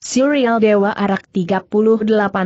Serial Dewa Arak 38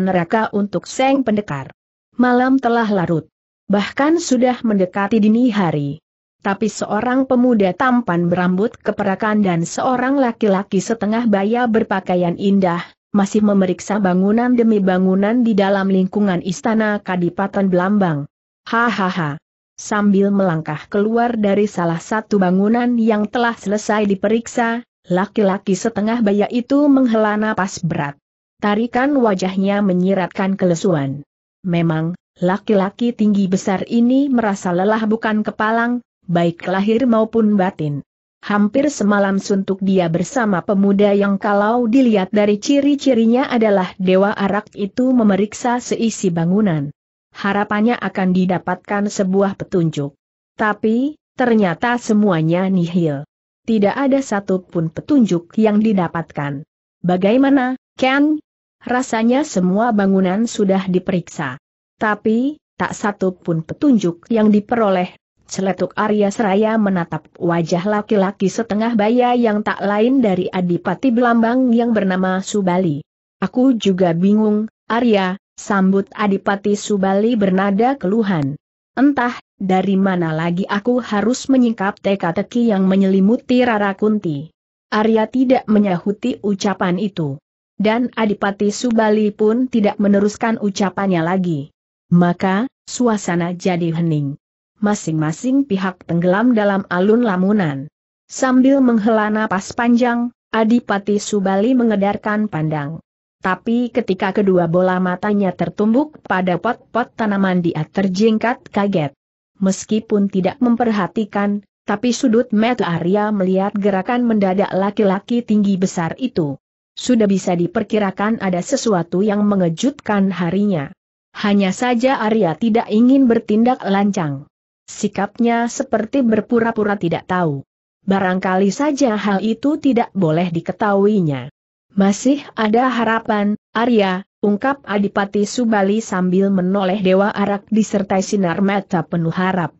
Neraka untuk Seng Pendekar. Malam telah larut. Bahkan sudah mendekati dini hari. Tapi seorang pemuda tampan berambut keperakan dan seorang laki-laki setengah baya berpakaian indah, masih memeriksa bangunan demi bangunan di dalam lingkungan istana Kadipaten Belambang. Hahaha. Sambil melangkah keluar dari salah satu bangunan yang telah selesai diperiksa, Laki-laki setengah baya itu menghela napas berat. Tarikan wajahnya menyiratkan kelesuan. Memang, laki-laki tinggi besar ini merasa lelah bukan kepalang, baik lahir maupun batin. Hampir semalam suntuk dia bersama pemuda yang kalau dilihat dari ciri-cirinya adalah Dewa Arak itu memeriksa seisi bangunan. Harapannya akan didapatkan sebuah petunjuk. Tapi, ternyata semuanya nihil tidak ada satupun petunjuk yang didapatkan. Bagaimana, Ken? Rasanya semua bangunan sudah diperiksa. Tapi, tak satupun petunjuk yang diperoleh. Celetuk Arya Seraya menatap wajah laki-laki setengah baya yang tak lain dari Adipati Belambang yang bernama Subali. Aku juga bingung, Arya, sambut Adipati Subali bernada keluhan. Entah dari mana lagi aku harus menyingkap teka-teki yang menyelimuti Rara Kunti? Arya tidak menyahuti ucapan itu. Dan Adipati Subali pun tidak meneruskan ucapannya lagi. Maka, suasana jadi hening. Masing-masing pihak tenggelam dalam alun lamunan. Sambil menghela napas panjang, Adipati Subali mengedarkan pandang. Tapi ketika kedua bola matanya tertumbuk pada pot-pot tanaman dia terjingkat kaget meskipun tidak memperhatikan, tapi sudut mata Arya melihat gerakan mendadak laki-laki tinggi besar itu. Sudah bisa diperkirakan ada sesuatu yang mengejutkan harinya. Hanya saja Arya tidak ingin bertindak lancang. Sikapnya seperti berpura-pura tidak tahu. Barangkali saja hal itu tidak boleh diketahuinya. Masih ada harapan, Arya, ungkap Adipati Subali sambil menoleh Dewa Arak disertai sinar mata penuh harap.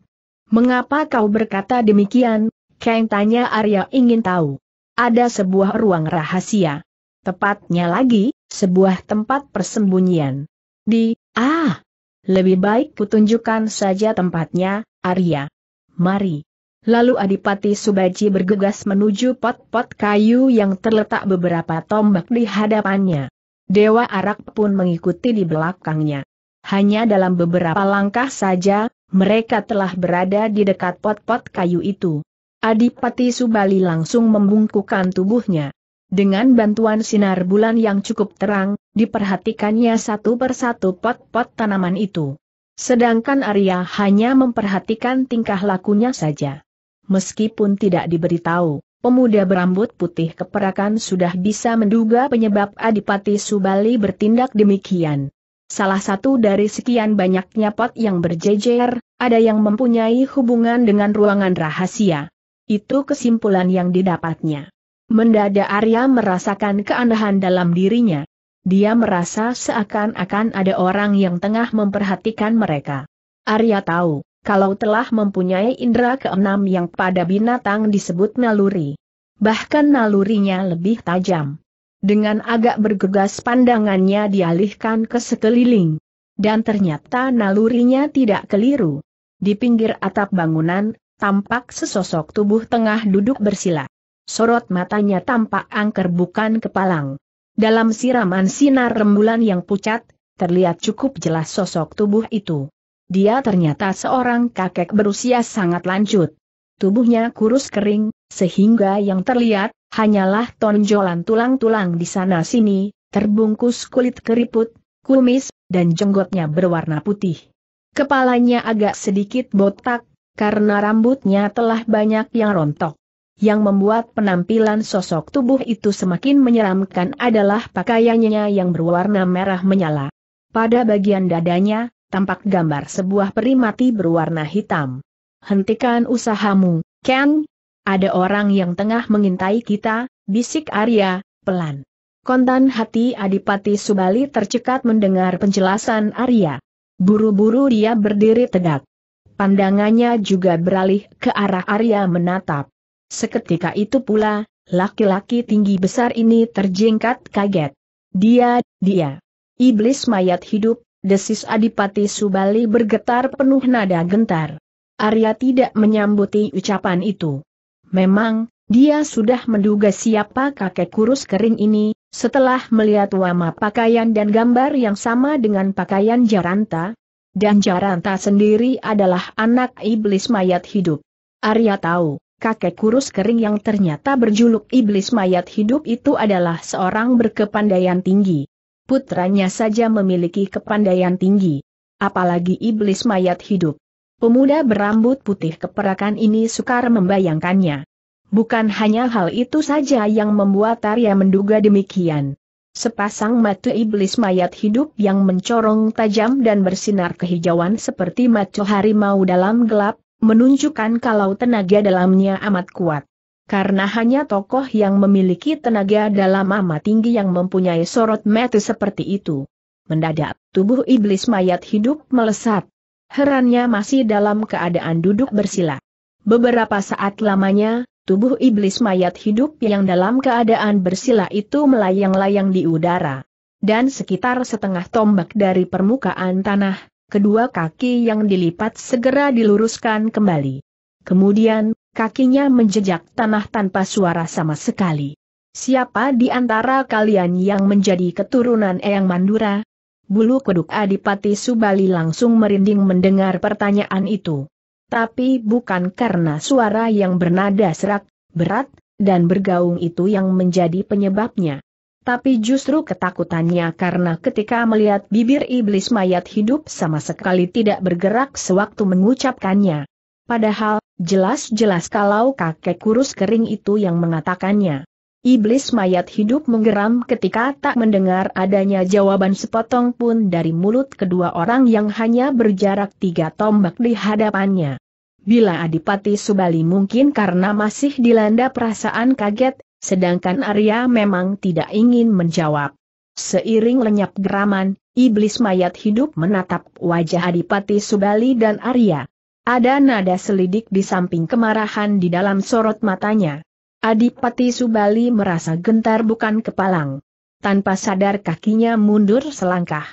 Mengapa kau berkata demikian? Kang tanya Arya ingin tahu. Ada sebuah ruang rahasia. Tepatnya lagi, sebuah tempat persembunyian. Di, ah, lebih baik kutunjukkan saja tempatnya, Arya. Mari. Lalu Adipati Subaji bergegas menuju pot-pot kayu yang terletak beberapa tombak di hadapannya. Dewa Arak pun mengikuti di belakangnya. Hanya dalam beberapa langkah saja, mereka telah berada di dekat pot-pot kayu itu. Adipati Subali langsung membungkukkan tubuhnya. Dengan bantuan sinar bulan yang cukup terang, diperhatikannya satu persatu pot-pot tanaman itu. Sedangkan Arya hanya memperhatikan tingkah lakunya saja. Meskipun tidak diberitahu, Pemuda berambut putih keperakan sudah bisa menduga penyebab Adipati Subali bertindak demikian. Salah satu dari sekian banyaknya pot yang berjejer, ada yang mempunyai hubungan dengan ruangan rahasia. Itu kesimpulan yang didapatnya. Mendadak Arya merasakan keanehan dalam dirinya. Dia merasa seakan-akan ada orang yang tengah memperhatikan mereka. Arya tahu, kalau telah mempunyai indera keenam yang pada binatang disebut naluri. Bahkan nalurinya lebih tajam. Dengan agak bergegas pandangannya dialihkan ke sekeliling. Dan ternyata nalurinya tidak keliru. Di pinggir atap bangunan, tampak sesosok tubuh tengah duduk bersila. Sorot matanya tampak angker bukan kepalang. Dalam siraman sinar rembulan yang pucat, terlihat cukup jelas sosok tubuh itu. Dia ternyata seorang kakek berusia sangat lanjut. Tubuhnya kurus kering, sehingga yang terlihat, hanyalah tonjolan tulang-tulang di sana-sini, terbungkus kulit keriput, kumis, dan jenggotnya berwarna putih. Kepalanya agak sedikit botak, karena rambutnya telah banyak yang rontok. Yang membuat penampilan sosok tubuh itu semakin menyeramkan adalah pakaiannya yang berwarna merah menyala. Pada bagian dadanya, tampak gambar sebuah peri mati berwarna hitam. Hentikan usahamu, Ken. Ada orang yang tengah mengintai kita, bisik Arya, pelan. Kontan hati Adipati Subali tercekat mendengar penjelasan Arya. Buru-buru dia berdiri tegak. Pandangannya juga beralih ke arah Arya menatap. Seketika itu pula, laki-laki tinggi besar ini terjengkat kaget. Dia, dia. Iblis mayat hidup, desis Adipati Subali bergetar penuh nada gentar. Arya tidak menyambuti ucapan itu. Memang, dia sudah menduga siapa kakek kurus kering ini, setelah melihat wama pakaian dan gambar yang sama dengan pakaian Jaranta. Dan Jaranta sendiri adalah anak iblis mayat hidup. Arya tahu, kakek kurus kering yang ternyata berjuluk iblis mayat hidup itu adalah seorang berkepandaian tinggi. Putranya saja memiliki kepandaian tinggi. Apalagi iblis mayat hidup. Pemuda berambut putih keperakan ini sukar membayangkannya. Bukan hanya hal itu saja yang membuat Arya menduga demikian. Sepasang mata iblis mayat hidup yang mencorong tajam dan bersinar kehijauan seperti mata harimau dalam gelap, menunjukkan kalau tenaga dalamnya amat kuat karena hanya tokoh yang memiliki tenaga dalam amat tinggi yang mempunyai sorot mata seperti itu. Mendadak, tubuh iblis mayat hidup melesat. Herannya masih dalam keadaan duduk bersila. Beberapa saat lamanya, tubuh iblis mayat hidup yang dalam keadaan bersila itu melayang-layang di udara. Dan sekitar setengah tombak dari permukaan tanah, kedua kaki yang dilipat segera diluruskan kembali. Kemudian, kakinya menjejak tanah tanpa suara sama sekali. Siapa di antara kalian yang menjadi keturunan Eyang Mandura? Bulu kuduk Adipati Subali langsung merinding mendengar pertanyaan itu. Tapi bukan karena suara yang bernada serak, berat, dan bergaung itu yang menjadi penyebabnya. Tapi justru ketakutannya karena ketika melihat bibir iblis mayat hidup sama sekali tidak bergerak sewaktu mengucapkannya. Padahal, Jelas-jelas kalau kakek kurus kering itu yang mengatakannya. Iblis mayat hidup menggeram ketika tak mendengar adanya jawaban sepotong pun dari mulut kedua orang yang hanya berjarak tiga tombak di hadapannya. Bila Adipati Subali mungkin karena masih dilanda perasaan kaget, sedangkan Arya memang tidak ingin menjawab. Seiring lenyap geraman, iblis mayat hidup menatap wajah Adipati Subali dan Arya. Ada nada selidik di samping kemarahan di dalam sorot matanya. Adipati Subali merasa gentar bukan kepalang. Tanpa sadar kakinya mundur selangkah.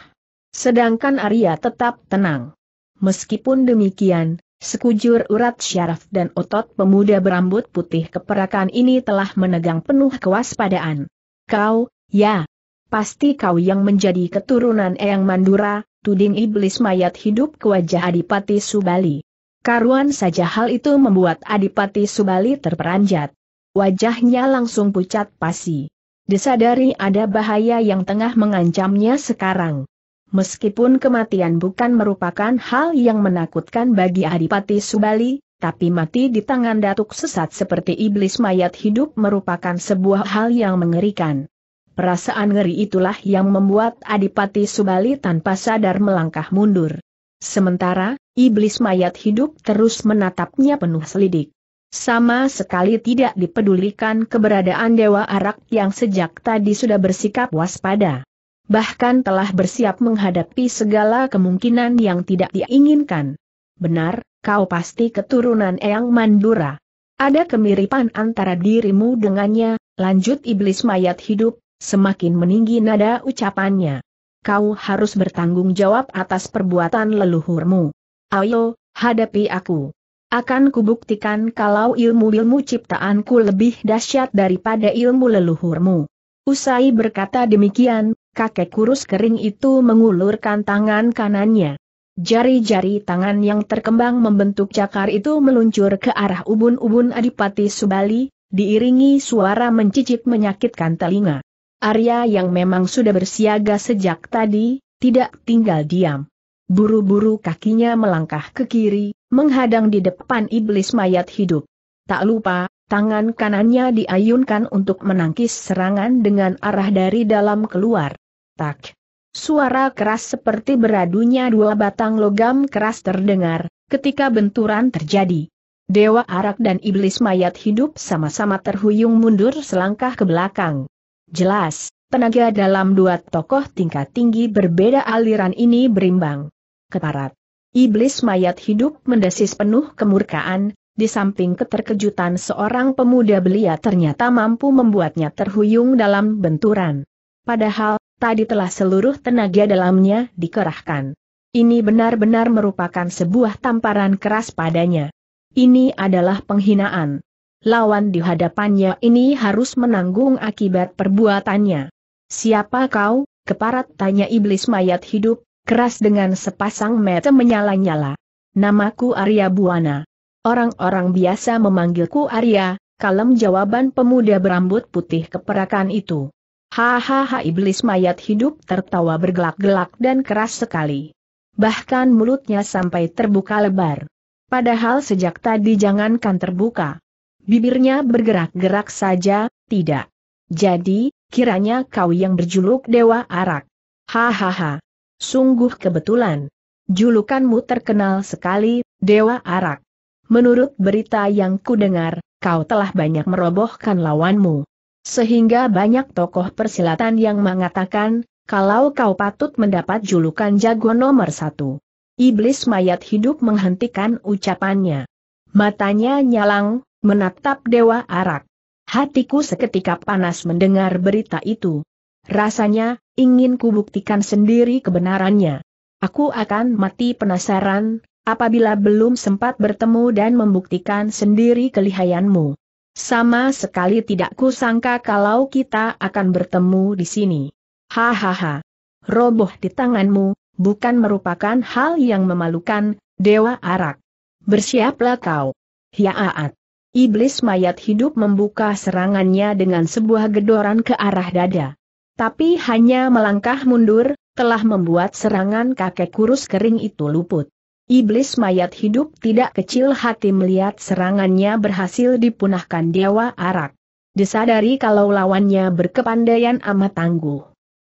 Sedangkan Arya tetap tenang. Meskipun demikian, sekujur urat syaraf dan otot pemuda berambut putih keperakan ini telah menegang penuh kewaspadaan. Kau, ya, pasti kau yang menjadi keturunan Eyang Mandura, tuding iblis mayat hidup ke wajah Adipati Subali. Karuan saja hal itu membuat Adipati Subali terperanjat. Wajahnya langsung pucat pasi. Disadari ada bahaya yang tengah mengancamnya sekarang. Meskipun kematian bukan merupakan hal yang menakutkan bagi Adipati Subali, tapi mati di tangan datuk sesat seperti iblis mayat hidup merupakan sebuah hal yang mengerikan. Perasaan ngeri itulah yang membuat Adipati Subali tanpa sadar melangkah mundur. Sementara, iblis mayat hidup terus menatapnya penuh selidik. Sama sekali tidak dipedulikan keberadaan Dewa Arak yang sejak tadi sudah bersikap waspada. Bahkan telah bersiap menghadapi segala kemungkinan yang tidak diinginkan. Benar, kau pasti keturunan Eyang Mandura. Ada kemiripan antara dirimu dengannya, lanjut iblis mayat hidup, semakin meninggi nada ucapannya kau harus bertanggung jawab atas perbuatan leluhurmu. Ayo, hadapi aku. Akan kubuktikan kalau ilmu-ilmu ciptaanku lebih dahsyat daripada ilmu leluhurmu. Usai berkata demikian, kakek kurus kering itu mengulurkan tangan kanannya. Jari-jari tangan yang terkembang membentuk cakar itu meluncur ke arah ubun-ubun Adipati Subali, diiringi suara mencicit menyakitkan telinga. Arya yang memang sudah bersiaga sejak tadi, tidak tinggal diam. Buru-buru kakinya melangkah ke kiri, menghadang di depan iblis mayat hidup. Tak lupa, tangan kanannya diayunkan untuk menangkis serangan dengan arah dari dalam keluar. Tak. Suara keras seperti beradunya dua batang logam keras terdengar, ketika benturan terjadi. Dewa Arak dan Iblis Mayat Hidup sama-sama terhuyung mundur selangkah ke belakang. Jelas, tenaga dalam dua tokoh tingkat tinggi berbeda aliran ini berimbang. Keparat. Iblis mayat hidup mendesis penuh kemurkaan, di samping keterkejutan seorang pemuda belia ternyata mampu membuatnya terhuyung dalam benturan. Padahal, tadi telah seluruh tenaga dalamnya dikerahkan. Ini benar-benar merupakan sebuah tamparan keras padanya. Ini adalah penghinaan lawan di hadapannya ini harus menanggung akibat perbuatannya. Siapa kau, keparat tanya iblis mayat hidup, keras dengan sepasang mata menyala-nyala. Namaku Arya Buana. Orang-orang biasa memanggilku Arya, kalem jawaban pemuda berambut putih keperakan itu. Hahaha iblis mayat hidup tertawa bergelak-gelak dan keras sekali. Bahkan mulutnya sampai terbuka lebar. Padahal sejak tadi jangankan terbuka. Bibirnya bergerak-gerak saja, tidak. Jadi, kiranya kau yang berjuluk Dewa Arak. Hahaha. Sungguh kebetulan. Julukanmu terkenal sekali, Dewa Arak. Menurut berita yang kudengar, kau telah banyak merobohkan lawanmu. Sehingga banyak tokoh persilatan yang mengatakan, kalau kau patut mendapat julukan jago nomor satu. Iblis mayat hidup menghentikan ucapannya. Matanya nyalang, menatap Dewa Arak. Hatiku seketika panas mendengar berita itu. Rasanya, ingin kubuktikan sendiri kebenarannya. Aku akan mati penasaran, apabila belum sempat bertemu dan membuktikan sendiri kelihayanmu. Sama sekali tidak kusangka kalau kita akan bertemu di sini. Hahaha. Roboh di tanganmu, bukan merupakan hal yang memalukan, Dewa Arak. Bersiaplah kau. Hiaat. Iblis mayat hidup membuka serangannya dengan sebuah gedoran ke arah dada. Tapi hanya melangkah mundur, telah membuat serangan kakek kurus kering itu luput. Iblis mayat hidup tidak kecil hati melihat serangannya berhasil dipunahkan Dewa Arak. Disadari kalau lawannya berkepandaian amat tangguh.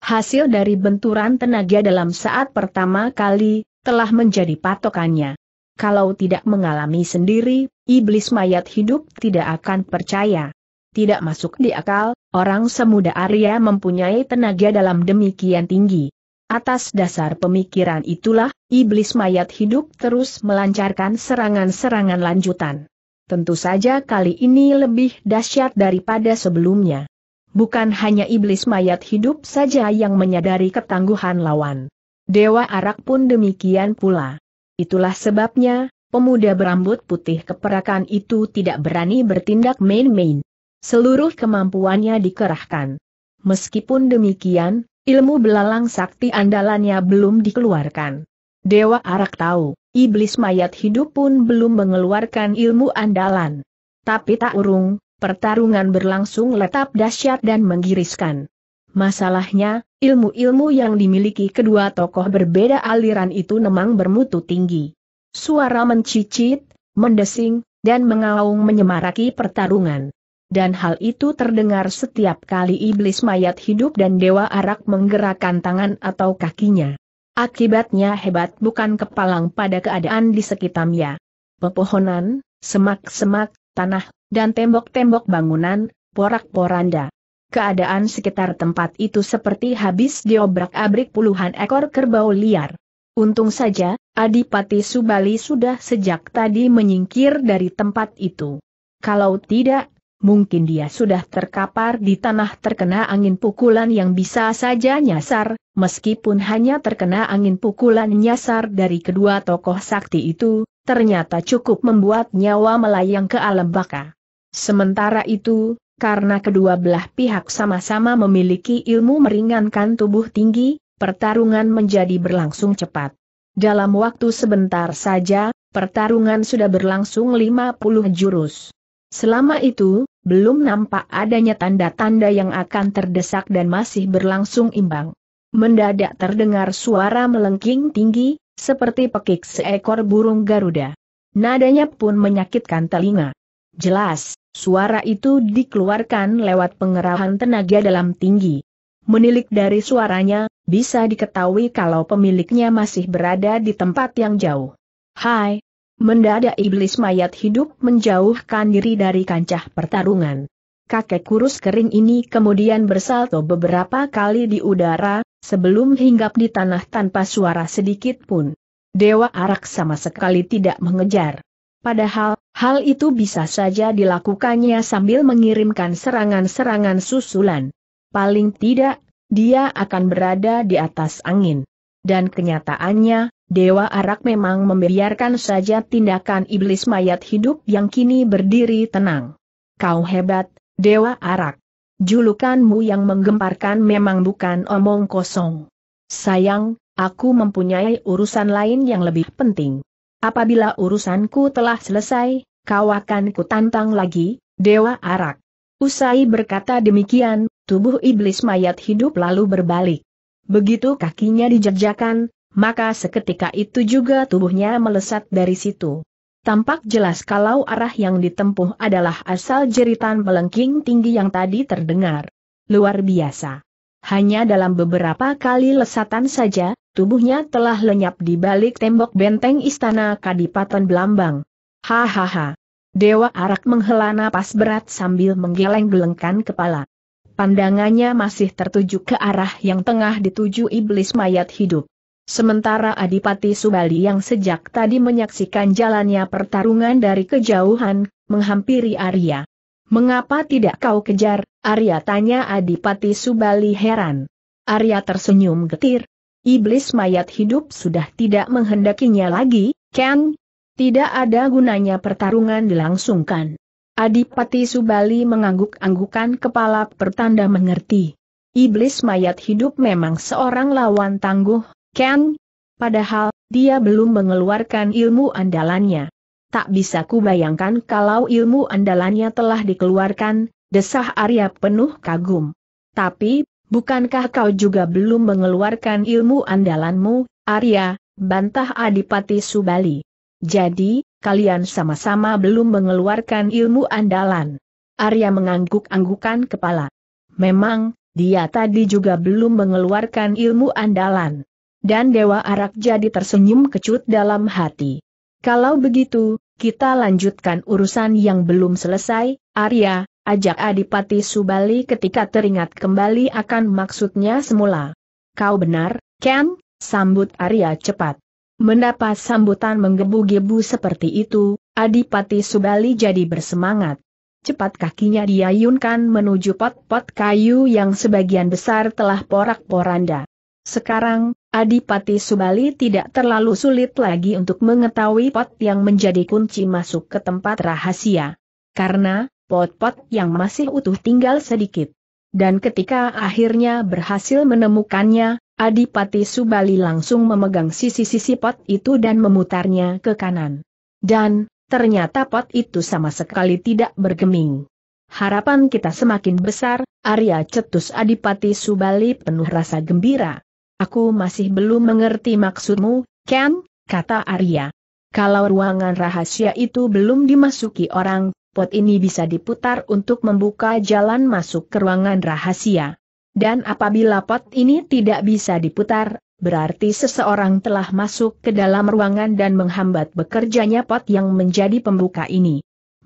Hasil dari benturan tenaga dalam saat pertama kali, telah menjadi patokannya kalau tidak mengalami sendiri, iblis mayat hidup tidak akan percaya. Tidak masuk di akal, orang semuda Arya mempunyai tenaga dalam demikian tinggi. Atas dasar pemikiran itulah, iblis mayat hidup terus melancarkan serangan-serangan lanjutan. Tentu saja kali ini lebih dahsyat daripada sebelumnya. Bukan hanya iblis mayat hidup saja yang menyadari ketangguhan lawan. Dewa Arak pun demikian pula. Itulah sebabnya, pemuda berambut putih keperakan itu tidak berani bertindak main-main. Seluruh kemampuannya dikerahkan. Meskipun demikian, ilmu belalang sakti andalannya belum dikeluarkan. Dewa Arak tahu, iblis mayat hidup pun belum mengeluarkan ilmu andalan. Tapi tak urung, pertarungan berlangsung letap dahsyat dan menggiriskan. Masalahnya, ilmu-ilmu yang dimiliki kedua tokoh berbeda aliran itu memang bermutu tinggi. Suara mencicit, mendesing, dan mengaung menyemaraki pertarungan. Dan hal itu terdengar setiap kali iblis mayat hidup dan dewa arak menggerakkan tangan atau kakinya. Akibatnya hebat bukan kepalang pada keadaan di sekitarnya. Pepohonan, semak-semak, tanah, dan tembok-tembok bangunan, porak-poranda keadaan sekitar tempat itu seperti habis diobrak-abrik puluhan ekor kerbau liar. Untung saja, Adipati Subali sudah sejak tadi menyingkir dari tempat itu. Kalau tidak, mungkin dia sudah terkapar di tanah terkena angin pukulan yang bisa saja nyasar, meskipun hanya terkena angin pukulan nyasar dari kedua tokoh sakti itu, ternyata cukup membuat nyawa melayang ke alam baka. Sementara itu, karena kedua belah pihak sama-sama memiliki ilmu meringankan tubuh tinggi, pertarungan menjadi berlangsung cepat. Dalam waktu sebentar saja, pertarungan sudah berlangsung 50 jurus. Selama itu, belum nampak adanya tanda-tanda yang akan terdesak dan masih berlangsung imbang. Mendadak terdengar suara melengking tinggi, seperti pekik seekor burung Garuda. Nadanya pun menyakitkan telinga. Jelas, Suara itu dikeluarkan lewat pengerahan tenaga dalam tinggi. Menilik dari suaranya, bisa diketahui kalau pemiliknya masih berada di tempat yang jauh. Hai! Mendadak iblis mayat hidup menjauhkan diri dari kancah pertarungan. Kakek kurus kering ini kemudian bersalto beberapa kali di udara, sebelum hinggap di tanah tanpa suara sedikit pun. Dewa Arak sama sekali tidak mengejar. Padahal, hal itu bisa saja dilakukannya sambil mengirimkan serangan-serangan susulan. Paling tidak, dia akan berada di atas angin. Dan kenyataannya, Dewa Arak memang membiarkan saja tindakan iblis mayat hidup yang kini berdiri tenang. Kau hebat, Dewa Arak. Julukanmu yang menggemparkan memang bukan omong kosong. Sayang, aku mempunyai urusan lain yang lebih penting. Apabila urusanku telah selesai, kau akan kutantang lagi, Dewa Arak. Usai berkata demikian, tubuh iblis mayat hidup lalu berbalik. Begitu kakinya dijejakan, maka seketika itu juga tubuhnya melesat dari situ. Tampak jelas kalau arah yang ditempuh adalah asal jeritan melengking tinggi yang tadi terdengar. Luar biasa. Hanya dalam beberapa kali lesatan saja, tubuhnya telah lenyap di balik tembok benteng istana Kadipaten Blambang. Hahaha. Dewa Arak menghela napas berat sambil menggeleng-gelengkan kepala. Pandangannya masih tertuju ke arah yang tengah dituju iblis mayat hidup. Sementara Adipati Subali yang sejak tadi menyaksikan jalannya pertarungan dari kejauhan, menghampiri Arya. Mengapa tidak kau kejar, Arya tanya Adipati Subali heran. Arya tersenyum getir. Iblis mayat hidup sudah tidak menghendakinya lagi, Ken. Tidak ada gunanya pertarungan dilangsungkan. Adipati Subali mengangguk-anggukan kepala pertanda mengerti. Iblis mayat hidup memang seorang lawan tangguh, Ken. Padahal, dia belum mengeluarkan ilmu andalannya. Tak bisa kubayangkan kalau ilmu andalannya telah dikeluarkan, Desah Arya penuh kagum. Tapi, bukankah kau juga belum mengeluarkan ilmu andalanmu, Arya, bantah Adipati Subali. Jadi, kalian sama-sama belum mengeluarkan ilmu andalan. Arya mengangguk-anggukan kepala. Memang, dia tadi juga belum mengeluarkan ilmu andalan. Dan Dewa Arak jadi tersenyum kecut dalam hati. Kalau begitu, kita lanjutkan urusan yang belum selesai, Arya, ajak Adipati Subali ketika teringat kembali akan maksudnya semula. Kau benar, Ken, sambut Arya cepat. Mendapat sambutan menggebu-gebu seperti itu, Adipati Subali jadi bersemangat. Cepat kakinya diayunkan menuju pot-pot kayu yang sebagian besar telah porak-poranda. Sekarang, Adipati Subali tidak terlalu sulit lagi untuk mengetahui pot yang menjadi kunci masuk ke tempat rahasia. Karena, pot-pot yang masih utuh tinggal sedikit. Dan ketika akhirnya berhasil menemukannya, Adipati Subali langsung memegang sisi-sisi pot itu dan memutarnya ke kanan. Dan, ternyata pot itu sama sekali tidak bergeming. Harapan kita semakin besar, Arya cetus Adipati Subali penuh rasa gembira. Aku masih belum mengerti maksudmu, Ken, kata Arya. Kalau ruangan rahasia itu belum dimasuki orang, pot ini bisa diputar untuk membuka jalan masuk ke ruangan rahasia. Dan apabila pot ini tidak bisa diputar, berarti seseorang telah masuk ke dalam ruangan dan menghambat bekerjanya pot yang menjadi pembuka ini.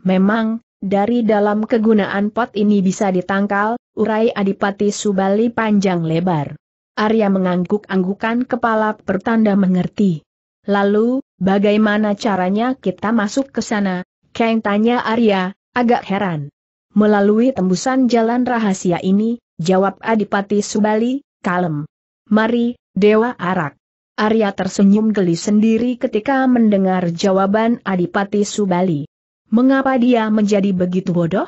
Memang, dari dalam kegunaan pot ini bisa ditangkal, urai Adipati Subali panjang lebar. Arya mengangguk-anggukan kepala pertanda mengerti. Lalu, bagaimana caranya kita masuk ke sana, Kang tanya Arya, agak heran. Melalui tembusan jalan rahasia ini, jawab Adipati Subali, kalem. Mari, Dewa Arak. Arya tersenyum geli sendiri ketika mendengar jawaban Adipati Subali. Mengapa dia menjadi begitu bodoh?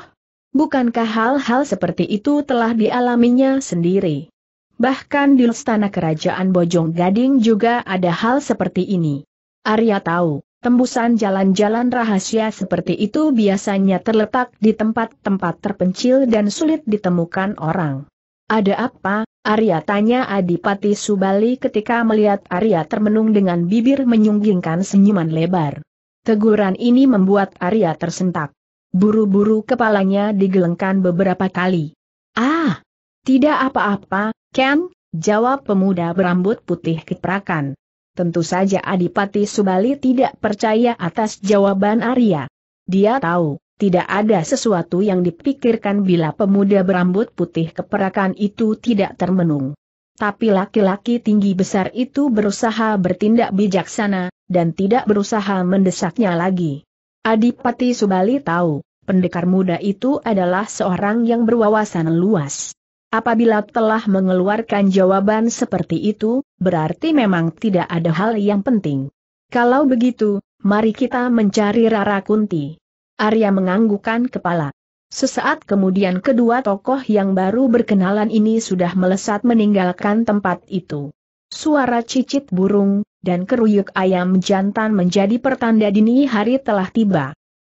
Bukankah hal-hal seperti itu telah dialaminya sendiri? Bahkan di istana kerajaan Bojong Gading juga ada hal seperti ini. Arya tahu, Tembusan jalan-jalan rahasia seperti itu biasanya terletak di tempat-tempat terpencil dan sulit ditemukan orang. Ada apa? Arya tanya Adipati Subali ketika melihat Arya termenung dengan bibir menyunggingkan senyuman lebar. Teguran ini membuat Arya tersentak. Buru-buru kepalanya digelengkan beberapa kali. Ah! Tidak apa-apa, Ken, jawab pemuda berambut putih keperakan. Tentu saja Adipati Subali tidak percaya atas jawaban Arya. Dia tahu, tidak ada sesuatu yang dipikirkan bila pemuda berambut putih keperakan itu tidak termenung. Tapi laki-laki tinggi besar itu berusaha bertindak bijaksana, dan tidak berusaha mendesaknya lagi. Adipati Subali tahu, pendekar muda itu adalah seorang yang berwawasan luas. Apabila telah mengeluarkan jawaban seperti itu, Berarti memang tidak ada hal yang penting. Kalau begitu, mari kita mencari Rara Kunti. Arya menganggukkan kepala. Sesaat kemudian kedua tokoh yang baru berkenalan ini sudah melesat meninggalkan tempat itu. Suara cicit burung, dan keruyuk ayam jantan menjadi pertanda dini hari telah tiba.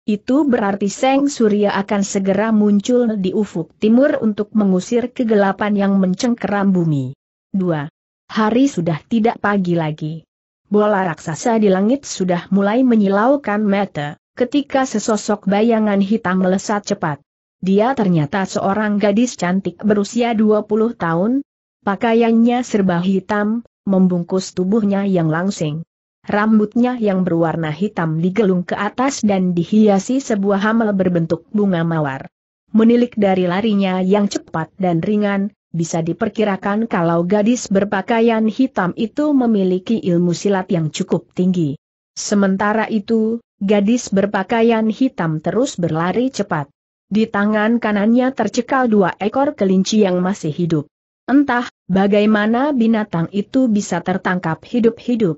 Itu berarti Seng Surya akan segera muncul di ufuk timur untuk mengusir kegelapan yang mencengkeram bumi. 2. Hari sudah tidak pagi lagi. Bola raksasa di langit sudah mulai menyilaukan mata, ketika sesosok bayangan hitam melesat cepat. Dia ternyata seorang gadis cantik berusia 20 tahun, pakaiannya serba hitam, membungkus tubuhnya yang langsing. Rambutnya yang berwarna hitam digelung ke atas dan dihiasi sebuah hamel berbentuk bunga mawar. Menilik dari larinya yang cepat dan ringan, bisa diperkirakan kalau gadis berpakaian hitam itu memiliki ilmu silat yang cukup tinggi. Sementara itu, gadis berpakaian hitam terus berlari cepat. Di tangan kanannya tercekal dua ekor kelinci yang masih hidup. Entah, bagaimana binatang itu bisa tertangkap hidup-hidup.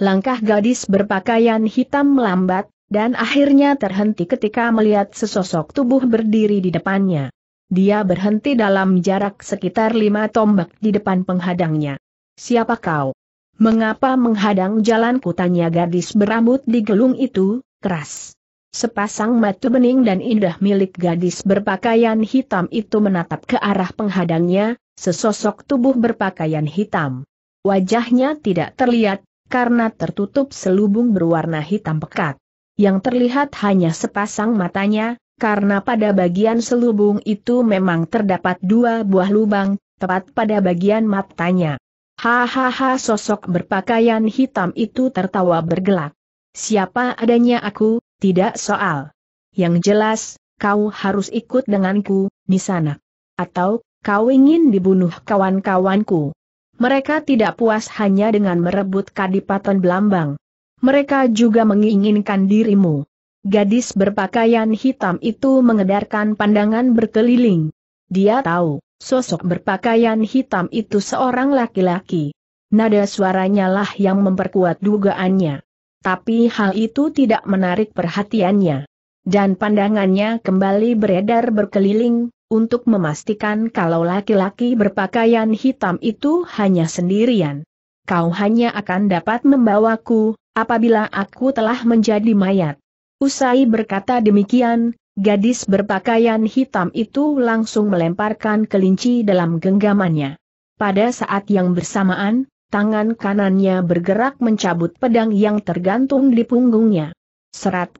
Langkah gadis berpakaian hitam melambat, dan akhirnya terhenti ketika melihat sesosok tubuh berdiri di depannya. Dia berhenti dalam jarak sekitar lima tombak di depan penghadangnya. Siapa kau? Mengapa menghadang jalan tanya gadis berambut digelung itu, keras. Sepasang mata bening dan indah milik gadis berpakaian hitam itu menatap ke arah penghadangnya, sesosok tubuh berpakaian hitam. Wajahnya tidak terlihat, karena tertutup selubung berwarna hitam pekat. Yang terlihat hanya sepasang matanya, karena pada bagian selubung itu memang terdapat dua buah lubang, tepat pada bagian matanya. Hahaha sosok berpakaian hitam itu tertawa bergelak. Siapa adanya aku, tidak soal. Yang jelas, kau harus ikut denganku, di sana. Atau, kau ingin dibunuh kawan-kawanku. Mereka tidak puas hanya dengan merebut kadipaten Belambang. Mereka juga menginginkan dirimu. Gadis berpakaian hitam itu mengedarkan pandangan berkeliling. Dia tahu, sosok berpakaian hitam itu seorang laki-laki. Nada suaranya lah yang memperkuat dugaannya. Tapi hal itu tidak menarik perhatiannya. Dan pandangannya kembali beredar berkeliling, untuk memastikan kalau laki-laki berpakaian hitam itu hanya sendirian. Kau hanya akan dapat membawaku, apabila aku telah menjadi mayat. Usai berkata demikian, gadis berpakaian hitam itu langsung melemparkan kelinci dalam genggamannya. Pada saat yang bersamaan, tangan kanannya bergerak mencabut pedang yang tergantung di punggungnya. Serat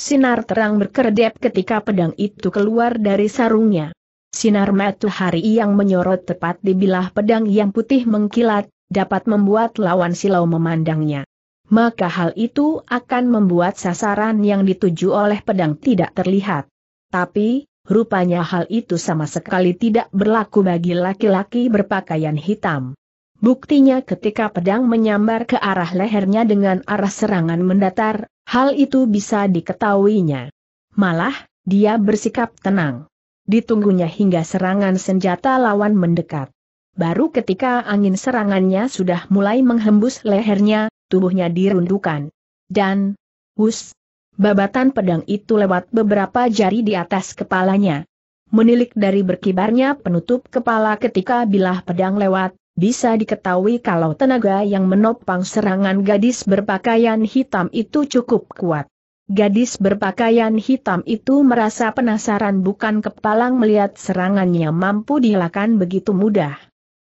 Sinar terang berkedip ketika pedang itu keluar dari sarungnya. Sinar matahari yang menyorot tepat di bilah pedang yang putih mengkilat, dapat membuat lawan silau memandangnya maka hal itu akan membuat sasaran yang dituju oleh pedang tidak terlihat. Tapi, rupanya hal itu sama sekali tidak berlaku bagi laki-laki berpakaian hitam. Buktinya ketika pedang menyambar ke arah lehernya dengan arah serangan mendatar, hal itu bisa diketahuinya. Malah, dia bersikap tenang. Ditunggunya hingga serangan senjata lawan mendekat. Baru ketika angin serangannya sudah mulai menghembus lehernya, tubuhnya dirundukan. Dan, hus, babatan pedang itu lewat beberapa jari di atas kepalanya. Menilik dari berkibarnya penutup kepala ketika bilah pedang lewat, bisa diketahui kalau tenaga yang menopang serangan gadis berpakaian hitam itu cukup kuat. Gadis berpakaian hitam itu merasa penasaran bukan kepalang melihat serangannya mampu dihilangkan begitu mudah.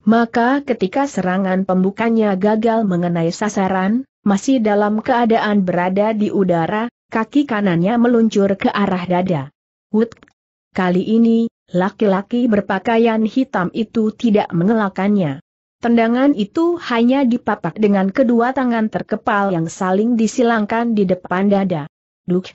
Maka ketika serangan pembukanya gagal mengenai sasaran, masih dalam keadaan berada di udara, kaki kanannya meluncur ke arah dada. Wut! Kali ini, laki-laki berpakaian hitam itu tidak mengelakannya. Tendangan itu hanya dipapak dengan kedua tangan terkepal yang saling disilangkan di depan dada. Duk!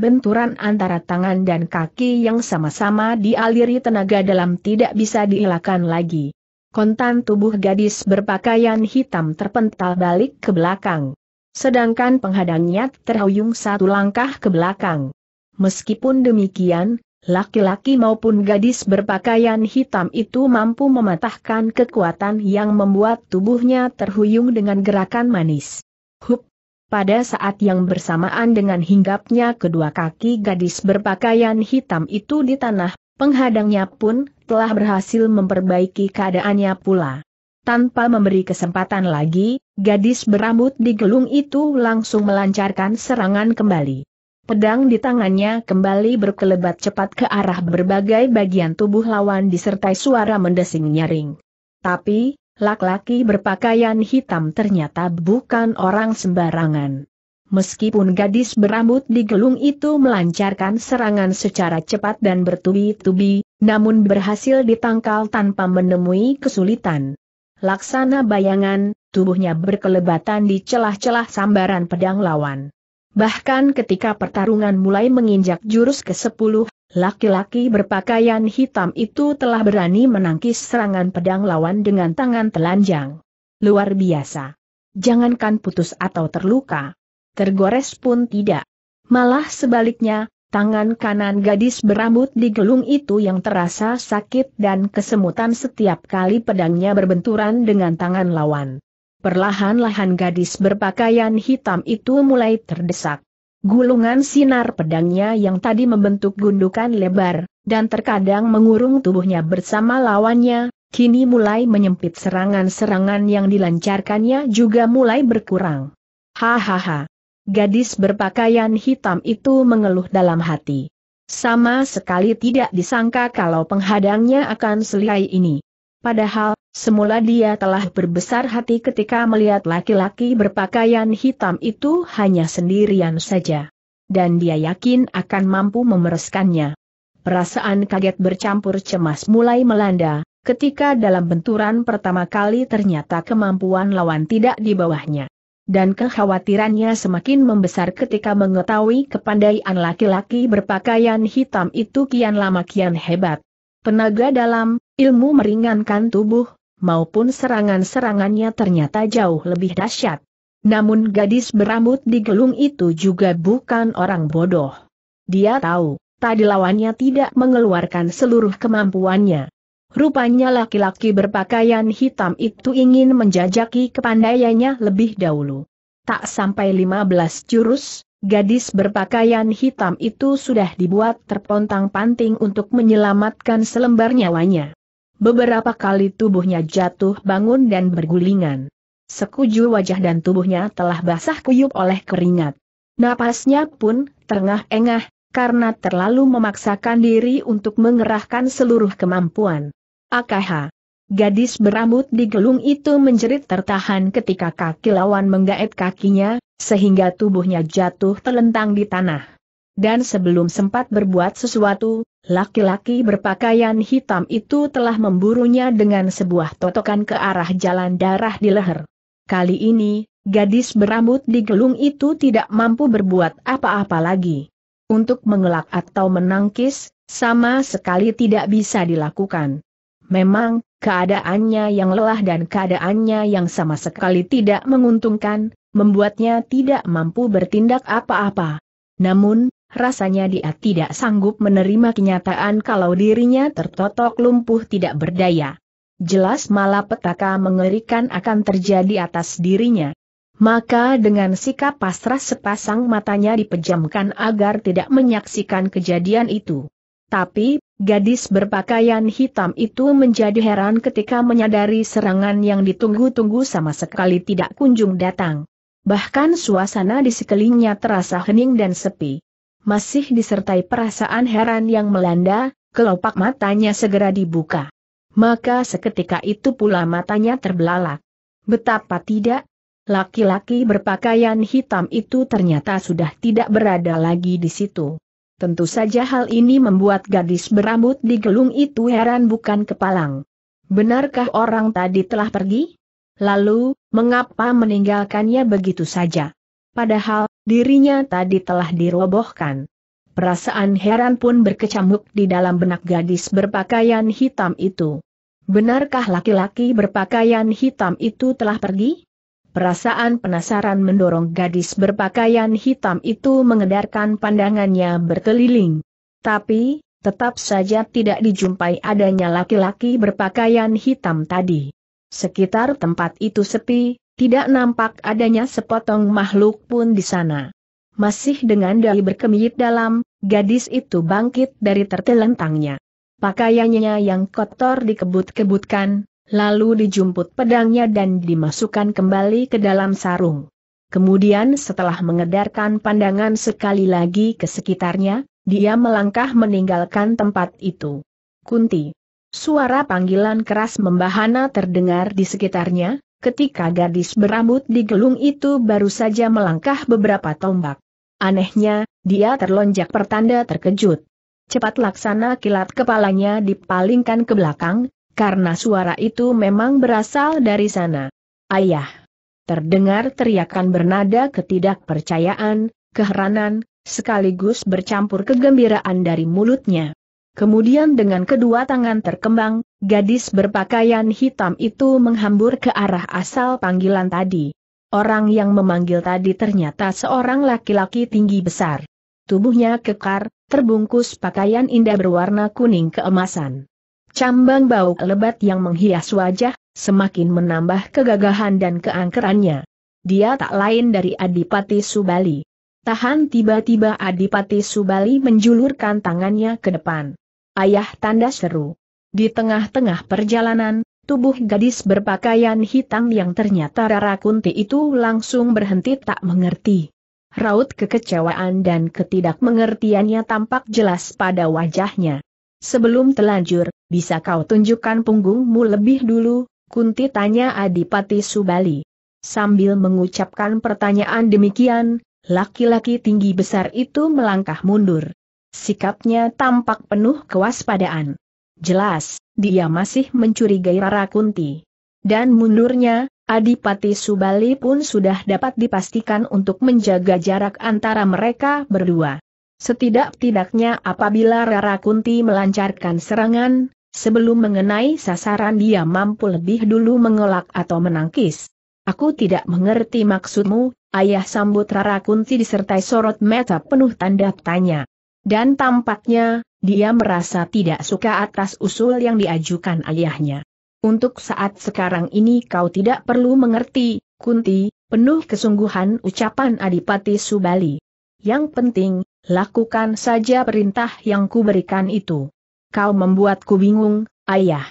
Benturan antara tangan dan kaki yang sama-sama dialiri tenaga dalam tidak bisa dielakkan lagi kontan tubuh gadis berpakaian hitam terpental balik ke belakang. Sedangkan penghadangnya terhuyung satu langkah ke belakang. Meskipun demikian, laki-laki maupun gadis berpakaian hitam itu mampu mematahkan kekuatan yang membuat tubuhnya terhuyung dengan gerakan manis. Hup! Pada saat yang bersamaan dengan hinggapnya kedua kaki gadis berpakaian hitam itu di tanah, Penghadangnya pun telah berhasil memperbaiki keadaannya pula. Tanpa memberi kesempatan lagi, gadis berambut di gelung itu langsung melancarkan serangan kembali. Pedang di tangannya kembali berkelebat cepat ke arah berbagai bagian tubuh lawan disertai suara mendesing nyaring. Tapi, laki-laki berpakaian hitam ternyata bukan orang sembarangan. Meskipun gadis berambut digelung itu melancarkan serangan secara cepat dan bertubi-tubi, namun berhasil ditangkal tanpa menemui kesulitan. Laksana bayangan, tubuhnya berkelebatan di celah-celah sambaran pedang lawan. Bahkan ketika pertarungan mulai menginjak jurus ke-10, laki-laki berpakaian hitam itu telah berani menangkis serangan pedang lawan dengan tangan telanjang. Luar biasa. Jangankan putus atau terluka tergores pun tidak. Malah sebaliknya, tangan kanan gadis berambut digelung itu yang terasa sakit dan kesemutan setiap kali pedangnya berbenturan dengan tangan lawan. Perlahan-lahan gadis berpakaian hitam itu mulai terdesak. Gulungan sinar pedangnya yang tadi membentuk gundukan lebar, dan terkadang mengurung tubuhnya bersama lawannya, kini mulai menyempit serangan-serangan yang dilancarkannya juga mulai berkurang. Hahaha, Gadis berpakaian hitam itu mengeluh dalam hati. Sama sekali tidak disangka kalau penghadangnya akan selai ini. Padahal, semula dia telah berbesar hati ketika melihat laki-laki berpakaian hitam itu hanya sendirian saja. Dan dia yakin akan mampu memereskannya. Perasaan kaget bercampur cemas mulai melanda, ketika dalam benturan pertama kali ternyata kemampuan lawan tidak di bawahnya dan kekhawatirannya semakin membesar ketika mengetahui kepandaian laki-laki berpakaian hitam itu kian lama kian hebat. Penaga dalam, ilmu meringankan tubuh, maupun serangan-serangannya ternyata jauh lebih dahsyat. Namun gadis berambut digelung itu juga bukan orang bodoh. Dia tahu, tadi lawannya tidak mengeluarkan seluruh kemampuannya. Rupanya laki-laki berpakaian hitam itu ingin menjajaki kepandaiannya lebih dahulu. Tak sampai 15 jurus, gadis berpakaian hitam itu sudah dibuat terpontang-panting untuk menyelamatkan selembar nyawanya. Beberapa kali tubuhnya jatuh bangun dan bergulingan. Sekujur wajah dan tubuhnya telah basah kuyup oleh keringat. Napasnya pun terengah-engah, karena terlalu memaksakan diri untuk mengerahkan seluruh kemampuan. AKH. Gadis berambut di gelung itu menjerit tertahan ketika kaki lawan menggaet kakinya, sehingga tubuhnya jatuh telentang di tanah. Dan sebelum sempat berbuat sesuatu, laki-laki berpakaian hitam itu telah memburunya dengan sebuah totokan ke arah jalan darah di leher. Kali ini, gadis berambut di gelung itu tidak mampu berbuat apa-apa lagi untuk mengelak atau menangkis, sama sekali tidak bisa dilakukan. Memang, keadaannya yang lelah dan keadaannya yang sama sekali tidak menguntungkan, membuatnya tidak mampu bertindak apa-apa. Namun, rasanya dia tidak sanggup menerima kenyataan kalau dirinya tertotok lumpuh tidak berdaya. Jelas malapetaka mengerikan akan terjadi atas dirinya. Maka dengan sikap pasrah sepasang matanya dipejamkan agar tidak menyaksikan kejadian itu. Tapi, gadis berpakaian hitam itu menjadi heran ketika menyadari serangan yang ditunggu-tunggu sama sekali tidak kunjung datang. Bahkan suasana di sekelilingnya terasa hening dan sepi. Masih disertai perasaan heran yang melanda, kelopak matanya segera dibuka. Maka seketika itu pula matanya terbelalak. Betapa tidak, Laki-laki berpakaian hitam itu ternyata sudah tidak berada lagi di situ. Tentu saja hal ini membuat gadis berambut di gelung itu heran bukan kepalang. Benarkah orang tadi telah pergi? Lalu, mengapa meninggalkannya begitu saja? Padahal, dirinya tadi telah dirobohkan. Perasaan heran pun berkecamuk di dalam benak gadis berpakaian hitam itu. Benarkah laki-laki berpakaian hitam itu telah pergi? Perasaan penasaran mendorong gadis berpakaian hitam itu mengedarkan pandangannya berkeliling. Tapi, tetap saja tidak dijumpai adanya laki-laki berpakaian hitam tadi. Sekitar tempat itu sepi, tidak nampak adanya sepotong makhluk pun di sana. Masih dengan dahi berkemiyit dalam, gadis itu bangkit dari tertelentangnya. Pakaiannya yang kotor dikebut-kebutkan, Lalu dijumput pedangnya dan dimasukkan kembali ke dalam sarung. Kemudian setelah mengedarkan pandangan sekali lagi ke sekitarnya, dia melangkah meninggalkan tempat itu. Kunti. Suara panggilan keras membahana terdengar di sekitarnya, ketika gadis berambut di gelung itu baru saja melangkah beberapa tombak. Anehnya, dia terlonjak pertanda terkejut. Cepat laksana kilat kepalanya dipalingkan ke belakang, karena suara itu memang berasal dari sana. Ayah! Terdengar teriakan bernada ketidakpercayaan, keheranan, sekaligus bercampur kegembiraan dari mulutnya. Kemudian dengan kedua tangan terkembang, gadis berpakaian hitam itu menghambur ke arah asal panggilan tadi. Orang yang memanggil tadi ternyata seorang laki-laki tinggi besar. Tubuhnya kekar, terbungkus pakaian indah berwarna kuning keemasan. Cambang bau lebat yang menghias wajah, semakin menambah kegagahan dan keangkerannya. Dia tak lain dari Adipati Subali. Tahan tiba-tiba Adipati Subali menjulurkan tangannya ke depan. Ayah tanda seru. Di tengah-tengah perjalanan, tubuh gadis berpakaian hitam yang ternyata Rara Kunti itu langsung berhenti tak mengerti. Raut kekecewaan dan ketidakmengertiannya tampak jelas pada wajahnya. Sebelum telanjur, bisa kau tunjukkan punggungmu lebih dulu, Kunti tanya Adipati Subali. Sambil mengucapkan pertanyaan demikian, laki-laki tinggi besar itu melangkah mundur. Sikapnya tampak penuh kewaspadaan. Jelas, dia masih mencurigai Rara Kunti. Dan mundurnya, Adipati Subali pun sudah dapat dipastikan untuk menjaga jarak antara mereka berdua. Setidak-tidaknya apabila Rara Kunti melancarkan serangan, sebelum mengenai sasaran dia mampu lebih dulu mengelak atau menangkis. Aku tidak mengerti maksudmu, ayah sambut Rara Kunti disertai sorot mata penuh tanda tanya. Dan tampaknya, dia merasa tidak suka atas usul yang diajukan ayahnya. Untuk saat sekarang ini kau tidak perlu mengerti, Kunti, penuh kesungguhan ucapan Adipati Subali. Yang penting, lakukan saja perintah yang kuberikan itu. Kau membuatku bingung, ayah.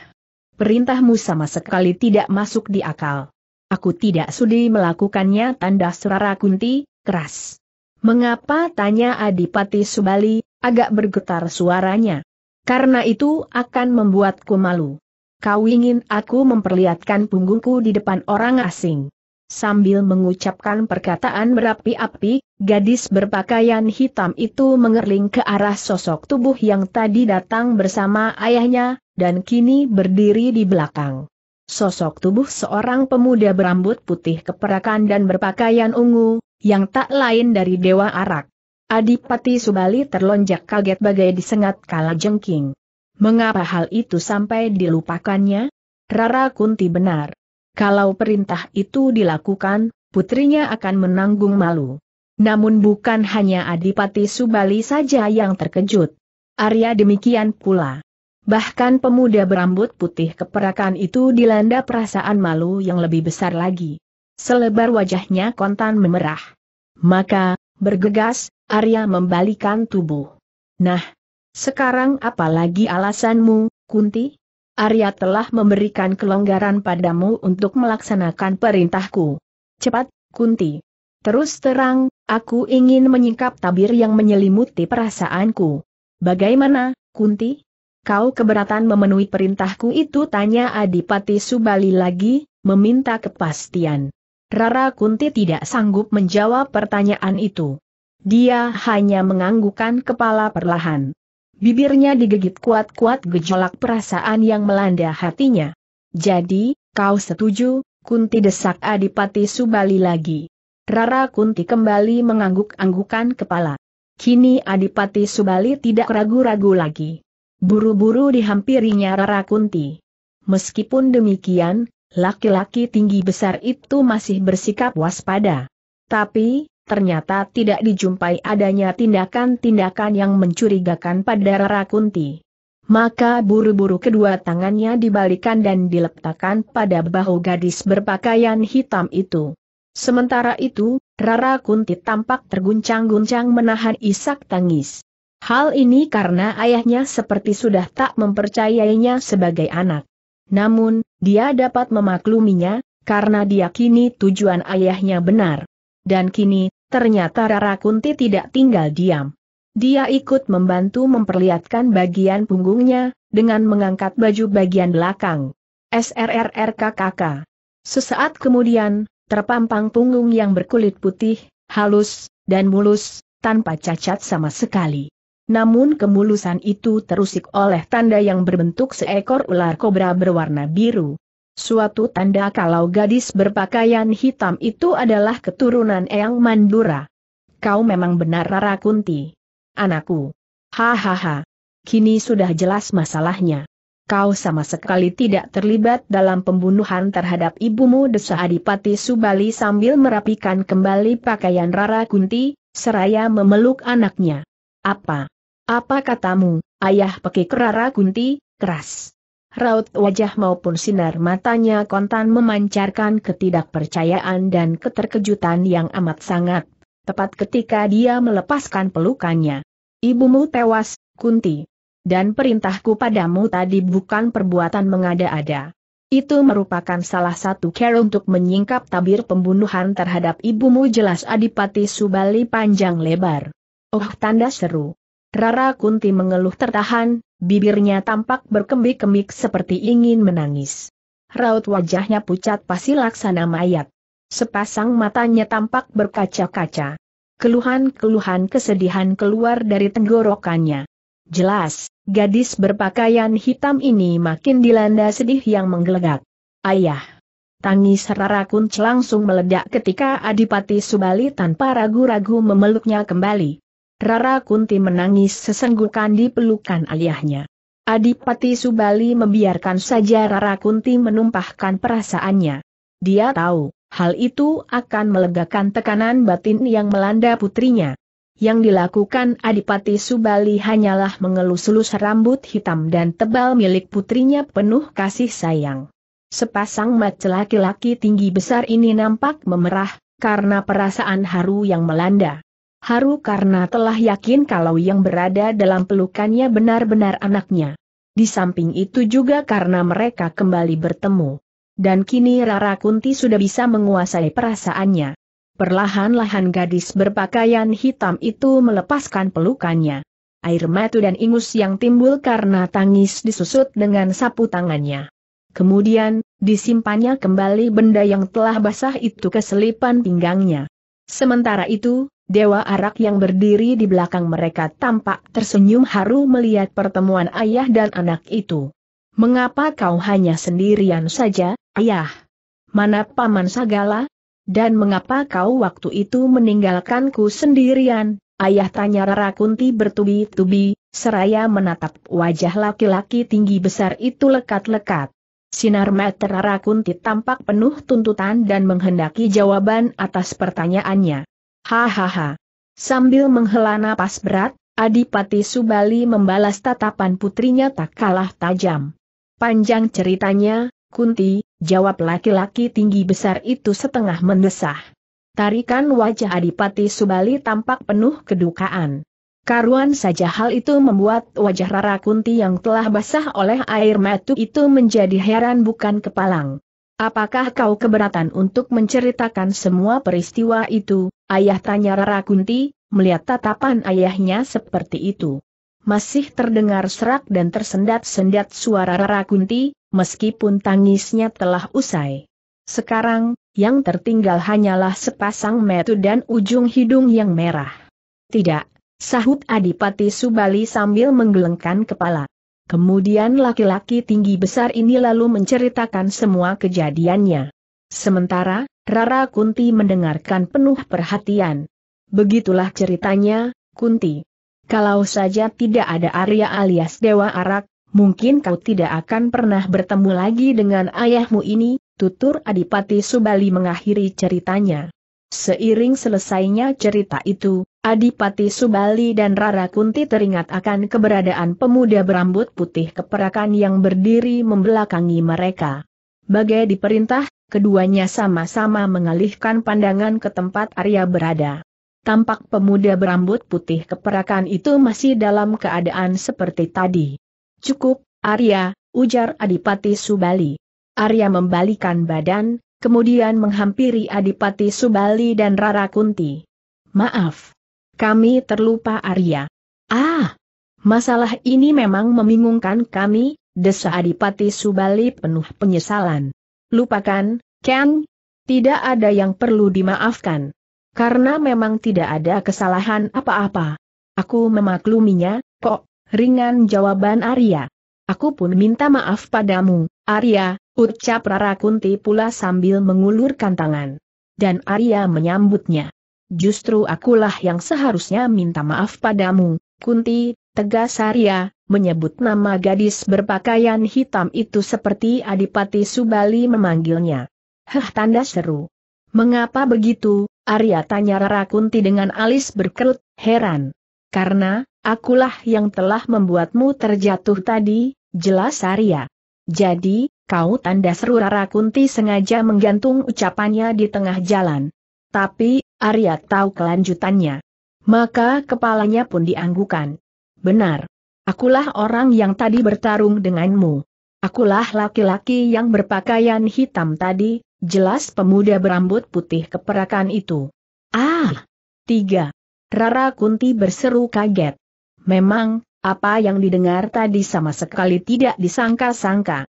Perintahmu sama sekali tidak masuk di akal. Aku tidak sudi melakukannya tanda Surara Kunti, keras. Mengapa tanya Adipati Subali, agak bergetar suaranya. Karena itu akan membuatku malu. Kau ingin aku memperlihatkan punggungku di depan orang asing. Sambil mengucapkan perkataan berapi-api, gadis berpakaian hitam itu mengerling ke arah sosok tubuh yang tadi datang bersama ayahnya, dan kini berdiri di belakang. Sosok tubuh seorang pemuda berambut putih keperakan dan berpakaian ungu, yang tak lain dari Dewa Arak. Adipati Subali terlonjak kaget bagai disengat kala jengking. Mengapa hal itu sampai dilupakannya? Rara Kunti benar. Kalau perintah itu dilakukan, putrinya akan menanggung malu. Namun bukan hanya Adipati Subali saja yang terkejut. Arya demikian pula. Bahkan pemuda berambut putih keperakan itu dilanda perasaan malu yang lebih besar lagi. Selebar wajahnya kontan memerah. Maka, bergegas, Arya membalikan tubuh. Nah, sekarang apalagi alasanmu, Kunti? Arya telah memberikan kelonggaran padamu untuk melaksanakan perintahku. Cepat, Kunti. Terus terang, aku ingin menyingkap tabir yang menyelimuti perasaanku. Bagaimana, Kunti? Kau keberatan memenuhi perintahku itu tanya Adipati Subali lagi, meminta kepastian. Rara Kunti tidak sanggup menjawab pertanyaan itu. Dia hanya menganggukkan kepala perlahan. Bibirnya digigit kuat-kuat gejolak perasaan yang melanda hatinya. Jadi, kau setuju, Kunti desak Adipati Subali lagi. Rara Kunti kembali mengangguk-anggukan kepala. Kini Adipati Subali tidak ragu-ragu lagi. Buru-buru dihampirinya Rara Kunti. Meskipun demikian, laki-laki tinggi besar itu masih bersikap waspada. Tapi, ternyata tidak dijumpai adanya tindakan-tindakan yang mencurigakan pada Rara Kunti. Maka buru-buru kedua tangannya dibalikan dan diletakkan pada bahu gadis berpakaian hitam itu. Sementara itu, Rara Kunti tampak terguncang-guncang menahan isak tangis. Hal ini karena ayahnya seperti sudah tak mempercayainya sebagai anak. Namun, dia dapat memakluminya, karena dia kini tujuan ayahnya benar. Dan kini, Ternyata Rara Kunti tidak tinggal diam. Dia ikut membantu memperlihatkan bagian punggungnya, dengan mengangkat baju bagian belakang. SRRRKKK. Sesaat kemudian, terpampang punggung yang berkulit putih, halus, dan mulus, tanpa cacat sama sekali. Namun kemulusan itu terusik oleh tanda yang berbentuk seekor ular kobra berwarna biru. Suatu tanda kalau gadis berpakaian hitam itu adalah keturunan Eyang Mandura. Kau memang benar Rara Kunti. Anakku. Hahaha. Kini sudah jelas masalahnya. Kau sama sekali tidak terlibat dalam pembunuhan terhadap ibumu Desa Adipati Subali sambil merapikan kembali pakaian Rara Kunti, seraya memeluk anaknya. Apa? Apa katamu, ayah pekik Rara Kunti, keras raut wajah maupun sinar matanya kontan memancarkan ketidakpercayaan dan keterkejutan yang amat sangat. Tepat ketika dia melepaskan pelukannya. Ibumu tewas, Kunti. Dan perintahku padamu tadi bukan perbuatan mengada-ada. Itu merupakan salah satu cara untuk menyingkap tabir pembunuhan terhadap ibumu jelas Adipati Subali panjang lebar. Oh tanda seru. Rara Kunti mengeluh tertahan, Bibirnya tampak berkembik-kembik seperti ingin menangis. Raut wajahnya pucat pasti laksana mayat. Sepasang matanya tampak berkaca-kaca. Keluhan-keluhan kesedihan keluar dari tenggorokannya. Jelas, gadis berpakaian hitam ini makin dilanda sedih yang menggelegak. Ayah! Tangis Rara Kunc langsung meledak ketika Adipati Subali tanpa ragu-ragu memeluknya kembali. Rara Kunti menangis sesenggukan di pelukan ayahnya. Adipati Subali membiarkan saja Rara Kunti menumpahkan perasaannya. Dia tahu, hal itu akan melegakan tekanan batin yang melanda putrinya. Yang dilakukan Adipati Subali hanyalah mengelus-elus rambut hitam dan tebal milik putrinya penuh kasih sayang. Sepasang mata laki-laki tinggi besar ini nampak memerah, karena perasaan haru yang melanda haru karena telah yakin kalau yang berada dalam pelukannya benar-benar anaknya. Di samping itu juga karena mereka kembali bertemu. Dan kini Rara Kunti sudah bisa menguasai perasaannya. Perlahan-lahan gadis berpakaian hitam itu melepaskan pelukannya. Air mata dan ingus yang timbul karena tangis disusut dengan sapu tangannya. Kemudian, disimpannya kembali benda yang telah basah itu ke selipan pinggangnya. Sementara itu, Dewa Arak yang berdiri di belakang mereka tampak tersenyum haru melihat pertemuan ayah dan anak itu. Mengapa kau hanya sendirian saja, ayah? Mana paman Sagala? Dan mengapa kau waktu itu meninggalkanku sendirian? Ayah tanya Rara Kunti bertubi-tubi, seraya menatap wajah laki-laki tinggi besar itu lekat-lekat. Sinar mata Rara Kunti tampak penuh tuntutan dan menghendaki jawaban atas pertanyaannya. Hahaha. Sambil menghela napas berat, Adipati Subali membalas tatapan putrinya tak kalah tajam. Panjang ceritanya, Kunti, jawab laki-laki tinggi besar itu setengah mendesah. Tarikan wajah Adipati Subali tampak penuh kedukaan. Karuan saja hal itu membuat wajah Rara Kunti yang telah basah oleh air mata itu menjadi heran bukan kepalang. Apakah kau keberatan untuk menceritakan semua peristiwa itu, ayah tanya Rara Kunti, melihat tatapan ayahnya seperti itu. Masih terdengar serak dan tersendat-sendat suara Rara Kunti, meskipun tangisnya telah usai. Sekarang, yang tertinggal hanyalah sepasang metu dan ujung hidung yang merah. Tidak, Sahut Adipati Subali sambil menggelengkan kepala. Kemudian laki-laki tinggi besar ini lalu menceritakan semua kejadiannya. Sementara, Rara Kunti mendengarkan penuh perhatian. Begitulah ceritanya, Kunti. Kalau saja tidak ada Arya alias Dewa Arak, mungkin kau tidak akan pernah bertemu lagi dengan ayahmu ini, tutur Adipati Subali mengakhiri ceritanya. Seiring selesainya cerita itu, Adipati Subali dan Rara Kunti teringat akan keberadaan pemuda berambut putih keperakan yang berdiri membelakangi mereka. Bagai diperintah, keduanya sama-sama mengalihkan pandangan ke tempat Arya berada. Tampak pemuda berambut putih keperakan itu masih dalam keadaan seperti tadi. Cukup, Arya, ujar Adipati Subali. Arya membalikan badan, kemudian menghampiri Adipati Subali dan Rara Kunti. Maaf, kami terlupa Arya. Ah! Masalah ini memang membingungkan kami, desa Adipati Subali penuh penyesalan. Lupakan, Ken. Tidak ada yang perlu dimaafkan. Karena memang tidak ada kesalahan apa-apa. Aku memakluminya, kok, ringan jawaban Arya. Aku pun minta maaf padamu, Arya, ucap Rara Kunti pula sambil mengulurkan tangan. Dan Arya menyambutnya. Justru akulah yang seharusnya minta maaf padamu, Kunti, tegas Arya, menyebut nama gadis berpakaian hitam itu seperti Adipati Subali memanggilnya. Heh tanda seru. Mengapa begitu, Arya tanya Rara Kunti dengan alis berkerut, heran. Karena, akulah yang telah membuatmu terjatuh tadi, jelas Arya. Jadi, kau tanda seru Rara Kunti sengaja menggantung ucapannya di tengah jalan. Tapi, Arya tahu kelanjutannya. Maka kepalanya pun dianggukan. Benar. Akulah orang yang tadi bertarung denganmu. Akulah laki-laki yang berpakaian hitam tadi, jelas pemuda berambut putih keperakan itu. Ah! Tiga. Rara Kunti berseru kaget. Memang, apa yang didengar tadi sama sekali tidak disangka-sangka.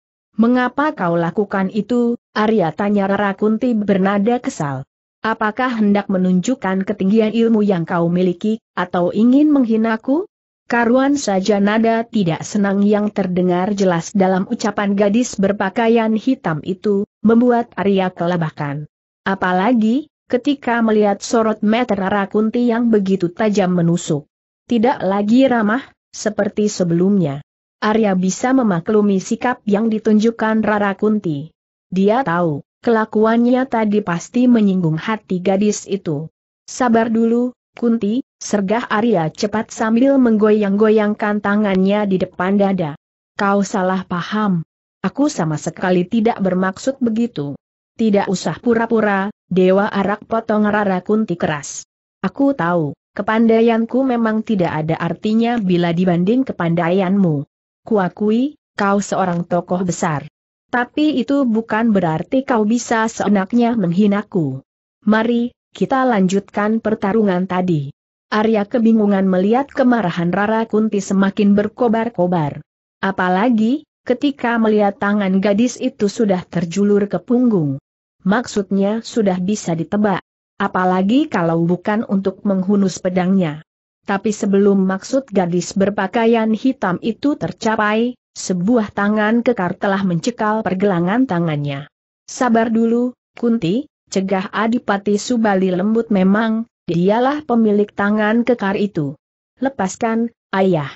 Mengapa kau lakukan itu, Arya tanya Rara Kunti bernada kesal. Apakah hendak menunjukkan ketinggian ilmu yang kau miliki, atau ingin menghinaku? Karuan saja nada tidak senang yang terdengar jelas dalam ucapan gadis berpakaian hitam itu, membuat Arya kelabakan. Apalagi, ketika melihat sorot mata Rara Kunti yang begitu tajam menusuk. Tidak lagi ramah, seperti sebelumnya. Arya bisa memaklumi sikap yang ditunjukkan Rara Kunti. Dia tahu, Kelakuannya tadi pasti menyinggung hati gadis itu. Sabar dulu, Kunti, sergah Arya cepat sambil menggoyang-goyangkan tangannya di depan dada. Kau salah paham. Aku sama sekali tidak bermaksud begitu. Tidak usah pura-pura, Dewa Arak potong Rara Kunti keras. Aku tahu, kepandaianku memang tidak ada artinya bila dibanding kepandaianmu. Kuakui, kau seorang tokoh besar. Tapi itu bukan berarti kau bisa seenaknya menghinaku. Mari, kita lanjutkan pertarungan tadi. Arya kebingungan melihat kemarahan Rara Kunti semakin berkobar-kobar. Apalagi, ketika melihat tangan gadis itu sudah terjulur ke punggung. Maksudnya sudah bisa ditebak. Apalagi kalau bukan untuk menghunus pedangnya. Tapi sebelum maksud gadis berpakaian hitam itu tercapai, sebuah tangan kekar telah mencekal pergelangan tangannya. Sabar dulu, Kunti, cegah Adipati Subali lembut memang, dialah pemilik tangan kekar itu. Lepaskan, ayah.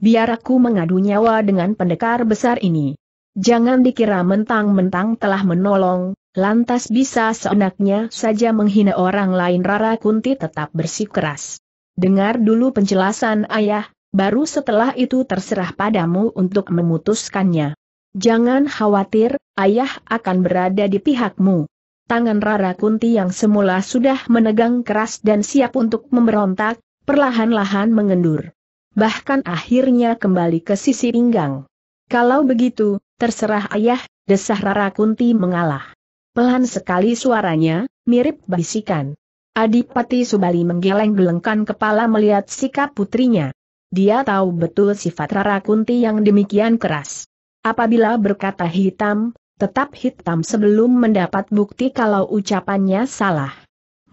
Biar aku mengadu nyawa dengan pendekar besar ini. Jangan dikira mentang-mentang telah menolong, lantas bisa seenaknya saja menghina orang lain Rara Kunti tetap bersikeras. Dengar dulu penjelasan ayah, Baru setelah itu terserah padamu untuk memutuskannya. Jangan khawatir, ayah akan berada di pihakmu. Tangan Rara Kunti yang semula sudah menegang keras dan siap untuk memberontak, perlahan-lahan mengendur. Bahkan akhirnya kembali ke sisi pinggang. Kalau begitu, terserah ayah, desah Rara Kunti mengalah. Pelan sekali suaranya, mirip bisikan. Adipati Subali menggeleng-gelengkan kepala melihat sikap putrinya. Dia tahu betul sifat Rara Kunti yang demikian keras. Apabila berkata hitam, tetap hitam sebelum mendapat bukti kalau ucapannya salah.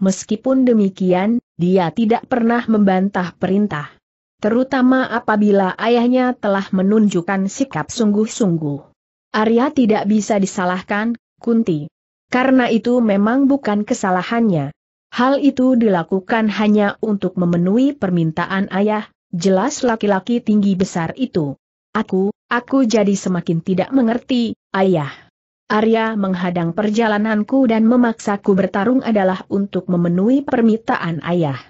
Meskipun demikian, dia tidak pernah membantah perintah. Terutama apabila ayahnya telah menunjukkan sikap sungguh-sungguh. Arya tidak bisa disalahkan, Kunti. Karena itu memang bukan kesalahannya. Hal itu dilakukan hanya untuk memenuhi permintaan ayah, jelas laki-laki tinggi besar itu. Aku, aku jadi semakin tidak mengerti, ayah. Arya menghadang perjalananku dan memaksaku bertarung adalah untuk memenuhi permintaan ayah.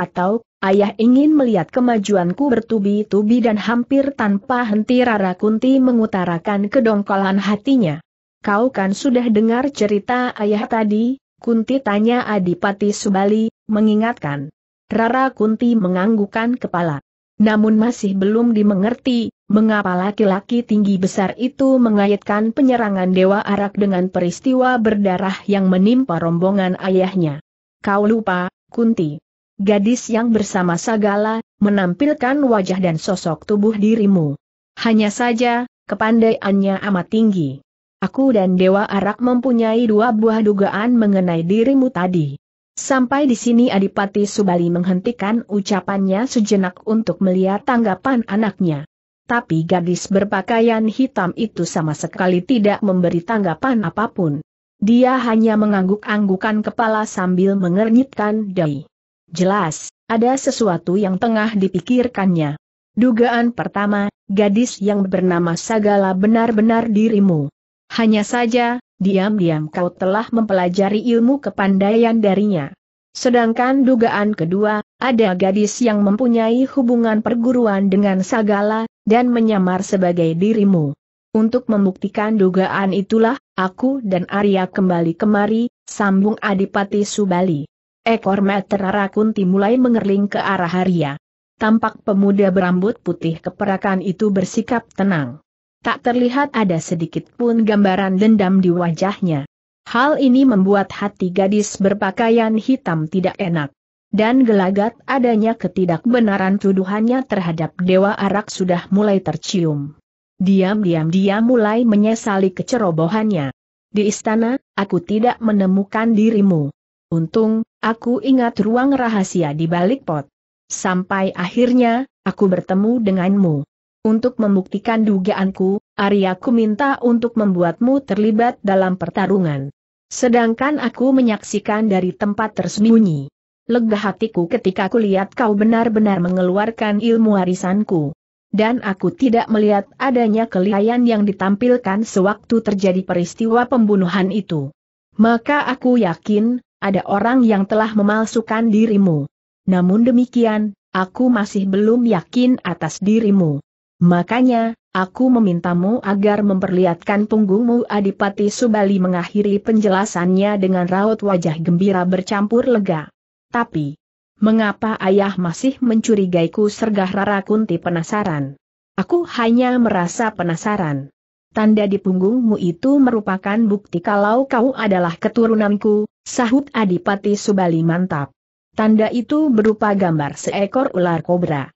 Atau, ayah ingin melihat kemajuanku bertubi-tubi dan hampir tanpa henti Rara Kunti mengutarakan kedongkolan hatinya. Kau kan sudah dengar cerita ayah tadi, Kunti tanya Adipati Subali, mengingatkan. Rara Kunti menganggukan kepala. Namun masih belum dimengerti, mengapa laki-laki tinggi besar itu mengaitkan penyerangan Dewa Arak dengan peristiwa berdarah yang menimpa rombongan ayahnya. Kau lupa, Kunti. Gadis yang bersama Sagala, menampilkan wajah dan sosok tubuh dirimu. Hanya saja, kepandaiannya amat tinggi. Aku dan Dewa Arak mempunyai dua buah dugaan mengenai dirimu tadi. Sampai di sini Adipati Subali menghentikan ucapannya sejenak untuk melihat tanggapan anaknya. Tapi gadis berpakaian hitam itu sama sekali tidak memberi tanggapan apapun. Dia hanya mengangguk-anggukan kepala sambil mengernyitkan dahi. Jelas, ada sesuatu yang tengah dipikirkannya. Dugaan pertama, gadis yang bernama Sagala benar-benar dirimu. Hanya saja, diam-diam kau telah mempelajari ilmu kepandaian darinya. Sedangkan dugaan kedua, ada gadis yang mempunyai hubungan perguruan dengan Sagala, dan menyamar sebagai dirimu. Untuk membuktikan dugaan itulah, aku dan Arya kembali kemari, sambung Adipati Subali. Ekor Meterara Kunti mulai mengerling ke arah Arya. Tampak pemuda berambut putih keperakan itu bersikap tenang. Tak terlihat ada sedikit pun gambaran dendam di wajahnya. Hal ini membuat hati gadis berpakaian hitam tidak enak. Dan gelagat adanya ketidakbenaran tuduhannya terhadap Dewa Arak sudah mulai tercium. Diam-diam dia mulai menyesali kecerobohannya. Di istana, aku tidak menemukan dirimu. Untung, aku ingat ruang rahasia di balik pot. Sampai akhirnya, aku bertemu denganmu. Untuk membuktikan dugaanku, Arya ku minta untuk membuatmu terlibat dalam pertarungan. Sedangkan aku menyaksikan dari tempat tersembunyi. Lega hatiku ketika kulihat kau benar-benar mengeluarkan ilmu warisanku. Dan aku tidak melihat adanya kelihayan yang ditampilkan sewaktu terjadi peristiwa pembunuhan itu. Maka aku yakin, ada orang yang telah memalsukan dirimu. Namun demikian, aku masih belum yakin atas dirimu. Makanya, aku memintamu agar memperlihatkan punggungmu Adipati Subali mengakhiri penjelasannya dengan raut wajah gembira bercampur lega. Tapi, mengapa ayah masih mencurigaiku sergah Rara Kunti penasaran? Aku hanya merasa penasaran. Tanda di punggungmu itu merupakan bukti kalau kau adalah keturunanku, sahut Adipati Subali mantap. Tanda itu berupa gambar seekor ular kobra.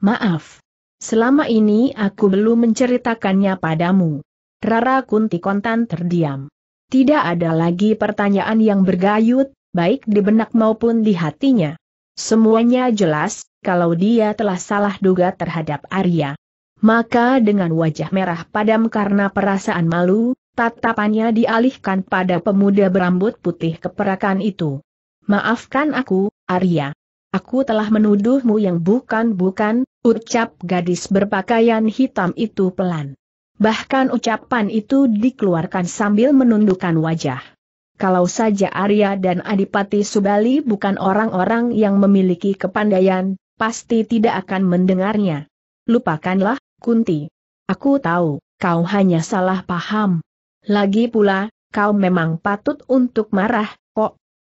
Maaf, Selama ini aku belum menceritakannya padamu. Rara Kunti kontan terdiam. Tidak ada lagi pertanyaan yang bergayut, baik di benak maupun di hatinya. Semuanya jelas, kalau dia telah salah duga terhadap Arya. Maka dengan wajah merah padam karena perasaan malu, tatapannya dialihkan pada pemuda berambut putih keperakan itu. Maafkan aku, Arya. Aku telah menuduhmu yang bukan-bukan, ucap gadis berpakaian hitam itu pelan. Bahkan ucapan itu dikeluarkan sambil menundukkan wajah. Kalau saja Arya dan Adipati Subali bukan orang-orang yang memiliki kepandaian, pasti tidak akan mendengarnya. Lupakanlah, Kunti. Aku tahu, kau hanya salah paham. Lagi pula, kau memang patut untuk marah,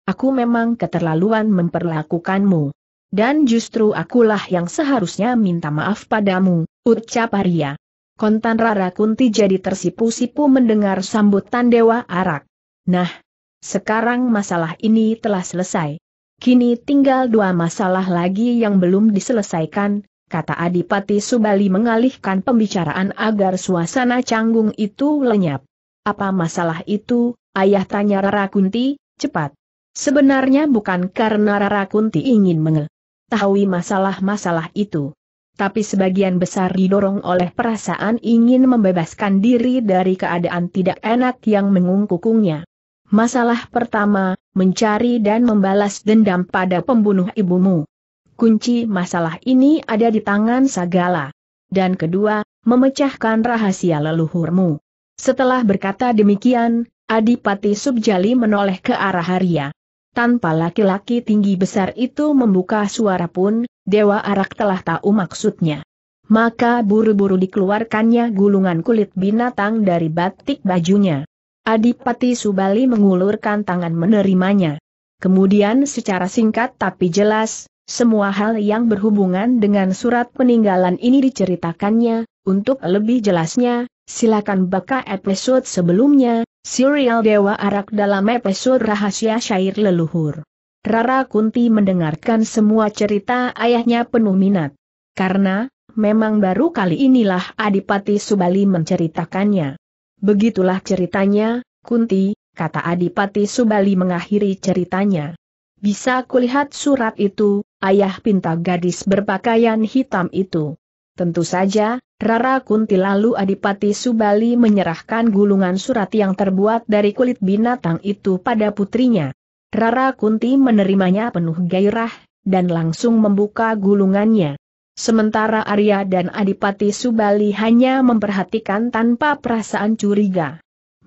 aku memang keterlaluan memperlakukanmu. Dan justru akulah yang seharusnya minta maaf padamu, ucap Arya. Kontan Rara Kunti jadi tersipu-sipu mendengar sambutan Dewa Arak. Nah, sekarang masalah ini telah selesai. Kini tinggal dua masalah lagi yang belum diselesaikan, kata Adipati Subali mengalihkan pembicaraan agar suasana canggung itu lenyap. Apa masalah itu, ayah tanya Rara Kunti, cepat. Sebenarnya bukan karena Rara Kunti ingin mengetahui masalah-masalah itu. Tapi sebagian besar didorong oleh perasaan ingin membebaskan diri dari keadaan tidak enak yang mengungkukungnya. Masalah pertama, mencari dan membalas dendam pada pembunuh ibumu. Kunci masalah ini ada di tangan Sagala. Dan kedua, memecahkan rahasia leluhurmu. Setelah berkata demikian, Adipati Subjali menoleh ke arah Arya tanpa laki-laki tinggi besar itu membuka suara pun, Dewa Arak telah tahu maksudnya. Maka buru-buru dikeluarkannya gulungan kulit binatang dari batik bajunya. Adipati Subali mengulurkan tangan menerimanya. Kemudian secara singkat tapi jelas, semua hal yang berhubungan dengan surat peninggalan ini diceritakannya, untuk lebih jelasnya, silakan baca episode sebelumnya, Surial Dewa Arak dalam episode Rahasia Syair Leluhur. Rara Kunti mendengarkan semua cerita ayahnya penuh minat. Karena, memang baru kali inilah Adipati Subali menceritakannya. Begitulah ceritanya, Kunti, kata Adipati Subali mengakhiri ceritanya. Bisa kulihat surat itu, ayah pinta gadis berpakaian hitam itu. Tentu saja, Rara Kunti lalu Adipati Subali menyerahkan gulungan surat yang terbuat dari kulit binatang itu pada putrinya. Rara Kunti menerimanya penuh gairah, dan langsung membuka gulungannya. Sementara Arya dan Adipati Subali hanya memperhatikan tanpa perasaan curiga.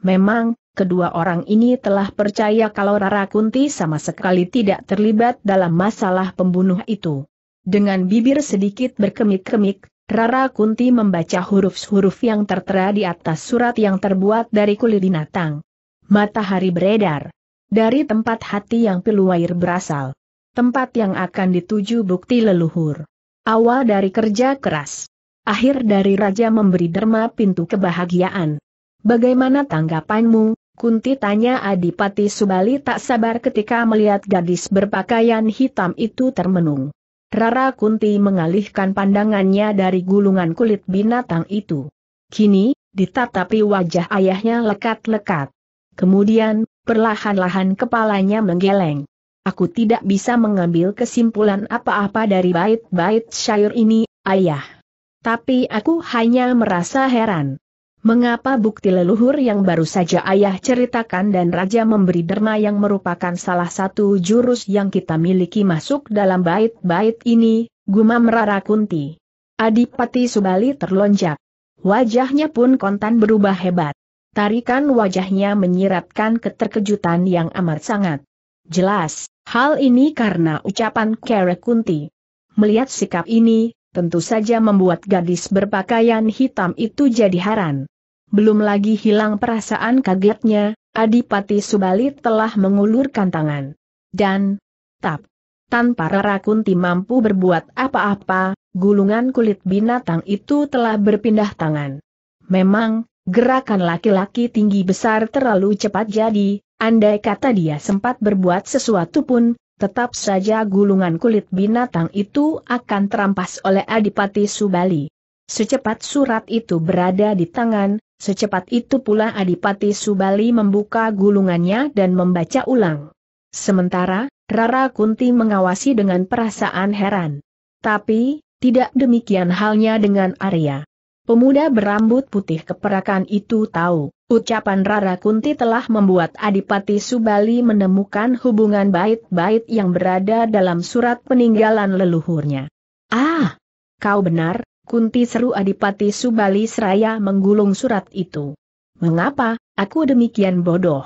Memang, kedua orang ini telah percaya kalau Rara Kunti sama sekali tidak terlibat dalam masalah pembunuh itu. Dengan bibir sedikit berkemik-kemik, Rara Kunti membaca huruf-huruf yang tertera di atas surat yang terbuat dari kulit binatang. Matahari beredar. Dari tempat hati yang peluair berasal. Tempat yang akan dituju bukti leluhur. Awal dari kerja keras. Akhir dari Raja memberi derma pintu kebahagiaan. Bagaimana tanggapanmu, Kunti tanya Adipati Subali tak sabar ketika melihat gadis berpakaian hitam itu termenung. Rara Kunti mengalihkan pandangannya dari gulungan kulit binatang itu. Kini, ditatapi wajah ayahnya lekat-lekat. Kemudian, perlahan-lahan kepalanya menggeleng. Aku tidak bisa mengambil kesimpulan apa-apa dari bait-bait syair ini, ayah. Tapi aku hanya merasa heran. Mengapa bukti leluhur yang baru saja ayah ceritakan dan raja memberi derma yang merupakan salah satu jurus yang kita miliki masuk dalam bait-bait ini, gumam Rara Kunti. Adipati Subali terlonjak. Wajahnya pun kontan berubah hebat. Tarikan wajahnya menyiratkan keterkejutan yang amat sangat. Jelas, hal ini karena ucapan Kere Kunti. Melihat sikap ini, tentu saja membuat gadis berpakaian hitam itu jadi haran belum lagi hilang perasaan kagetnya, Adipati subali telah mengulurkan tangan. Dan, tap, tanpa Kunti mampu berbuat apa-apa, gulungan kulit binatang itu telah berpindah tangan. Memang, gerakan laki-laki tinggi besar terlalu cepat jadi, andai kata dia sempat berbuat sesuatu pun, tetap saja gulungan kulit binatang itu akan terampas oleh Adipati Subali. Secepat surat itu berada di tangan, Secepat itu pula Adipati Subali membuka gulungannya dan membaca ulang. Sementara, Rara Kunti mengawasi dengan perasaan heran. Tapi, tidak demikian halnya dengan Arya. Pemuda berambut putih keperakan itu tahu, ucapan Rara Kunti telah membuat Adipati Subali menemukan hubungan bait-bait yang berada dalam surat peninggalan leluhurnya. Ah, kau benar, Kunti seru Adipati Subali Seraya menggulung surat itu. Mengapa, aku demikian bodoh?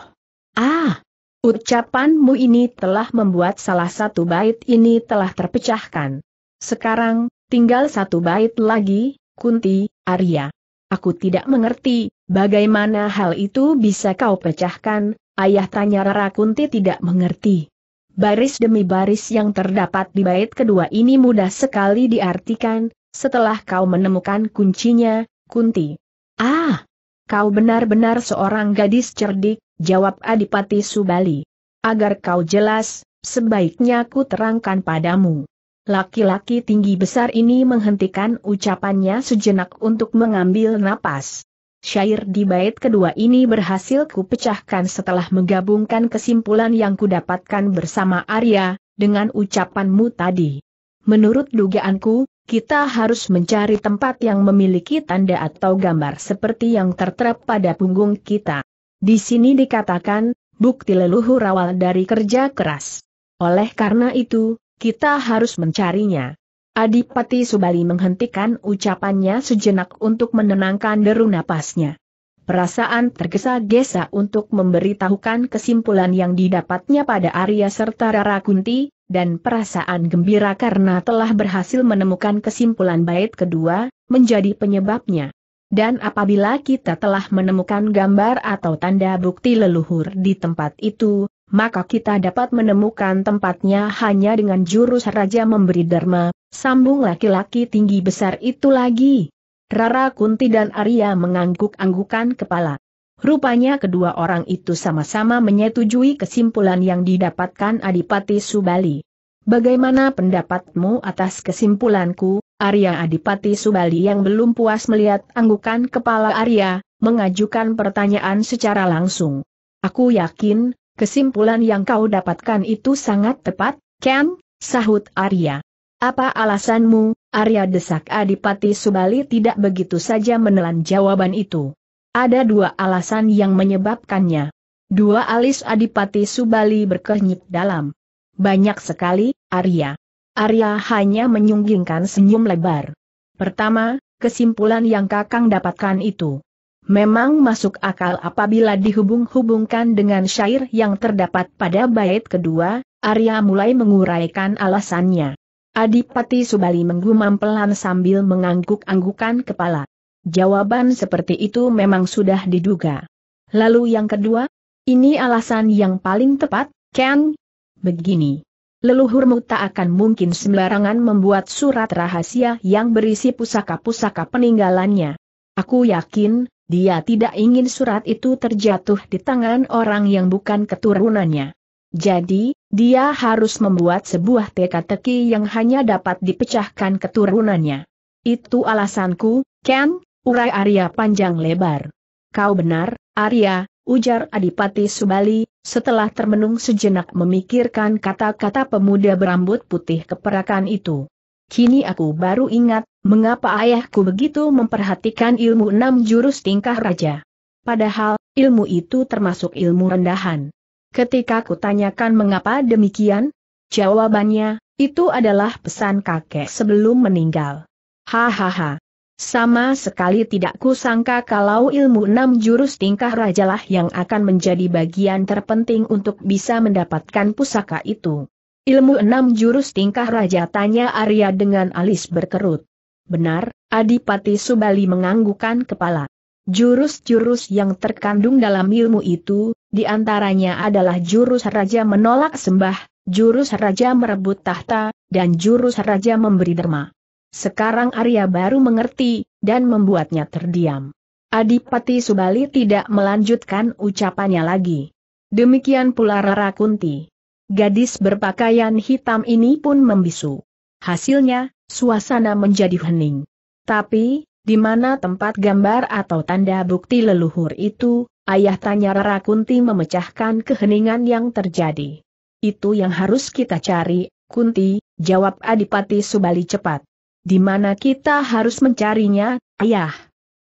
Ah! Ucapanmu ini telah membuat salah satu bait ini telah terpecahkan. Sekarang, tinggal satu bait lagi, Kunti, Arya. Aku tidak mengerti, bagaimana hal itu bisa kau pecahkan, ayah tanya Rara Kunti tidak mengerti. Baris demi baris yang terdapat di bait kedua ini mudah sekali diartikan, setelah kau menemukan kuncinya, Kunti. Ah! Kau benar-benar seorang gadis cerdik, jawab Adipati Subali. Agar kau jelas, sebaiknya ku terangkan padamu. Laki-laki tinggi besar ini menghentikan ucapannya sejenak untuk mengambil napas. Syair di bait kedua ini berhasil kupecahkan setelah menggabungkan kesimpulan yang kudapatkan bersama Arya, dengan ucapanmu tadi. Menurut dugaanku, kita harus mencari tempat yang memiliki tanda atau gambar seperti yang tertera pada punggung kita. Di sini dikatakan, bukti leluhur awal dari kerja keras. Oleh karena itu, kita harus mencarinya. Adipati Subali menghentikan ucapannya sejenak untuk menenangkan deru napasnya. Perasaan tergesa-gesa untuk memberitahukan kesimpulan yang didapatnya pada Arya serta Rara Kunti, dan perasaan gembira karena telah berhasil menemukan kesimpulan bait kedua, menjadi penyebabnya. Dan apabila kita telah menemukan gambar atau tanda bukti leluhur di tempat itu, maka kita dapat menemukan tempatnya hanya dengan jurus Raja Memberi Dharma, sambung laki-laki tinggi besar itu lagi. Rara Kunti dan Arya mengangguk-anggukan kepala. Rupanya kedua orang itu sama-sama menyetujui kesimpulan yang didapatkan Adipati Subali. Bagaimana pendapatmu atas kesimpulanku, Arya Adipati Subali yang belum puas melihat anggukan kepala Arya, mengajukan pertanyaan secara langsung. Aku yakin, kesimpulan yang kau dapatkan itu sangat tepat, Ken, sahut Arya. Apa alasanmu, Arya desak Adipati Subali tidak begitu saja menelan jawaban itu. Ada dua alasan yang menyebabkannya. Dua alis Adipati Subali berkenyit dalam. Banyak sekali, Arya. Arya hanya menyunggingkan senyum lebar. Pertama, kesimpulan yang Kakang dapatkan itu. Memang masuk akal apabila dihubung-hubungkan dengan syair yang terdapat pada bait kedua, Arya mulai menguraikan alasannya. Adipati Subali menggumam pelan sambil mengangguk-anggukan kepala. Jawaban seperti itu memang sudah diduga. Lalu yang kedua, ini alasan yang paling tepat, Ken. Begini. Leluhurmu tak akan mungkin sembarangan membuat surat rahasia yang berisi pusaka-pusaka peninggalannya. Aku yakin, dia tidak ingin surat itu terjatuh di tangan orang yang bukan keturunannya. Jadi, dia harus membuat sebuah teka-teki yang hanya dapat dipecahkan keturunannya. Itu alasanku, Ken, Urai Arya panjang lebar. Kau benar, Arya, ujar Adipati Subali, setelah termenung sejenak memikirkan kata-kata pemuda berambut putih keperakan itu. Kini aku baru ingat, mengapa ayahku begitu memperhatikan ilmu enam jurus tingkah raja. Padahal, ilmu itu termasuk ilmu rendahan. Ketika kutanyakan mengapa demikian, jawabannya, itu adalah pesan kakek sebelum meninggal. Hahaha, sama sekali tidak kusangka kalau ilmu enam jurus tingkah rajalah yang akan menjadi bagian terpenting untuk bisa mendapatkan pusaka itu. Ilmu enam jurus tingkah raja tanya Arya dengan alis berkerut. Benar, Adipati Subali menganggukan kepala. Jurus-jurus yang terkandung dalam ilmu itu, diantaranya adalah jurus raja menolak sembah, jurus raja merebut tahta, dan jurus raja memberi derma. Sekarang Arya baru mengerti, dan membuatnya terdiam. Adipati Subali tidak melanjutkan ucapannya lagi. Demikian pula Rara Kunti. Gadis berpakaian hitam ini pun membisu. Hasilnya, suasana menjadi hening. Tapi, di mana tempat gambar atau tanda bukti leluhur itu, ayah tanya Rara Kunti memecahkan keheningan yang terjadi. Itu yang harus kita cari, Kunti, jawab Adipati Subali cepat. Di mana kita harus mencarinya, ayah?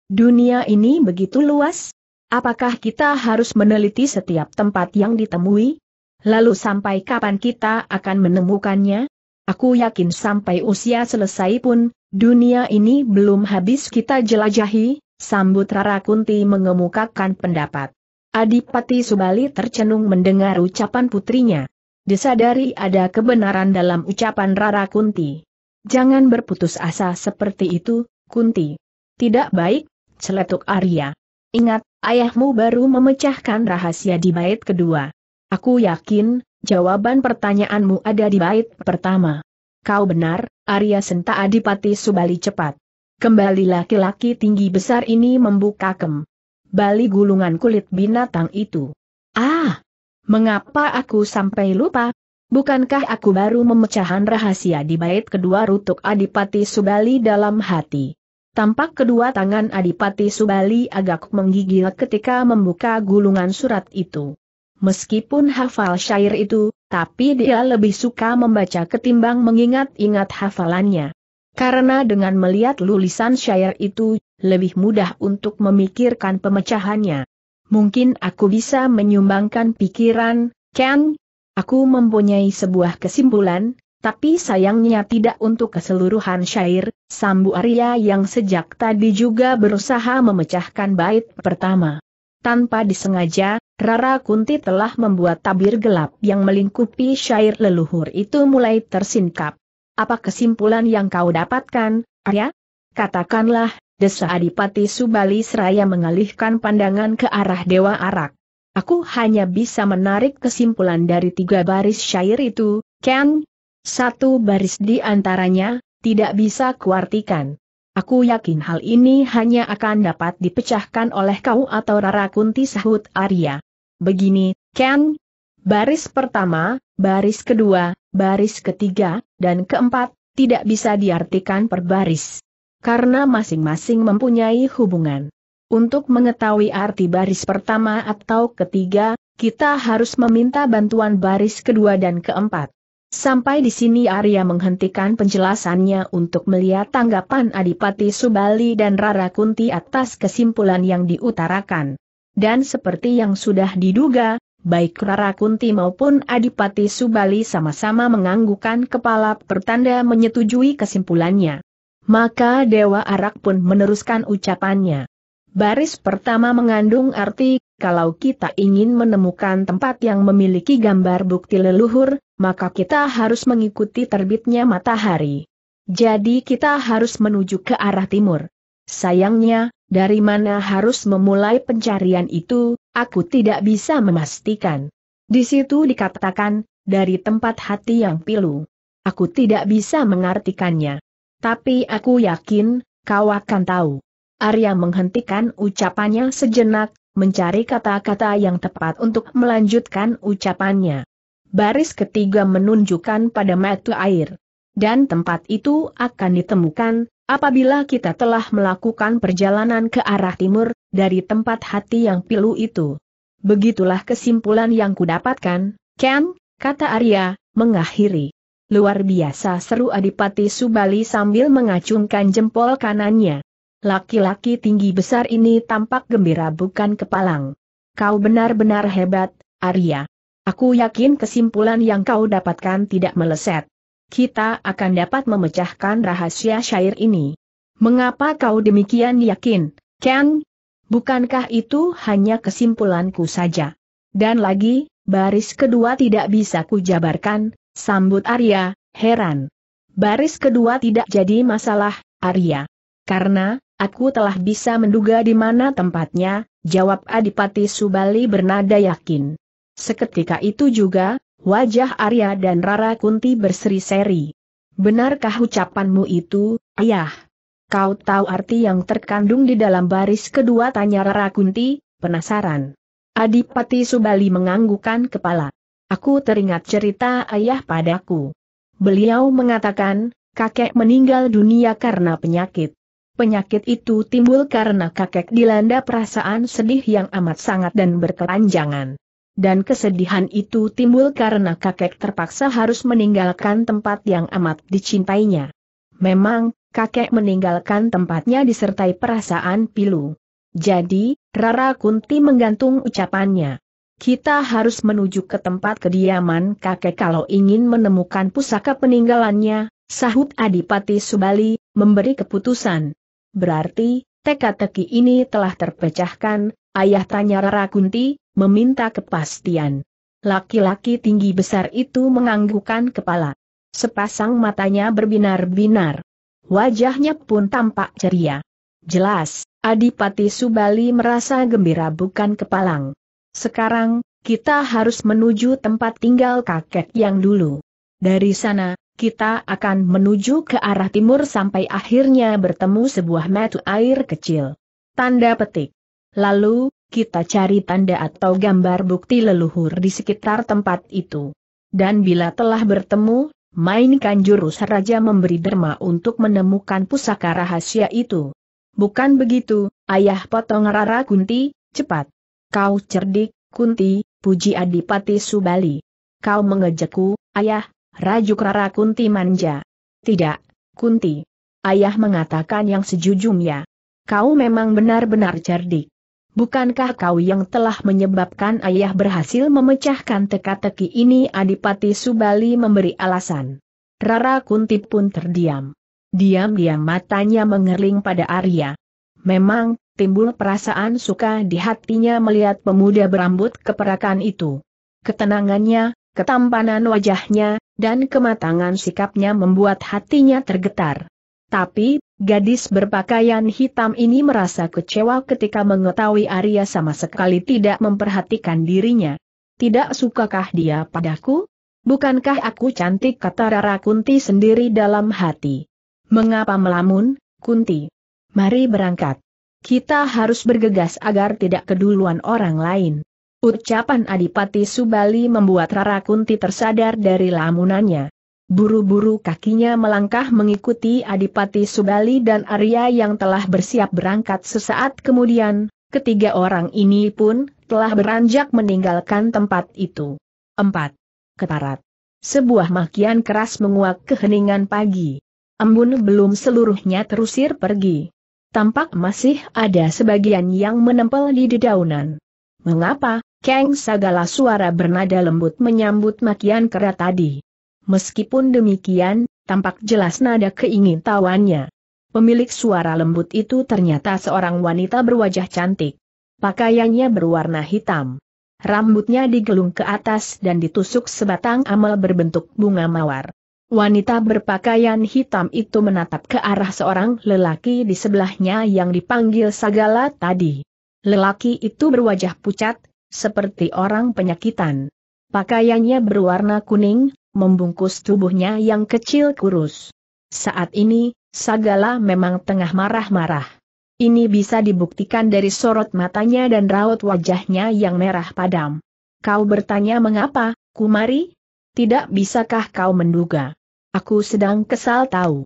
Dunia ini begitu luas. Apakah kita harus meneliti setiap tempat yang ditemui? Lalu sampai kapan kita akan menemukannya? Aku yakin sampai usia selesai pun, dunia ini belum habis kita jelajahi, sambut Rara Kunti mengemukakan pendapat. Adipati Subali tercenung mendengar ucapan putrinya. Disadari ada kebenaran dalam ucapan Rara Kunti. Jangan berputus asa seperti itu, Kunti. Tidak baik, celetuk Arya. Ingat, ayahmu baru memecahkan rahasia di bait kedua. Aku yakin, jawaban pertanyaanmu ada di bait pertama. Kau benar, Arya Senta Adipati Subali cepat. Kembali laki-laki tinggi besar ini membuka kem. Bali gulungan kulit binatang itu. Ah! Mengapa aku sampai lupa, Bukankah aku baru memecahan rahasia di bait kedua rutuk Adipati Subali dalam hati? Tampak kedua tangan Adipati Subali agak menggigil ketika membuka gulungan surat itu. Meskipun hafal syair itu, tapi dia lebih suka membaca ketimbang mengingat-ingat hafalannya. Karena dengan melihat lulisan syair itu, lebih mudah untuk memikirkan pemecahannya. Mungkin aku bisa menyumbangkan pikiran, Kang, Aku mempunyai sebuah kesimpulan, tapi sayangnya tidak untuk keseluruhan syair, Sambu Arya yang sejak tadi juga berusaha memecahkan bait pertama. Tanpa disengaja, Rara Kunti telah membuat tabir gelap yang melingkupi syair leluhur itu mulai tersingkap. Apa kesimpulan yang kau dapatkan, Arya? Katakanlah, Desa Adipati Subali Seraya mengalihkan pandangan ke arah Dewa Arak. Aku hanya bisa menarik kesimpulan dari tiga baris syair itu, Ken. Satu baris di antaranya, tidak bisa kuartikan. Aku yakin hal ini hanya akan dapat dipecahkan oleh kau atau Rara Kunti sahut Arya. Begini, Ken. Baris pertama, baris kedua, baris ketiga, dan keempat, tidak bisa diartikan per baris. Karena masing-masing mempunyai hubungan. Untuk mengetahui arti baris pertama atau ketiga, kita harus meminta bantuan baris kedua dan keempat. Sampai di sini Arya menghentikan penjelasannya untuk melihat tanggapan Adipati Subali dan Rara Kunti atas kesimpulan yang diutarakan. Dan seperti yang sudah diduga, baik Rara Kunti maupun Adipati Subali sama-sama menganggukkan kepala pertanda menyetujui kesimpulannya. Maka Dewa Arak pun meneruskan ucapannya. Baris pertama mengandung arti, kalau kita ingin menemukan tempat yang memiliki gambar bukti leluhur, maka kita harus mengikuti terbitnya matahari. Jadi kita harus menuju ke arah timur. Sayangnya, dari mana harus memulai pencarian itu, aku tidak bisa memastikan. Di situ dikatakan, dari tempat hati yang pilu. Aku tidak bisa mengartikannya. Tapi aku yakin, kau akan tahu. Arya menghentikan ucapannya sejenak, mencari kata-kata yang tepat untuk melanjutkan ucapannya. Baris ketiga menunjukkan pada mata air. Dan tempat itu akan ditemukan, apabila kita telah melakukan perjalanan ke arah timur, dari tempat hati yang pilu itu. Begitulah kesimpulan yang kudapatkan, Ken, kata Arya, mengakhiri. Luar biasa seru Adipati Subali sambil mengacungkan jempol kanannya. Laki-laki tinggi besar ini tampak gembira bukan kepalang. Kau benar-benar hebat, Arya. Aku yakin kesimpulan yang kau dapatkan tidak meleset. Kita akan dapat memecahkan rahasia syair ini. Mengapa kau demikian yakin, Ken? Bukankah itu hanya kesimpulanku saja? Dan lagi, baris kedua tidak bisa kujabarkan, sambut Arya, heran. Baris kedua tidak jadi masalah, Arya. Karena, Aku telah bisa menduga di mana tempatnya, jawab Adipati Subali bernada yakin. Seketika itu juga, wajah Arya dan Rara Kunti berseri-seri. Benarkah ucapanmu itu, ayah? Kau tahu arti yang terkandung di dalam baris kedua tanya Rara Kunti, penasaran. Adipati Subali menganggukkan kepala. Aku teringat cerita ayah padaku. Beliau mengatakan, kakek meninggal dunia karena penyakit. Penyakit itu timbul karena kakek dilanda perasaan sedih yang amat sangat dan berkelanjangan. Dan kesedihan itu timbul karena kakek terpaksa harus meninggalkan tempat yang amat dicintainya. Memang, kakek meninggalkan tempatnya disertai perasaan pilu. Jadi, Rara Kunti menggantung ucapannya. Kita harus menuju ke tempat kediaman kakek kalau ingin menemukan pusaka peninggalannya, sahut Adipati Subali, memberi keputusan. Berarti, teka-teki ini telah terpecahkan, ayah tanya Rara Kunti, meminta kepastian. Laki-laki tinggi besar itu menganggukkan kepala. Sepasang matanya berbinar-binar. Wajahnya pun tampak ceria. Jelas, Adipati Subali merasa gembira bukan kepalang. Sekarang, kita harus menuju tempat tinggal kakek yang dulu. Dari sana, kita akan menuju ke arah timur sampai akhirnya bertemu sebuah metu air kecil. Tanda petik. Lalu, kita cari tanda atau gambar bukti leluhur di sekitar tempat itu. Dan bila telah bertemu, mainkan jurus raja memberi derma untuk menemukan pusaka rahasia itu. Bukan begitu, ayah potong Rara Kunti, cepat. Kau cerdik, Kunti, puji Adipati Subali. Kau mengejekku, ayah, rajuk Rara Kunti manja. Tidak, Kunti. Ayah mengatakan yang sejujurnya. Kau memang benar-benar cerdik. Bukankah kau yang telah menyebabkan ayah berhasil memecahkan teka-teki ini Adipati Subali memberi alasan. Rara Kunti pun terdiam. Diam-diam matanya mengerling pada Arya. Memang, timbul perasaan suka di hatinya melihat pemuda berambut keperakan itu. Ketenangannya, ketampanan wajahnya, dan kematangan sikapnya membuat hatinya tergetar. Tapi, gadis berpakaian hitam ini merasa kecewa ketika mengetahui Arya sama sekali tidak memperhatikan dirinya. Tidak sukakah dia padaku? Bukankah aku cantik kata Rara Kunti sendiri dalam hati. Mengapa melamun, Kunti? Mari berangkat. Kita harus bergegas agar tidak keduluan orang lain. Ucapan Adipati Subali membuat Rara Kunti tersadar dari lamunannya. Buru-buru kakinya melangkah mengikuti Adipati Subali dan Arya yang telah bersiap berangkat sesaat kemudian, ketiga orang ini pun telah beranjak meninggalkan tempat itu. 4. Ketarat. Sebuah makian keras menguak keheningan pagi. Embun belum seluruhnya terusir pergi. Tampak masih ada sebagian yang menempel di dedaunan. Mengapa? Keng Sagala suara bernada lembut menyambut makian kera tadi. Meskipun demikian, tampak jelas nada keingin tawannya. Pemilik suara lembut itu ternyata seorang wanita berwajah cantik. Pakaiannya berwarna hitam. Rambutnya digelung ke atas dan ditusuk sebatang amal berbentuk bunga mawar. Wanita berpakaian hitam itu menatap ke arah seorang lelaki di sebelahnya yang dipanggil Sagala tadi. Lelaki itu berwajah pucat, seperti orang penyakitan. Pakaiannya berwarna kuning, membungkus tubuhnya yang kecil kurus. Saat ini, Sagala memang tengah marah-marah. Ini bisa dibuktikan dari sorot matanya dan raut wajahnya yang merah padam. Kau bertanya mengapa, Kumari? Tidak bisakah kau menduga? Aku sedang kesal tahu.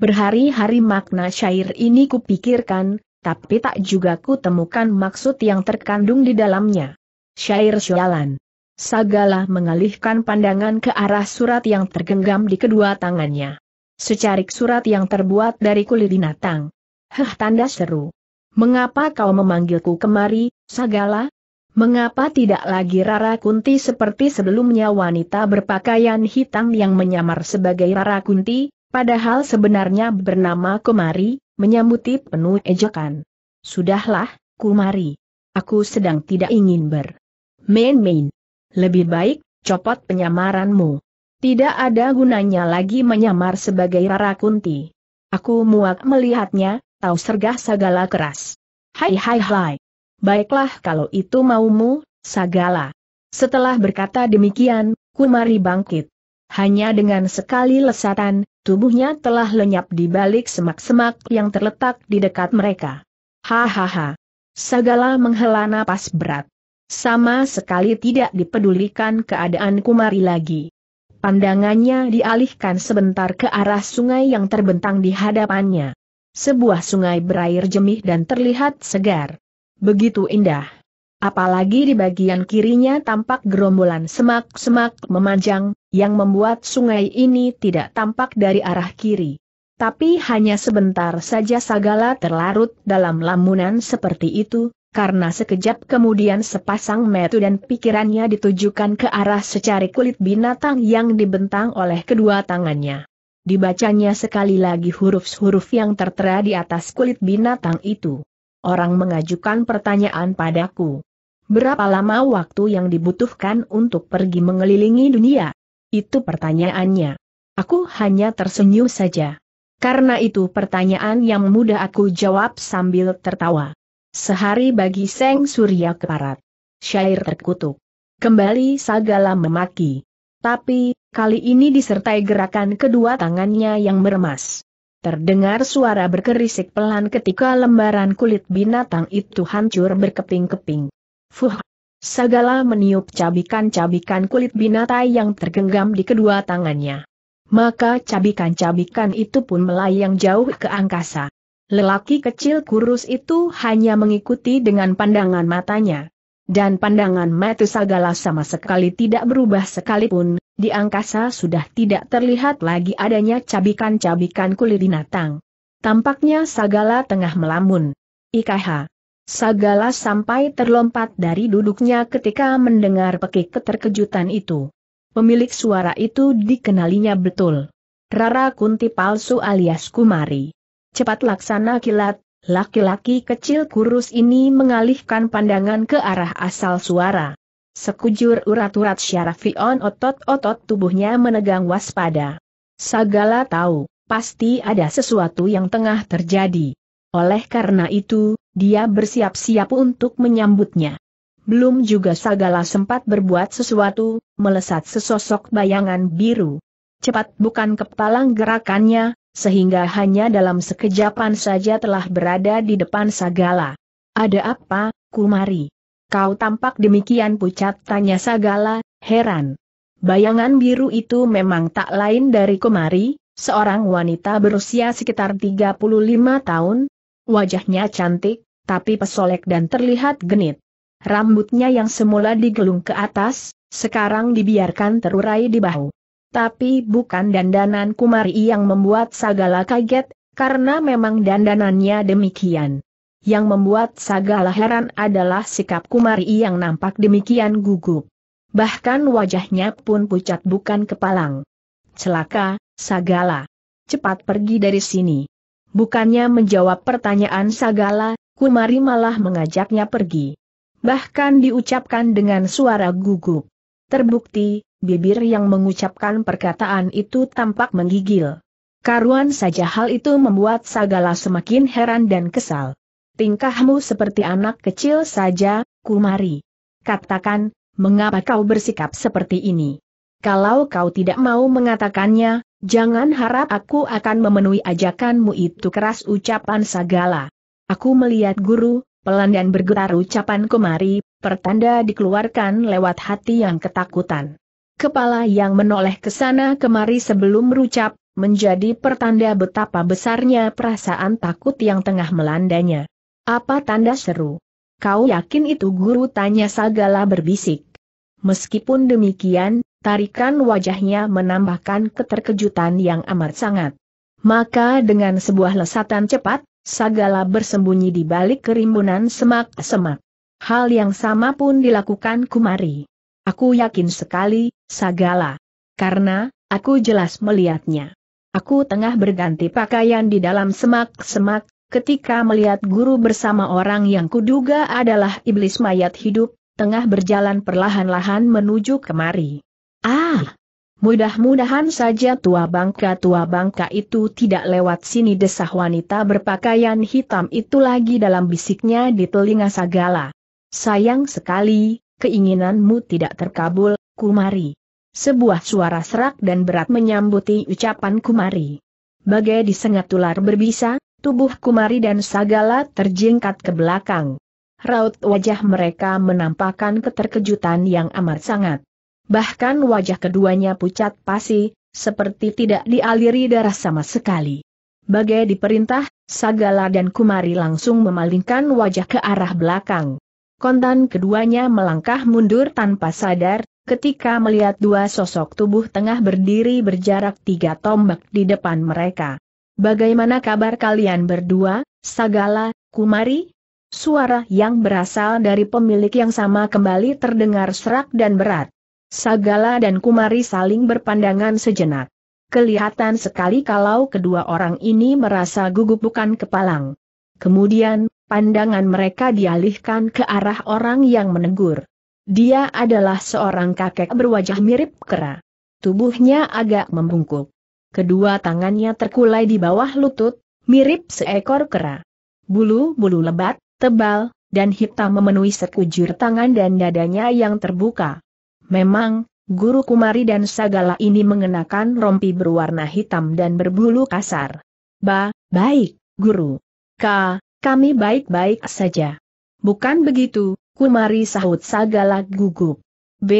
Berhari-hari makna syair ini kupikirkan, tapi tak juga kutemukan maksud yang terkandung di dalamnya. Syair Syalan. Sagala mengalihkan pandangan ke arah surat yang tergenggam di kedua tangannya. Secarik surat yang terbuat dari kulit binatang. Heh tanda seru. Mengapa kau memanggilku kemari, Sagala? Mengapa tidak lagi Rara Kunti seperti sebelumnya wanita berpakaian hitam yang menyamar sebagai Rara Kunti, padahal sebenarnya bernama Kumari, menyambuti penuh ejekan. Sudahlah, Kumari. Aku sedang tidak ingin ber Main-main. Lebih baik, copot penyamaranmu. Tidak ada gunanya lagi menyamar sebagai Rara Kunti. Aku muak melihatnya, tahu sergah segala keras. Hai hai hai. Baiklah kalau itu maumu, Sagala. Setelah berkata demikian, Kumari bangkit. Hanya dengan sekali lesatan, tubuhnya telah lenyap di balik semak-semak yang terletak di dekat mereka. Hahaha. Sagala menghela napas berat. Sama sekali tidak dipedulikan keadaan Kumari lagi. Pandangannya dialihkan sebentar ke arah sungai yang terbentang di hadapannya. Sebuah sungai berair jemih dan terlihat segar. Begitu indah. Apalagi di bagian kirinya tampak gerombolan semak-semak memanjang, yang membuat sungai ini tidak tampak dari arah kiri. Tapi hanya sebentar saja Sagala terlarut dalam lamunan seperti itu, karena sekejap kemudian sepasang metu dan pikirannya ditujukan ke arah secari kulit binatang yang dibentang oleh kedua tangannya. Dibacanya sekali lagi huruf-huruf yang tertera di atas kulit binatang itu. Orang mengajukan pertanyaan padaku. Berapa lama waktu yang dibutuhkan untuk pergi mengelilingi dunia? Itu pertanyaannya. Aku hanya tersenyum saja. Karena itu pertanyaan yang mudah aku jawab sambil tertawa. Sehari bagi Seng Surya keparat. Syair terkutuk. Kembali Sagala memaki. Tapi, kali ini disertai gerakan kedua tangannya yang meremas. Terdengar suara berkerisik pelan ketika lembaran kulit binatang itu hancur berkeping-keping. Fuh! Sagala meniup cabikan-cabikan kulit binatang yang tergenggam di kedua tangannya. Maka cabikan-cabikan itu pun melayang jauh ke angkasa. Lelaki kecil kurus itu hanya mengikuti dengan pandangan matanya. Dan pandangan mata segala sama sekali tidak berubah sekalipun, di angkasa sudah tidak terlihat lagi adanya cabikan-cabikan kulit binatang. Tampaknya Sagala tengah melamun. IKH. Sagala sampai terlompat dari duduknya ketika mendengar pekik keterkejutan itu. Pemilik suara itu dikenalinya betul. Rara Kunti palsu alias Kumari. Cepat laksana kilat, laki-laki kecil kurus ini mengalihkan pandangan ke arah asal suara. Sekujur urat-urat Syarafion otot-otot tubuhnya menegang waspada. Sagala tahu, pasti ada sesuatu yang tengah terjadi. Oleh karena itu, dia bersiap-siap untuk menyambutnya. Belum juga Sagala sempat berbuat sesuatu, melesat sesosok bayangan biru. Cepat bukan kepalang gerakannya, sehingga hanya dalam sekejapan saja telah berada di depan Sagala. Ada apa, Kumari? Kau tampak demikian pucat tanya Sagala, heran. Bayangan biru itu memang tak lain dari Kumari, seorang wanita berusia sekitar 35 tahun. Wajahnya cantik, tapi pesolek dan terlihat genit. Rambutnya yang semula digelung ke atas, sekarang dibiarkan terurai di bahu. Tapi bukan dandanan kumari yang membuat Sagala kaget, karena memang dandanannya demikian. Yang membuat Sagala heran adalah sikap kumari yang nampak demikian gugup. Bahkan wajahnya pun pucat bukan kepalang. Celaka, Sagala. Cepat pergi dari sini. Bukannya menjawab pertanyaan Sagala, Kumari malah mengajaknya pergi. Bahkan diucapkan dengan suara gugup. Terbukti, bibir yang mengucapkan perkataan itu tampak menggigil. Karuan saja hal itu membuat Sagala semakin heran dan kesal. Tingkahmu seperti anak kecil saja, Kumari. Katakan, mengapa kau bersikap seperti ini? Kalau kau tidak mau mengatakannya, jangan harap aku akan memenuhi ajakanmu itu keras ucapan Sagala. Aku melihat guru, pelan dan bergetar ucapan Kumari, pertanda dikeluarkan lewat hati yang ketakutan kepala yang menoleh ke sana kemari sebelum merucap, menjadi pertanda betapa besarnya perasaan takut yang tengah melandanya. Apa tanda seru? Kau yakin itu guru tanya Sagala berbisik. Meskipun demikian, tarikan wajahnya menambahkan keterkejutan yang amat sangat. Maka dengan sebuah lesatan cepat, Sagala bersembunyi di balik kerimbunan semak-semak. Hal yang sama pun dilakukan Kumari. Aku yakin sekali, Sagala. Karena, aku jelas melihatnya. Aku tengah berganti pakaian di dalam semak-semak, ketika melihat guru bersama orang yang kuduga adalah iblis mayat hidup, tengah berjalan perlahan-lahan menuju kemari. Ah! Mudah-mudahan saja tua bangka-tua bangka itu tidak lewat sini desah wanita berpakaian hitam itu lagi dalam bisiknya di telinga Sagala. Sayang sekali, keinginanmu tidak terkabul, kumari. Sebuah suara serak dan berat menyambuti ucapan kumari. Bagai disengat ular berbisa, tubuh kumari dan sagala terjingkat ke belakang. Raut wajah mereka menampakkan keterkejutan yang amat sangat. Bahkan wajah keduanya pucat pasi, seperti tidak dialiri darah sama sekali. Bagai diperintah, Sagala dan Kumari langsung memalingkan wajah ke arah belakang. Kontan keduanya melangkah mundur tanpa sadar, ketika melihat dua sosok tubuh tengah berdiri berjarak tiga tombak di depan mereka. Bagaimana kabar kalian berdua, Sagala, Kumari? Suara yang berasal dari pemilik yang sama kembali terdengar serak dan berat. Sagala dan Kumari saling berpandangan sejenak. Kelihatan sekali kalau kedua orang ini merasa gugup bukan kepalang. Kemudian, pandangan mereka dialihkan ke arah orang yang menegur. Dia adalah seorang kakek berwajah mirip kera. Tubuhnya agak membungkuk. Kedua tangannya terkulai di bawah lutut, mirip seekor kera. Bulu-bulu lebat, tebal, dan hitam memenuhi sekujur tangan dan dadanya yang terbuka. Memang, guru kumari dan sagala ini mengenakan rompi berwarna hitam dan berbulu kasar. Ba, baik, guru. Ka, kami baik-baik saja. Bukan begitu, Kumari sahut segala gugup. B,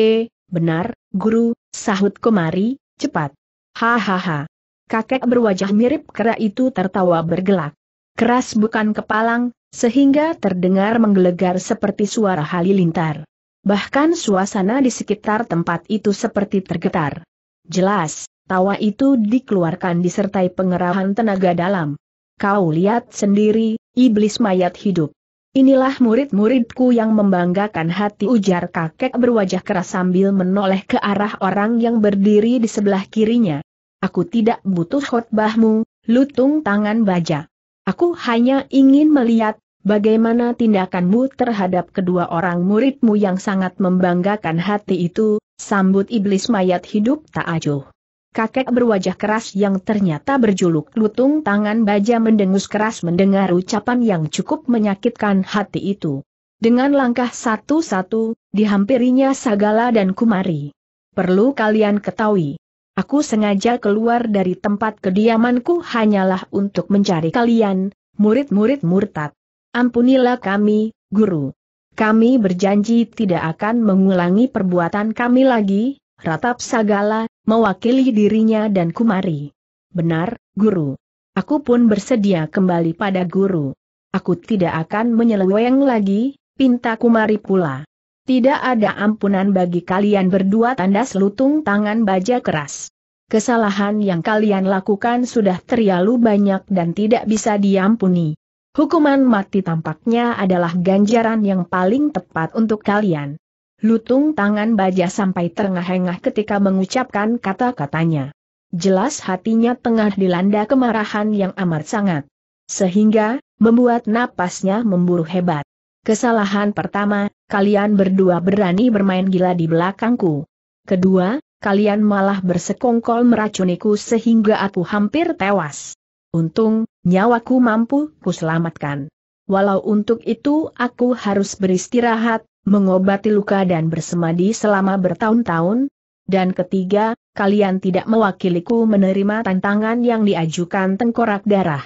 benar, guru, sahut Kumari, cepat. Hahaha. Kakek berwajah mirip kera itu tertawa bergelak. Keras bukan kepalang, sehingga terdengar menggelegar seperti suara halilintar. Bahkan suasana di sekitar tempat itu seperti tergetar. Jelas, tawa itu dikeluarkan disertai pengerahan tenaga dalam kau lihat sendiri, iblis mayat hidup. Inilah murid-muridku yang membanggakan hati ujar kakek berwajah keras sambil menoleh ke arah orang yang berdiri di sebelah kirinya. Aku tidak butuh khotbahmu, lutung tangan baja. Aku hanya ingin melihat bagaimana tindakanmu terhadap kedua orang muridmu yang sangat membanggakan hati itu, sambut iblis mayat hidup tak acuh kakek berwajah keras yang ternyata berjuluk lutung tangan baja mendengus keras mendengar ucapan yang cukup menyakitkan hati itu. Dengan langkah satu-satu, dihampirinya Sagala dan Kumari. Perlu kalian ketahui, aku sengaja keluar dari tempat kediamanku hanyalah untuk mencari kalian, murid-murid murtad. Ampunilah kami, guru. Kami berjanji tidak akan mengulangi perbuatan kami lagi, Ratap Sagala, mewakili dirinya dan Kumari. Benar, Guru. Aku pun bersedia kembali pada Guru. Aku tidak akan menyeleweng lagi, pinta Kumari pula. Tidak ada ampunan bagi kalian berdua tanda selutung tangan baja keras. Kesalahan yang kalian lakukan sudah terlalu banyak dan tidak bisa diampuni. Hukuman mati tampaknya adalah ganjaran yang paling tepat untuk kalian. Lutung tangan baja sampai terengah-engah ketika mengucapkan kata-katanya. Jelas hatinya tengah dilanda kemarahan yang amat sangat. Sehingga, membuat napasnya memburu hebat. Kesalahan pertama, kalian berdua berani bermain gila di belakangku. Kedua, kalian malah bersekongkol meracuniku sehingga aku hampir tewas. Untung, nyawaku mampu kuselamatkan. Walau untuk itu aku harus beristirahat, mengobati luka dan bersemadi selama bertahun-tahun. Dan ketiga, kalian tidak mewakiliku menerima tantangan yang diajukan tengkorak darah.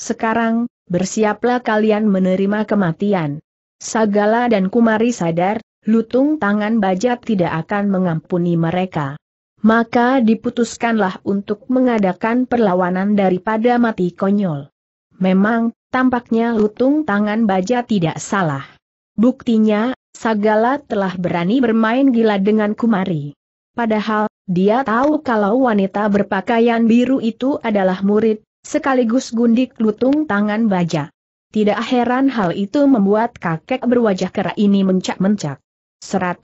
Sekarang, bersiaplah kalian menerima kematian. Sagala dan Kumari sadar, lutung tangan baja tidak akan mengampuni mereka. Maka diputuskanlah untuk mengadakan perlawanan daripada mati konyol. Memang, tampaknya lutung tangan baja tidak salah. Buktinya, Sagala telah berani bermain gila dengan Kumari. Padahal, dia tahu kalau wanita berpakaian biru itu adalah murid, sekaligus gundik lutung tangan baja. Tidak heran hal itu membuat kakek berwajah kera ini mencak-mencak. Serat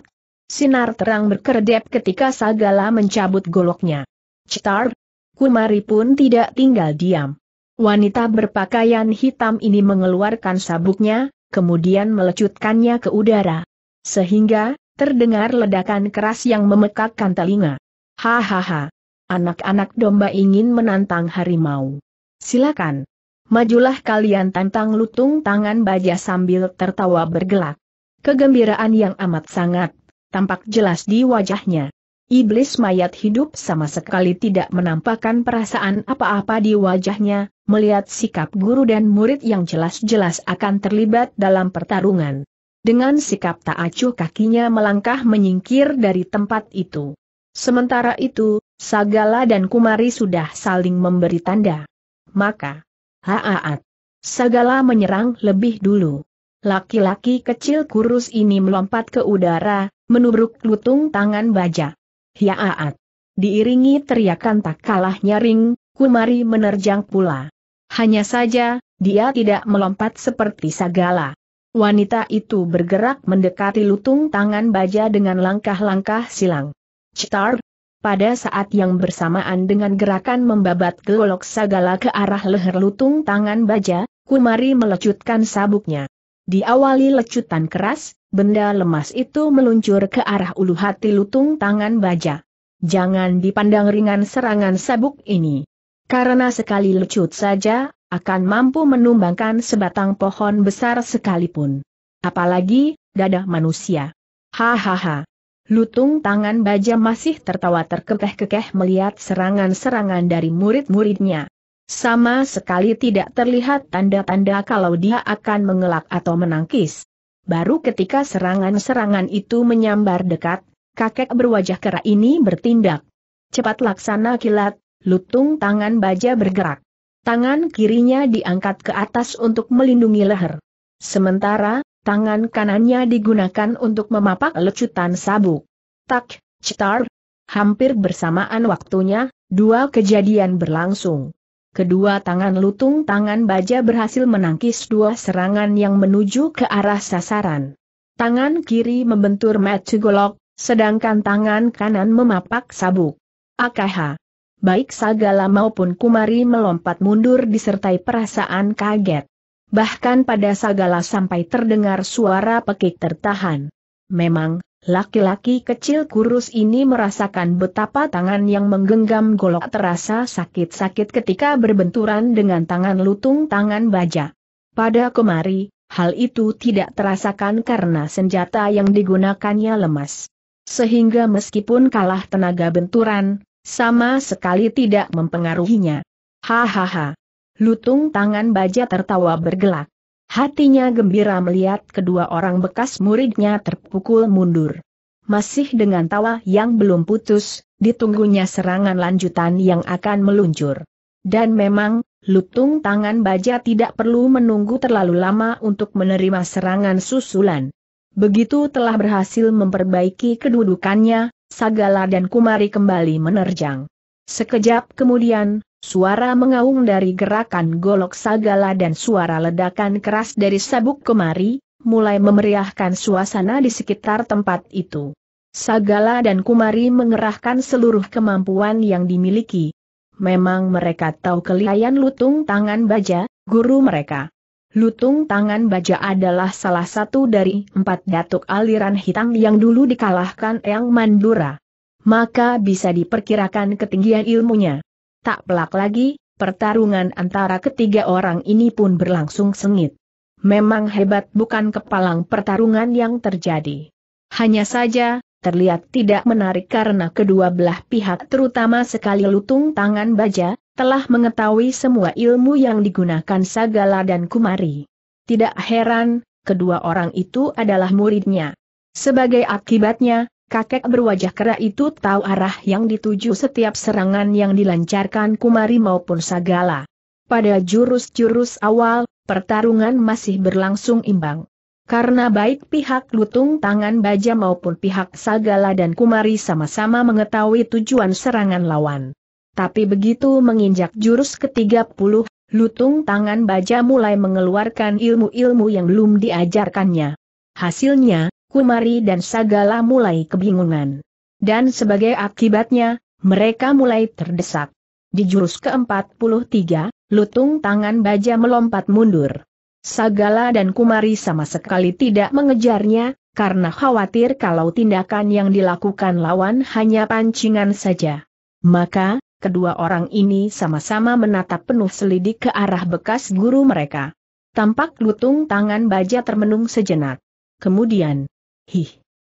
Sinar terang berkedip ketika Sagala mencabut goloknya. Citar, Kumari pun tidak tinggal diam. Wanita berpakaian hitam ini mengeluarkan sabuknya, kemudian melecutkannya ke udara. Sehingga, terdengar ledakan keras yang memekakkan telinga. Hahaha. Anak-anak domba ingin menantang harimau. Silakan. Majulah kalian tantang lutung tangan baja sambil tertawa bergelak. Kegembiraan yang amat sangat, tampak jelas di wajahnya. Iblis mayat hidup sama sekali tidak menampakkan perasaan apa-apa di wajahnya, melihat sikap guru dan murid yang jelas-jelas akan terlibat dalam pertarungan. Dengan sikap tak acuh kakinya melangkah menyingkir dari tempat itu. Sementara itu, Sagala dan Kumari sudah saling memberi tanda. Maka, Haaat, Sagala menyerang lebih dulu. Laki-laki kecil kurus ini melompat ke udara, menubruk lutung tangan baja. Hiaat! Diiringi teriakan tak kalah nyaring, Kumari menerjang pula. Hanya saja, dia tidak melompat seperti Sagala. Wanita itu bergerak mendekati lutung tangan baja dengan langkah-langkah silang. Citar! Pada saat yang bersamaan dengan gerakan membabat golok Sagala ke arah leher lutung tangan baja, Kumari melecutkan sabuknya. Diawali lecutan keras, Benda lemas itu meluncur ke arah ulu hati lutung tangan baja. Jangan dipandang ringan serangan sabuk ini. Karena sekali lecut saja, akan mampu menumbangkan sebatang pohon besar sekalipun. Apalagi, dada manusia. Hahaha. Lutung tangan baja masih tertawa terkekeh-kekeh melihat serangan-serangan dari murid-muridnya. Sama sekali tidak terlihat tanda-tanda kalau dia akan mengelak atau menangkis. Baru ketika serangan-serangan itu menyambar dekat, kakek berwajah kera ini bertindak. Cepat laksana kilat, lutung tangan baja bergerak. Tangan kirinya diangkat ke atas untuk melindungi leher. Sementara, tangan kanannya digunakan untuk memapak lecutan sabuk. Tak, cetar. Hampir bersamaan waktunya, dua kejadian berlangsung. Kedua tangan lutung tangan baja berhasil menangkis dua serangan yang menuju ke arah sasaran. Tangan kiri membentur metu golok, sedangkan tangan kanan memapak sabuk. AKH. Baik Sagala maupun Kumari melompat mundur disertai perasaan kaget. Bahkan pada Sagala sampai terdengar suara pekik tertahan. Memang, Laki-laki kecil kurus ini merasakan betapa tangan yang menggenggam golok terasa sakit-sakit ketika berbenturan dengan tangan lutung tangan baja. Pada kemari, hal itu tidak terasakan karena senjata yang digunakannya lemas. Sehingga meskipun kalah tenaga benturan, sama sekali tidak mempengaruhinya. Hahaha. Lutung tangan baja tertawa bergelak. Hatinya gembira melihat kedua orang bekas muridnya terpukul mundur. Masih dengan tawa yang belum putus, ditunggunya serangan lanjutan yang akan meluncur. Dan memang, lutung tangan baja tidak perlu menunggu terlalu lama untuk menerima serangan susulan. Begitu telah berhasil memperbaiki kedudukannya, Sagala dan Kumari kembali menerjang. Sekejap kemudian, Suara mengaung dari gerakan golok sagala dan suara ledakan keras dari sabuk kemari, mulai memeriahkan suasana di sekitar tempat itu. Sagala dan Kumari mengerahkan seluruh kemampuan yang dimiliki. Memang mereka tahu kelihayan lutung tangan baja, guru mereka. Lutung tangan baja adalah salah satu dari empat datuk aliran hitam yang dulu dikalahkan Eyang Mandura. Maka bisa diperkirakan ketinggian ilmunya. Tak pelak lagi, pertarungan antara ketiga orang ini pun berlangsung sengit. Memang hebat bukan kepalang pertarungan yang terjadi. Hanya saja, terlihat tidak menarik karena kedua belah pihak terutama sekali lutung tangan baja, telah mengetahui semua ilmu yang digunakan Sagala dan Kumari. Tidak heran, kedua orang itu adalah muridnya. Sebagai akibatnya, kakek berwajah kera itu tahu arah yang dituju setiap serangan yang dilancarkan Kumari maupun Sagala. Pada jurus-jurus awal, pertarungan masih berlangsung imbang. Karena baik pihak lutung tangan baja maupun pihak Sagala dan Kumari sama-sama mengetahui tujuan serangan lawan. Tapi begitu menginjak jurus ke-30, lutung tangan baja mulai mengeluarkan ilmu-ilmu yang belum diajarkannya. Hasilnya, Kumari dan Sagala mulai kebingungan. Dan sebagai akibatnya, mereka mulai terdesak. Di jurus ke-43, lutung tangan baja melompat mundur. Sagala dan Kumari sama sekali tidak mengejarnya, karena khawatir kalau tindakan yang dilakukan lawan hanya pancingan saja. Maka, kedua orang ini sama-sama menatap penuh selidik ke arah bekas guru mereka. Tampak lutung tangan baja termenung sejenak. Kemudian, Hih.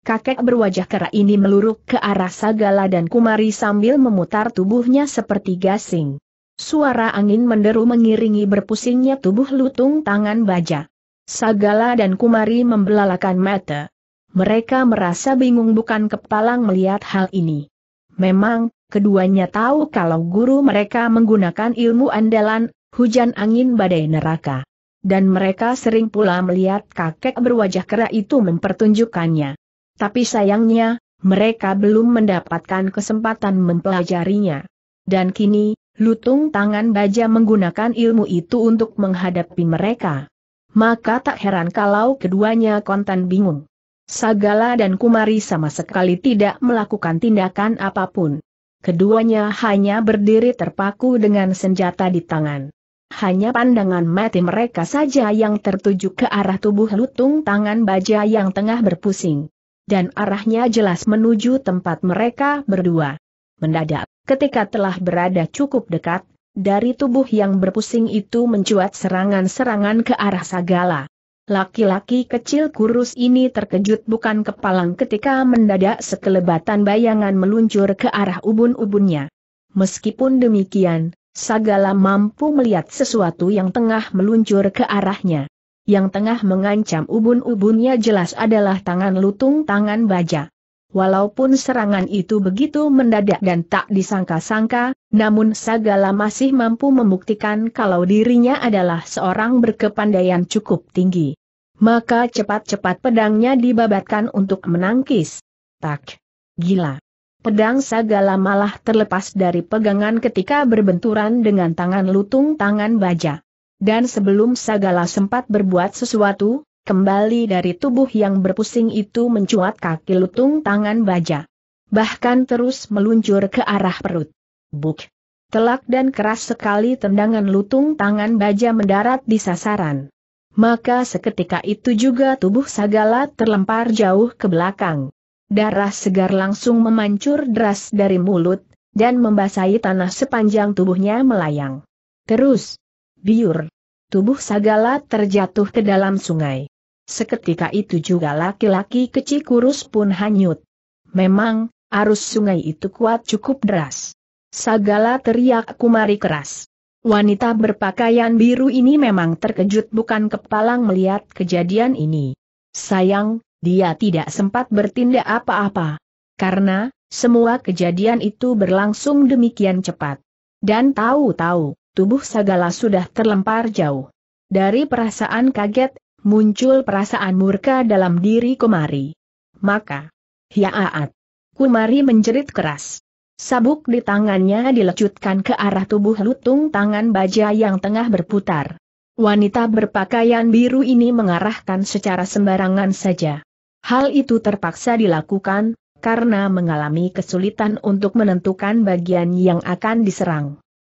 Kakek berwajah kera ini meluruk ke arah Sagala dan Kumari sambil memutar tubuhnya seperti gasing. Suara angin menderu mengiringi berpusingnya tubuh lutung tangan baja. Sagala dan Kumari membelalakan mata. Mereka merasa bingung bukan kepalang melihat hal ini. Memang, keduanya tahu kalau guru mereka menggunakan ilmu andalan, hujan angin badai neraka. Dan mereka sering pula melihat kakek berwajah kera itu mempertunjukkannya. Tapi sayangnya, mereka belum mendapatkan kesempatan mempelajarinya. Dan kini, lutung tangan baja menggunakan ilmu itu untuk menghadapi mereka. Maka tak heran kalau keduanya kontan bingung. Sagala dan Kumari sama sekali tidak melakukan tindakan apapun. Keduanya hanya berdiri terpaku dengan senjata di tangan. Hanya pandangan mati mereka saja yang tertuju ke arah tubuh lutung tangan baja yang tengah berpusing. Dan arahnya jelas menuju tempat mereka berdua. Mendadak, ketika telah berada cukup dekat, dari tubuh yang berpusing itu mencuat serangan-serangan ke arah Sagala. Laki-laki kecil kurus ini terkejut bukan kepalang ketika mendadak sekelebatan bayangan meluncur ke arah ubun-ubunnya. Meskipun demikian, Sagala mampu melihat sesuatu yang tengah meluncur ke arahnya. Yang tengah mengancam ubun-ubunnya jelas adalah tangan lutung tangan baja. Walaupun serangan itu begitu mendadak dan tak disangka-sangka, namun Sagala masih mampu membuktikan kalau dirinya adalah seorang berkepandaian cukup tinggi. Maka cepat-cepat pedangnya dibabatkan untuk menangkis. Tak. Gila. Pedang Sagala malah terlepas dari pegangan ketika berbenturan dengan tangan lutung tangan baja. Dan sebelum Sagala sempat berbuat sesuatu, kembali dari tubuh yang berpusing itu mencuat kaki lutung tangan baja. Bahkan terus meluncur ke arah perut. Buk! Telak dan keras sekali tendangan lutung tangan baja mendarat di sasaran. Maka seketika itu juga tubuh Sagala terlempar jauh ke belakang darah segar langsung memancur deras dari mulut, dan membasahi tanah sepanjang tubuhnya melayang. Terus, biur, tubuh Sagala terjatuh ke dalam sungai. Seketika itu juga laki-laki kecil kurus pun hanyut. Memang, arus sungai itu kuat cukup deras. Sagala teriak kumari keras. Wanita berpakaian biru ini memang terkejut bukan kepalang melihat kejadian ini. Sayang, dia tidak sempat bertindak apa-apa. Karena, semua kejadian itu berlangsung demikian cepat. Dan tahu-tahu, tubuh Sagala sudah terlempar jauh. Dari perasaan kaget, muncul perasaan murka dalam diri Kumari. Maka, hiaat. Kumari menjerit keras. Sabuk di tangannya dilecutkan ke arah tubuh lutung tangan baja yang tengah berputar. Wanita berpakaian biru ini mengarahkan secara sembarangan saja. Hal itu terpaksa dilakukan, karena mengalami kesulitan untuk menentukan bagian yang akan diserang.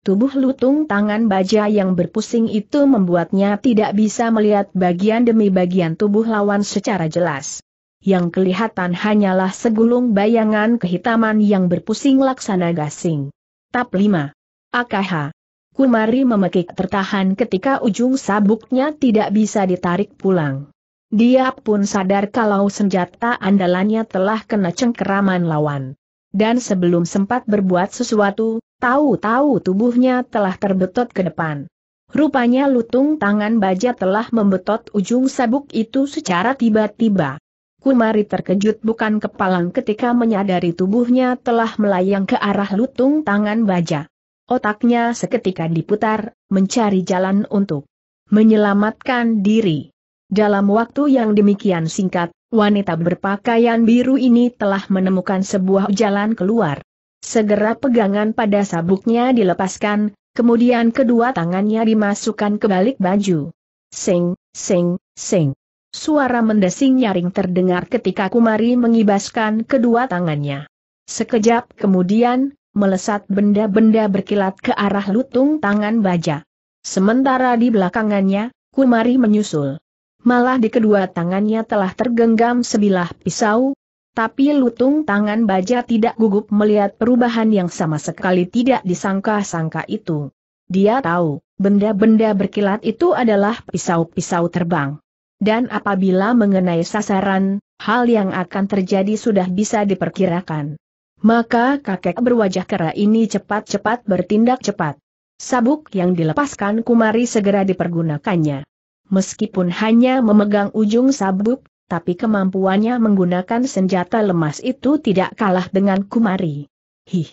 Tubuh lutung tangan baja yang berpusing itu membuatnya tidak bisa melihat bagian demi bagian tubuh lawan secara jelas. Yang kelihatan hanyalah segulung bayangan kehitaman yang berpusing laksana gasing. Tap 5. AKH. Kumari memekik tertahan ketika ujung sabuknya tidak bisa ditarik pulang. Dia pun sadar kalau senjata andalannya telah kena cengkeraman lawan. Dan sebelum sempat berbuat sesuatu, tahu-tahu tubuhnya telah terbetot ke depan. Rupanya lutung tangan baja telah membetot ujung sabuk itu secara tiba-tiba. Kumari terkejut bukan kepalang ketika menyadari tubuhnya telah melayang ke arah lutung tangan baja. Otaknya seketika diputar, mencari jalan untuk menyelamatkan diri. Dalam waktu yang demikian singkat, wanita berpakaian biru ini telah menemukan sebuah jalan keluar. Segera pegangan pada sabuknya dilepaskan, kemudian kedua tangannya dimasukkan ke balik baju. Sing, sing, sing. Suara mendesing nyaring terdengar ketika Kumari mengibaskan kedua tangannya. Sekejap kemudian, melesat benda-benda berkilat ke arah lutung tangan baja. Sementara di belakangannya, Kumari menyusul malah di kedua tangannya telah tergenggam sebilah pisau, tapi lutung tangan baja tidak gugup melihat perubahan yang sama sekali tidak disangka-sangka itu. Dia tahu, benda-benda berkilat itu adalah pisau-pisau terbang. Dan apabila mengenai sasaran, hal yang akan terjadi sudah bisa diperkirakan. Maka kakek berwajah kera ini cepat-cepat bertindak cepat. Sabuk yang dilepaskan kumari segera dipergunakannya. Meskipun hanya memegang ujung sabuk, tapi kemampuannya menggunakan senjata lemas itu tidak kalah dengan Kumari. Hih!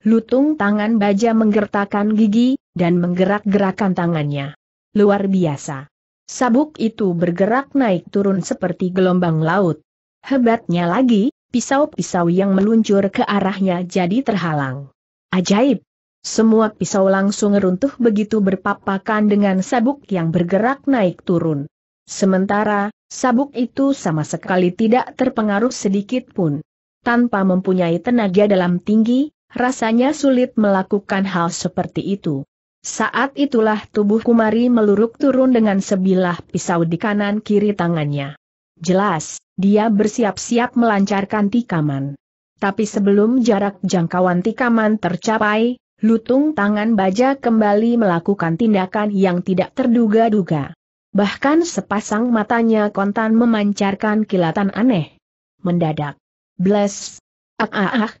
Lutung tangan baja menggertakkan gigi, dan menggerak-gerakan tangannya. Luar biasa. Sabuk itu bergerak naik turun seperti gelombang laut. Hebatnya lagi, pisau-pisau yang meluncur ke arahnya jadi terhalang. Ajaib! Semua pisau langsung runtuh begitu berpapakan dengan sabuk yang bergerak naik turun. Sementara, sabuk itu sama sekali tidak terpengaruh sedikit pun. Tanpa mempunyai tenaga dalam tinggi, rasanya sulit melakukan hal seperti itu. Saat itulah tubuh Kumari meluruk turun dengan sebilah pisau di kanan kiri tangannya. Jelas, dia bersiap-siap melancarkan tikaman. Tapi sebelum jarak jangkauan tikaman tercapai, lutung tangan baja kembali melakukan tindakan yang tidak terduga-duga. Bahkan sepasang matanya kontan memancarkan kilatan aneh. Mendadak. Bless. Ah ah ah.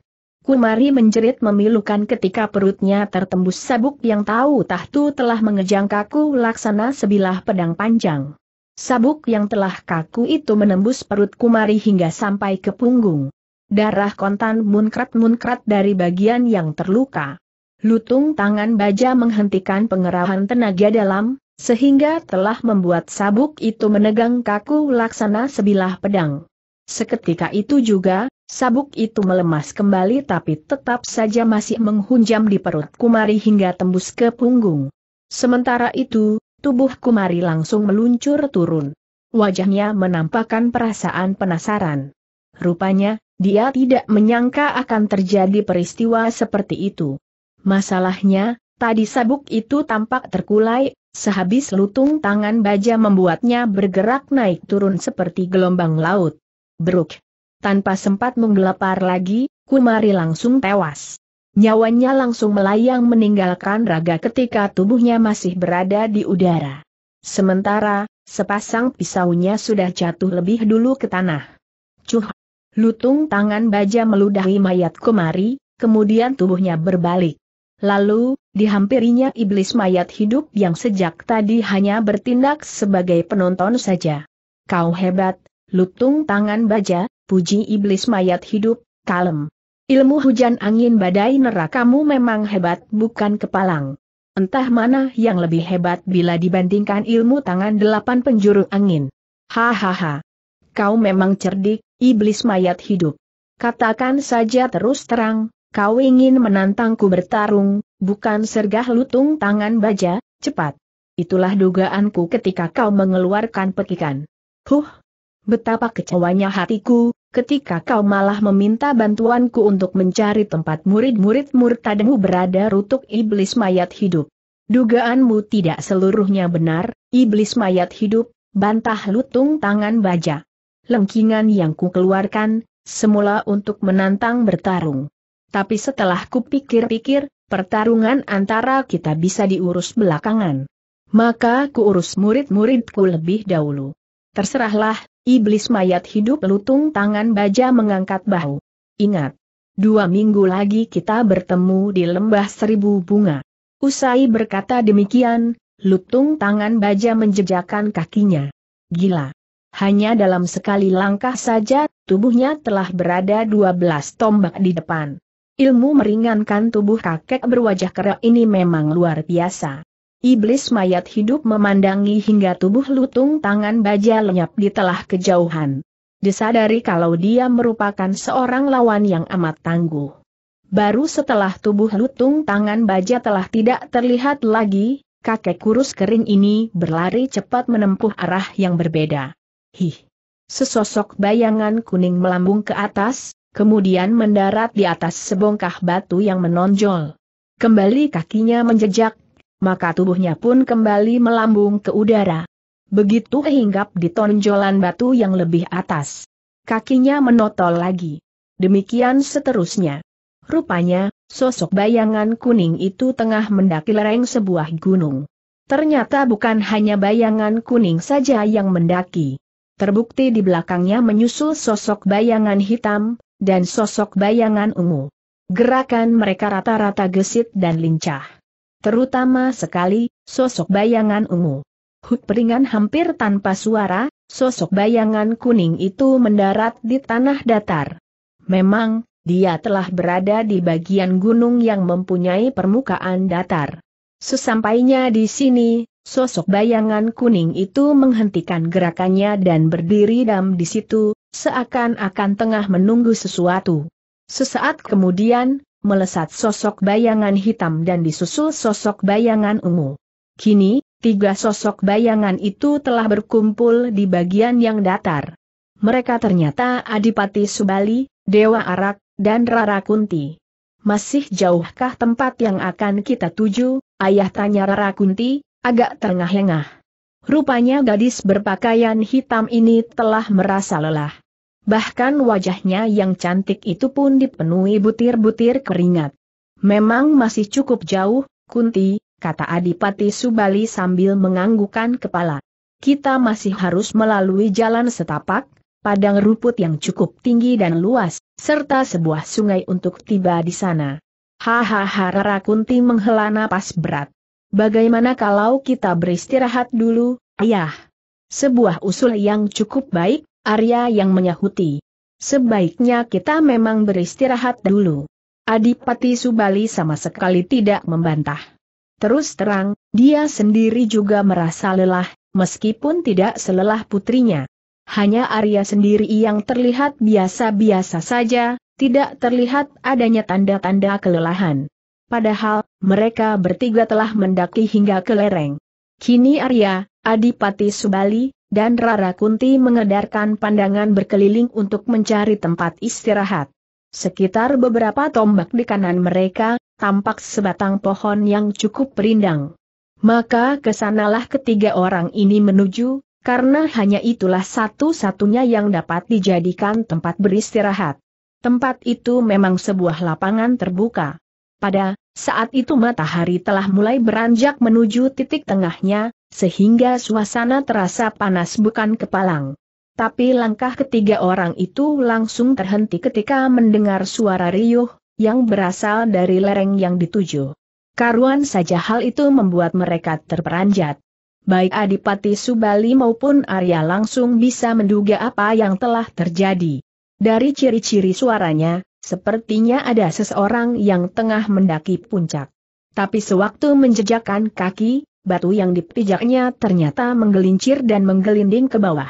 Kumari menjerit memilukan ketika perutnya tertembus sabuk yang tahu tahtu telah mengejang kaku laksana sebilah pedang panjang. Sabuk yang telah kaku itu menembus perut Kumari hingga sampai ke punggung. Darah kontan munkrat-munkrat dari bagian yang terluka. Lutung tangan baja menghentikan pengerahan tenaga dalam, sehingga telah membuat sabuk itu menegang kaku laksana sebilah pedang. Seketika itu juga, sabuk itu melemas kembali tapi tetap saja masih menghunjam di perut Kumari hingga tembus ke punggung. Sementara itu, tubuh Kumari langsung meluncur turun. Wajahnya menampakkan perasaan penasaran. Rupanya, dia tidak menyangka akan terjadi peristiwa seperti itu. Masalahnya, tadi sabuk itu tampak terkulai, sehabis lutung tangan baja membuatnya bergerak naik turun seperti gelombang laut. Beruk. Tanpa sempat menggelapar lagi, Kumari langsung tewas. Nyawanya langsung melayang meninggalkan raga ketika tubuhnya masih berada di udara. Sementara, sepasang pisaunya sudah jatuh lebih dulu ke tanah. Cuh! Lutung tangan baja meludahi mayat Kumari, kemudian tubuhnya berbalik. Lalu, dihampirinya iblis mayat hidup yang sejak tadi hanya bertindak sebagai penonton saja. Kau hebat, lutung tangan baja, puji iblis mayat hidup, kalem. Ilmu hujan angin badai nerakamu memang hebat bukan kepalang. Entah mana yang lebih hebat bila dibandingkan ilmu tangan delapan penjuru angin. Hahaha. Kau memang cerdik, iblis mayat hidup. Katakan saja terus terang, Kau ingin menantangku bertarung, bukan sergah lutung tangan baja, cepat. Itulah dugaanku ketika kau mengeluarkan petikan. Huh, betapa kecewanya hatiku, ketika kau malah meminta bantuanku untuk mencari tempat murid-murid murtadmu berada rutuk iblis mayat hidup. Dugaanmu tidak seluruhnya benar, iblis mayat hidup, bantah lutung tangan baja. Lengkingan yang ku keluarkan, semula untuk menantang bertarung tapi setelah kupikir-pikir, pertarungan antara kita bisa diurus belakangan. Maka kuurus murid-muridku lebih dahulu. Terserahlah, iblis mayat hidup lutung tangan baja mengangkat bahu. Ingat, dua minggu lagi kita bertemu di lembah seribu bunga. Usai berkata demikian, lutung tangan baja menjejakkan kakinya. Gila. Hanya dalam sekali langkah saja, tubuhnya telah berada dua belas tombak di depan. Ilmu meringankan tubuh kakek berwajah kera ini memang luar biasa. Iblis mayat hidup memandangi hingga tubuh lutung tangan baja lenyap di telah kejauhan. Disadari kalau dia merupakan seorang lawan yang amat tangguh. Baru setelah tubuh lutung tangan baja telah tidak terlihat lagi, kakek kurus kering ini berlari cepat menempuh arah yang berbeda. Hih! Sesosok bayangan kuning melambung ke atas, kemudian mendarat di atas sebongkah batu yang menonjol. Kembali kakinya menjejak, maka tubuhnya pun kembali melambung ke udara. Begitu hinggap di tonjolan batu yang lebih atas. Kakinya menotol lagi. Demikian seterusnya. Rupanya, sosok bayangan kuning itu tengah mendaki lereng sebuah gunung. Ternyata bukan hanya bayangan kuning saja yang mendaki. Terbukti di belakangnya menyusul sosok bayangan hitam, dan sosok bayangan ungu. Gerakan mereka rata-rata gesit dan lincah. Terutama sekali, sosok bayangan ungu. Hut peringan hampir tanpa suara, sosok bayangan kuning itu mendarat di tanah datar. Memang, dia telah berada di bagian gunung yang mempunyai permukaan datar. Sesampainya di sini, sosok bayangan kuning itu menghentikan gerakannya dan berdiri dam di situ, seakan-akan tengah menunggu sesuatu. Sesaat kemudian, melesat sosok bayangan hitam dan disusul sosok bayangan ungu. Kini, tiga sosok bayangan itu telah berkumpul di bagian yang datar. Mereka ternyata Adipati Subali, Dewa Arak, dan Rara Kunti. Masih jauhkah tempat yang akan kita tuju, ayah tanya Rara Kunti, agak terengah-engah. Rupanya gadis berpakaian hitam ini telah merasa lelah. Bahkan wajahnya yang cantik itu pun dipenuhi butir-butir keringat. Memang masih cukup jauh, Kunti, kata Adipati Subali sambil menganggukkan kepala. Kita masih harus melalui jalan setapak, padang rumput yang cukup tinggi dan luas, serta sebuah sungai untuk tiba di sana. Hahaha Rara Kunti menghela napas berat. Bagaimana kalau kita beristirahat dulu, ayah? Sebuah usul yang cukup baik, Arya yang menyahuti. Sebaiknya kita memang beristirahat dulu. Adipati Subali sama sekali tidak membantah. Terus terang, dia sendiri juga merasa lelah, meskipun tidak selelah putrinya. Hanya Arya sendiri yang terlihat biasa-biasa saja, tidak terlihat adanya tanda-tanda kelelahan. Padahal, mereka bertiga telah mendaki hingga ke lereng. Kini Arya, Adipati Subali, dan Rara Kunti mengedarkan pandangan berkeliling untuk mencari tempat istirahat. Sekitar beberapa tombak di kanan mereka, tampak sebatang pohon yang cukup rindang. Maka kesanalah ketiga orang ini menuju, karena hanya itulah satu-satunya yang dapat dijadikan tempat beristirahat. Tempat itu memang sebuah lapangan terbuka. Pada saat itu matahari telah mulai beranjak menuju titik tengahnya, sehingga suasana terasa panas bukan kepalang. Tapi langkah ketiga orang itu langsung terhenti ketika mendengar suara riuh, yang berasal dari lereng yang dituju. Karuan saja hal itu membuat mereka terperanjat. Baik Adipati Subali maupun Arya langsung bisa menduga apa yang telah terjadi. Dari ciri-ciri suaranya, Sepertinya ada seseorang yang tengah mendaki puncak. Tapi sewaktu menjejakkan kaki, batu yang dipijaknya ternyata menggelincir dan menggelinding ke bawah.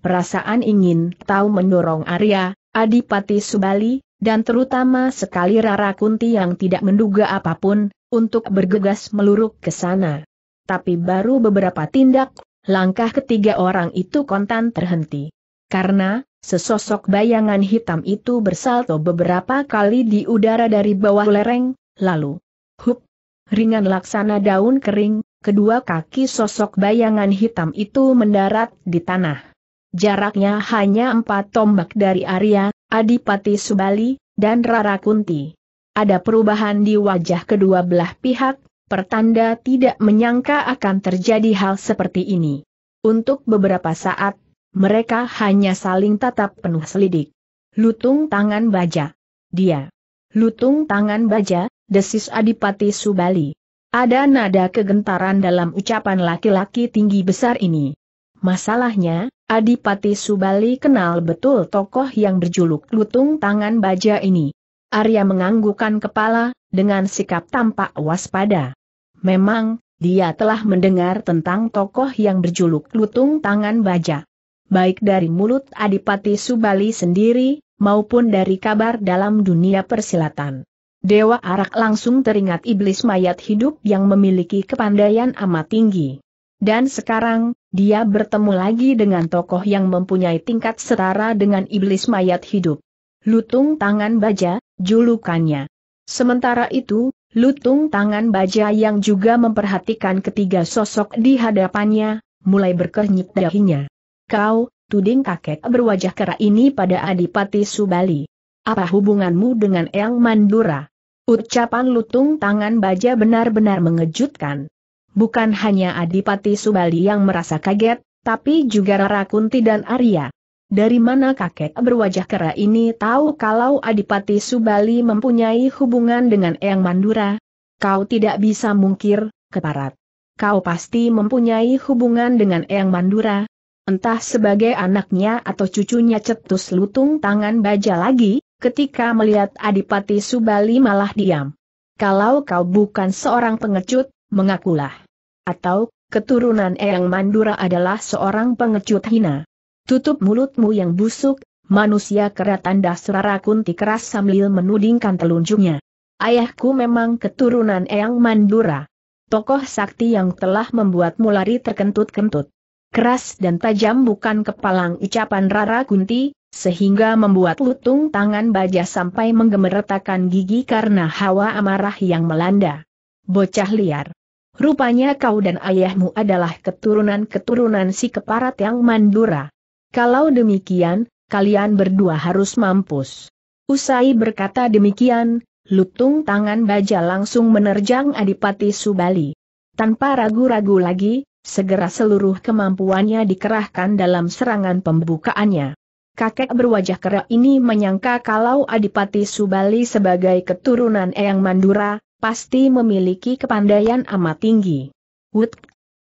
Perasaan ingin tahu mendorong Arya, Adipati Subali, dan terutama sekali Rara Kunti yang tidak menduga apapun, untuk bergegas meluruk ke sana. Tapi baru beberapa tindak, langkah ketiga orang itu kontan terhenti. Karena, sesosok bayangan hitam itu bersalto beberapa kali di udara dari bawah lereng, lalu, hup, ringan laksana daun kering, kedua kaki sosok bayangan hitam itu mendarat di tanah. Jaraknya hanya empat tombak dari Arya, Adipati Subali, dan Rara Kunti. Ada perubahan di wajah kedua belah pihak, pertanda tidak menyangka akan terjadi hal seperti ini. Untuk beberapa saat, mereka hanya saling tatap penuh selidik. Lutung tangan baja. Dia. Lutung tangan baja, desis Adipati Subali. Ada nada kegentaran dalam ucapan laki-laki tinggi besar ini. Masalahnya, Adipati Subali kenal betul tokoh yang berjuluk lutung tangan baja ini. Arya menganggukkan kepala, dengan sikap tampak waspada. Memang, dia telah mendengar tentang tokoh yang berjuluk lutung tangan baja baik dari mulut Adipati Subali sendiri, maupun dari kabar dalam dunia persilatan. Dewa Arak langsung teringat iblis mayat hidup yang memiliki kepandaian amat tinggi. Dan sekarang, dia bertemu lagi dengan tokoh yang mempunyai tingkat setara dengan iblis mayat hidup. Lutung Tangan Baja, julukannya. Sementara itu, Lutung Tangan Baja yang juga memperhatikan ketiga sosok di hadapannya, mulai berkernyit dahinya. Kau, tuding kakek berwajah kera ini pada Adipati Subali. Apa hubunganmu dengan Eyang Mandura? Ucapan lutung tangan baja benar-benar mengejutkan. Bukan hanya Adipati Subali yang merasa kaget, tapi juga Rara Kunti dan Arya. Dari mana kakek berwajah kera ini tahu kalau Adipati Subali mempunyai hubungan dengan Eyang Mandura? Kau tidak bisa mungkir, keparat. Kau pasti mempunyai hubungan dengan Eyang Mandura, entah sebagai anaknya atau cucunya cetus lutung tangan baja lagi, ketika melihat Adipati Subali malah diam. Kalau kau bukan seorang pengecut, mengakulah. Atau, keturunan Eyang Mandura adalah seorang pengecut hina. Tutup mulutmu yang busuk, manusia keratan dasar kunti keras sambil menudingkan telunjuknya. Ayahku memang keturunan Eyang Mandura. Tokoh sakti yang telah membuatmu lari terkentut-kentut keras dan tajam bukan kepalang ucapan Rara Kunti, sehingga membuat lutung tangan baja sampai menggemeretakan gigi karena hawa amarah yang melanda. Bocah liar. Rupanya kau dan ayahmu adalah keturunan-keturunan si keparat yang mandura. Kalau demikian, kalian berdua harus mampus. Usai berkata demikian, lutung tangan baja langsung menerjang Adipati Subali. Tanpa ragu-ragu lagi, Segera seluruh kemampuannya dikerahkan dalam serangan pembukaannya. Kakek berwajah kera ini menyangka kalau Adipati Subali sebagai keturunan Eyang Mandura, pasti memiliki kepandaian amat tinggi. Wut!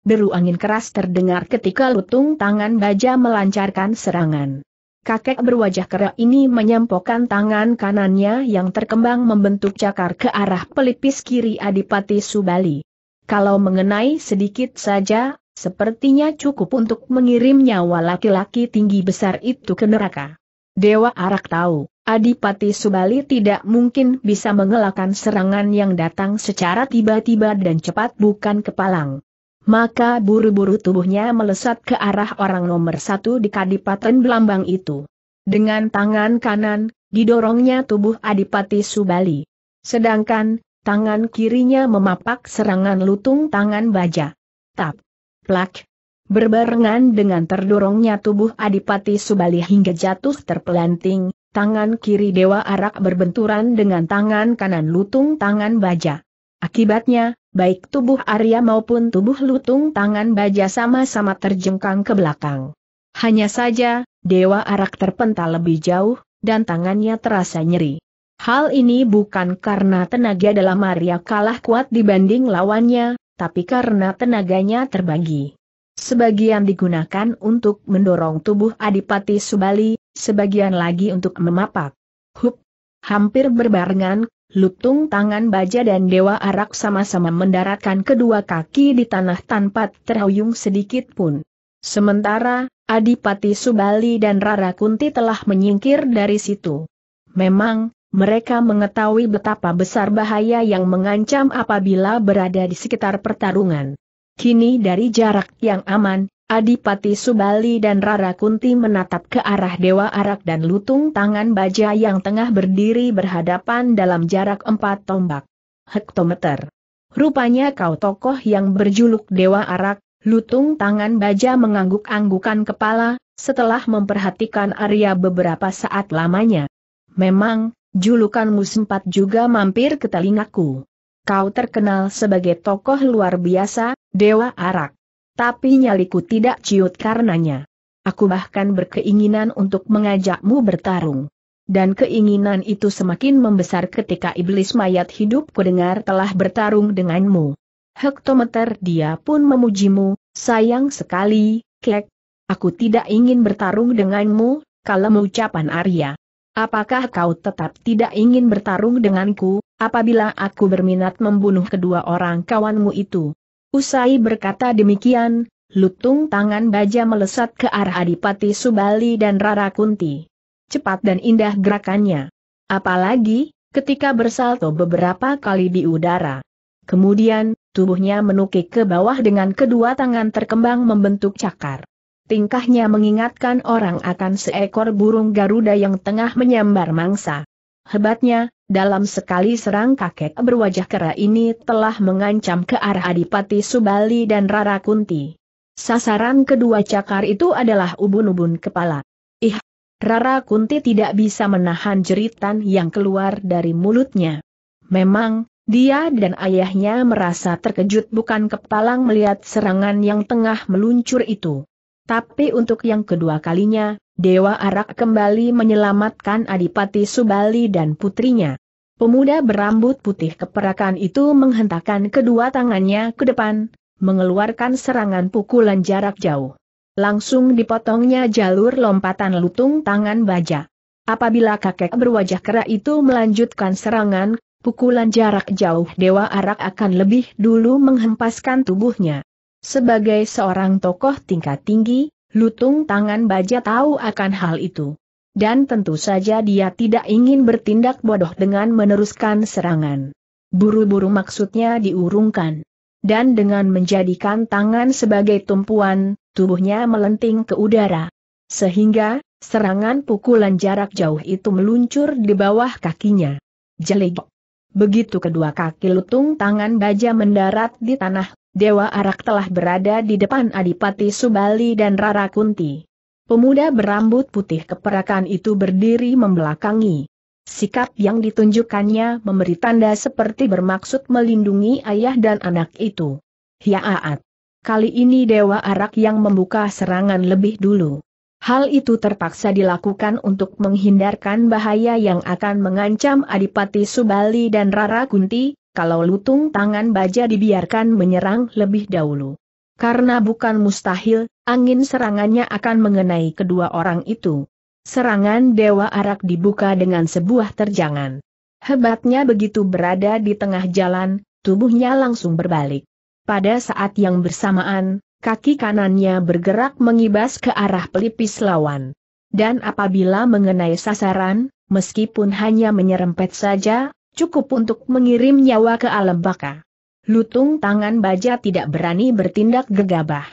Deru angin keras terdengar ketika lutung tangan baja melancarkan serangan. Kakek berwajah kera ini menyempokkan tangan kanannya yang terkembang membentuk cakar ke arah pelipis kiri Adipati Subali. Kalau mengenai sedikit saja, sepertinya cukup untuk mengirim nyawa laki-laki tinggi besar itu ke neraka. Dewa Arak tahu, Adipati Subali tidak mungkin bisa mengelakkan serangan yang datang secara tiba-tiba dan cepat bukan kepalang. Maka buru-buru tubuhnya melesat ke arah orang nomor satu di Kadipaten Belambang itu. Dengan tangan kanan, didorongnya tubuh Adipati Subali. Sedangkan, Tangan kirinya memapak serangan lutung tangan baja. Tap. Plak. Berbarengan dengan terdorongnya tubuh Adipati Subali hingga jatuh terpelanting, tangan kiri Dewa Arak berbenturan dengan tangan kanan lutung tangan baja. Akibatnya, baik tubuh Arya maupun tubuh lutung tangan baja sama-sama terjengkang ke belakang. Hanya saja, Dewa Arak terpental lebih jauh, dan tangannya terasa nyeri. Hal ini bukan karena tenaga dalam Maria kalah kuat dibanding lawannya, tapi karena tenaganya terbagi. Sebagian digunakan untuk mendorong tubuh Adipati Subali, sebagian lagi untuk memapak. Hup! Hampir berbarengan, lutung tangan baja dan dewa arak sama-sama mendaratkan kedua kaki di tanah tanpa terhuyung sedikit pun. Sementara, Adipati Subali dan Rara Kunti telah menyingkir dari situ. Memang, mereka mengetahui betapa besar bahaya yang mengancam apabila berada di sekitar pertarungan. Kini dari jarak yang aman, Adipati Subali dan Rara Kunti menatap ke arah Dewa Arak dan lutung tangan baja yang tengah berdiri berhadapan dalam jarak empat tombak. Hektometer. Rupanya kau tokoh yang berjuluk Dewa Arak, lutung tangan baja mengangguk-anggukan kepala, setelah memperhatikan Arya beberapa saat lamanya. Memang, Julukanmu sempat juga mampir ke telingaku. Kau terkenal sebagai tokoh luar biasa, Dewa Arak. Tapi nyaliku tidak ciut karenanya. Aku bahkan berkeinginan untuk mengajakmu bertarung. Dan keinginan itu semakin membesar ketika iblis mayat hidup kudengar telah bertarung denganmu. Hektometer dia pun memujimu, sayang sekali, kek. Aku tidak ingin bertarung denganmu, kalau ucapan Arya. Apakah kau tetap tidak ingin bertarung denganku, apabila aku berminat membunuh kedua orang kawanmu itu? Usai berkata demikian, lutung tangan baja melesat ke arah Adipati Subali dan Rara Kunti. Cepat dan indah gerakannya. Apalagi, ketika bersalto beberapa kali di udara. Kemudian, tubuhnya menukik ke bawah dengan kedua tangan terkembang membentuk cakar tingkahnya mengingatkan orang akan seekor burung Garuda yang tengah menyambar mangsa. Hebatnya, dalam sekali serang kakek berwajah kera ini telah mengancam ke arah Adipati Subali dan Rara Kunti. Sasaran kedua cakar itu adalah ubun-ubun kepala. Ih, Rara Kunti tidak bisa menahan jeritan yang keluar dari mulutnya. Memang, dia dan ayahnya merasa terkejut bukan kepalang melihat serangan yang tengah meluncur itu. Tapi untuk yang kedua kalinya, Dewa Arak kembali menyelamatkan Adipati Subali dan putrinya. Pemuda berambut putih keperakan itu menghentakkan kedua tangannya ke depan, mengeluarkan serangan pukulan jarak jauh. Langsung dipotongnya jalur lompatan lutung tangan baja. Apabila kakek berwajah kera itu melanjutkan serangan, pukulan jarak jauh Dewa Arak akan lebih dulu menghempaskan tubuhnya. Sebagai seorang tokoh tingkat tinggi, lutung tangan baja tahu akan hal itu. Dan tentu saja dia tidak ingin bertindak bodoh dengan meneruskan serangan. Buru-buru maksudnya diurungkan. Dan dengan menjadikan tangan sebagai tumpuan, tubuhnya melenting ke udara. Sehingga, serangan pukulan jarak jauh itu meluncur di bawah kakinya. Jelek. Begitu kedua kaki lutung tangan baja mendarat di tanah, Dewa Arak telah berada di depan Adipati Subali dan Rara Kunti. Pemuda berambut putih keperakan itu berdiri membelakangi. Sikap yang ditunjukkannya memberi tanda seperti bermaksud melindungi ayah dan anak itu. Hiaat. Kali ini Dewa Arak yang membuka serangan lebih dulu. Hal itu terpaksa dilakukan untuk menghindarkan bahaya yang akan mengancam Adipati Subali dan Rara Kunti, kalau lutung tangan baja dibiarkan menyerang lebih dahulu. Karena bukan mustahil, angin serangannya akan mengenai kedua orang itu. Serangan Dewa Arak dibuka dengan sebuah terjangan. Hebatnya begitu berada di tengah jalan, tubuhnya langsung berbalik. Pada saat yang bersamaan, kaki kanannya bergerak mengibas ke arah pelipis lawan. Dan apabila mengenai sasaran, meskipun hanya menyerempet saja, Cukup untuk mengirim nyawa ke alam baka. Lutung tangan baja tidak berani bertindak gegabah.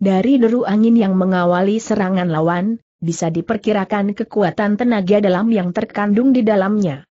Dari deru angin yang mengawali serangan lawan, bisa diperkirakan kekuatan tenaga dalam yang terkandung di dalamnya.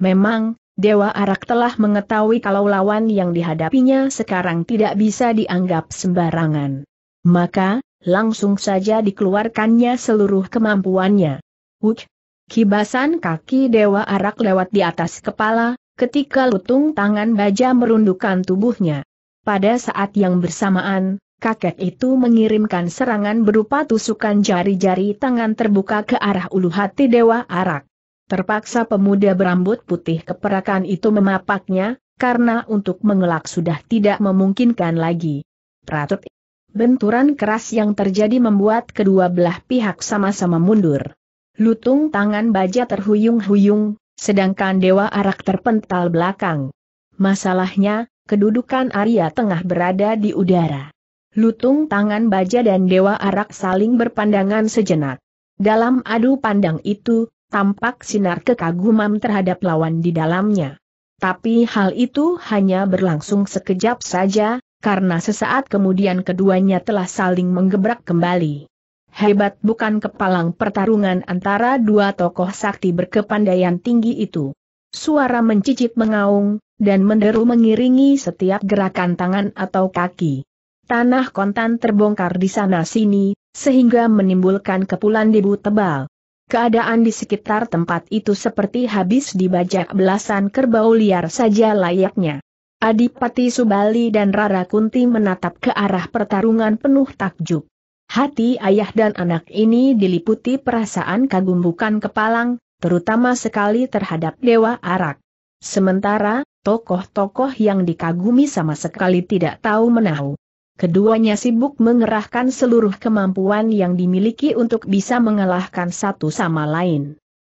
Memang, Dewa Arak telah mengetahui kalau lawan yang dihadapinya sekarang tidak bisa dianggap sembarangan. Maka, langsung saja dikeluarkannya seluruh kemampuannya. Wuch, Kibasan kaki Dewa Arak lewat di atas kepala, ketika lutung tangan baja merundukkan tubuhnya. Pada saat yang bersamaan, kakek itu mengirimkan serangan berupa tusukan jari-jari tangan terbuka ke arah ulu hati Dewa Arak. Terpaksa pemuda berambut putih keperakan itu memapaknya, karena untuk mengelak sudah tidak memungkinkan lagi. Pratut. Benturan keras yang terjadi membuat kedua belah pihak sama-sama mundur. Lutung tangan baja terhuyung-huyung, sedangkan Dewa Arak terpental belakang. Masalahnya, kedudukan Arya tengah berada di udara. Lutung tangan baja dan Dewa Arak saling berpandangan sejenak. Dalam adu pandang itu, tampak sinar kekaguman terhadap lawan di dalamnya. Tapi hal itu hanya berlangsung sekejap saja, karena sesaat kemudian keduanya telah saling menggebrak kembali. Hebat bukan kepalang pertarungan antara dua tokoh sakti berkepandaian tinggi itu. Suara mencicit mengaung, dan menderu mengiringi setiap gerakan tangan atau kaki. Tanah kontan terbongkar di sana-sini, sehingga menimbulkan kepulan debu tebal. Keadaan di sekitar tempat itu seperti habis dibajak belasan kerbau liar saja layaknya. Adipati Subali dan Rara Kunti menatap ke arah pertarungan penuh takjub. Hati ayah dan anak ini diliputi perasaan kagum bukan kepalang, terutama sekali terhadap Dewa Arak. Sementara, tokoh-tokoh yang dikagumi sama sekali tidak tahu menahu. Keduanya sibuk mengerahkan seluruh kemampuan yang dimiliki untuk bisa mengalahkan satu sama lain.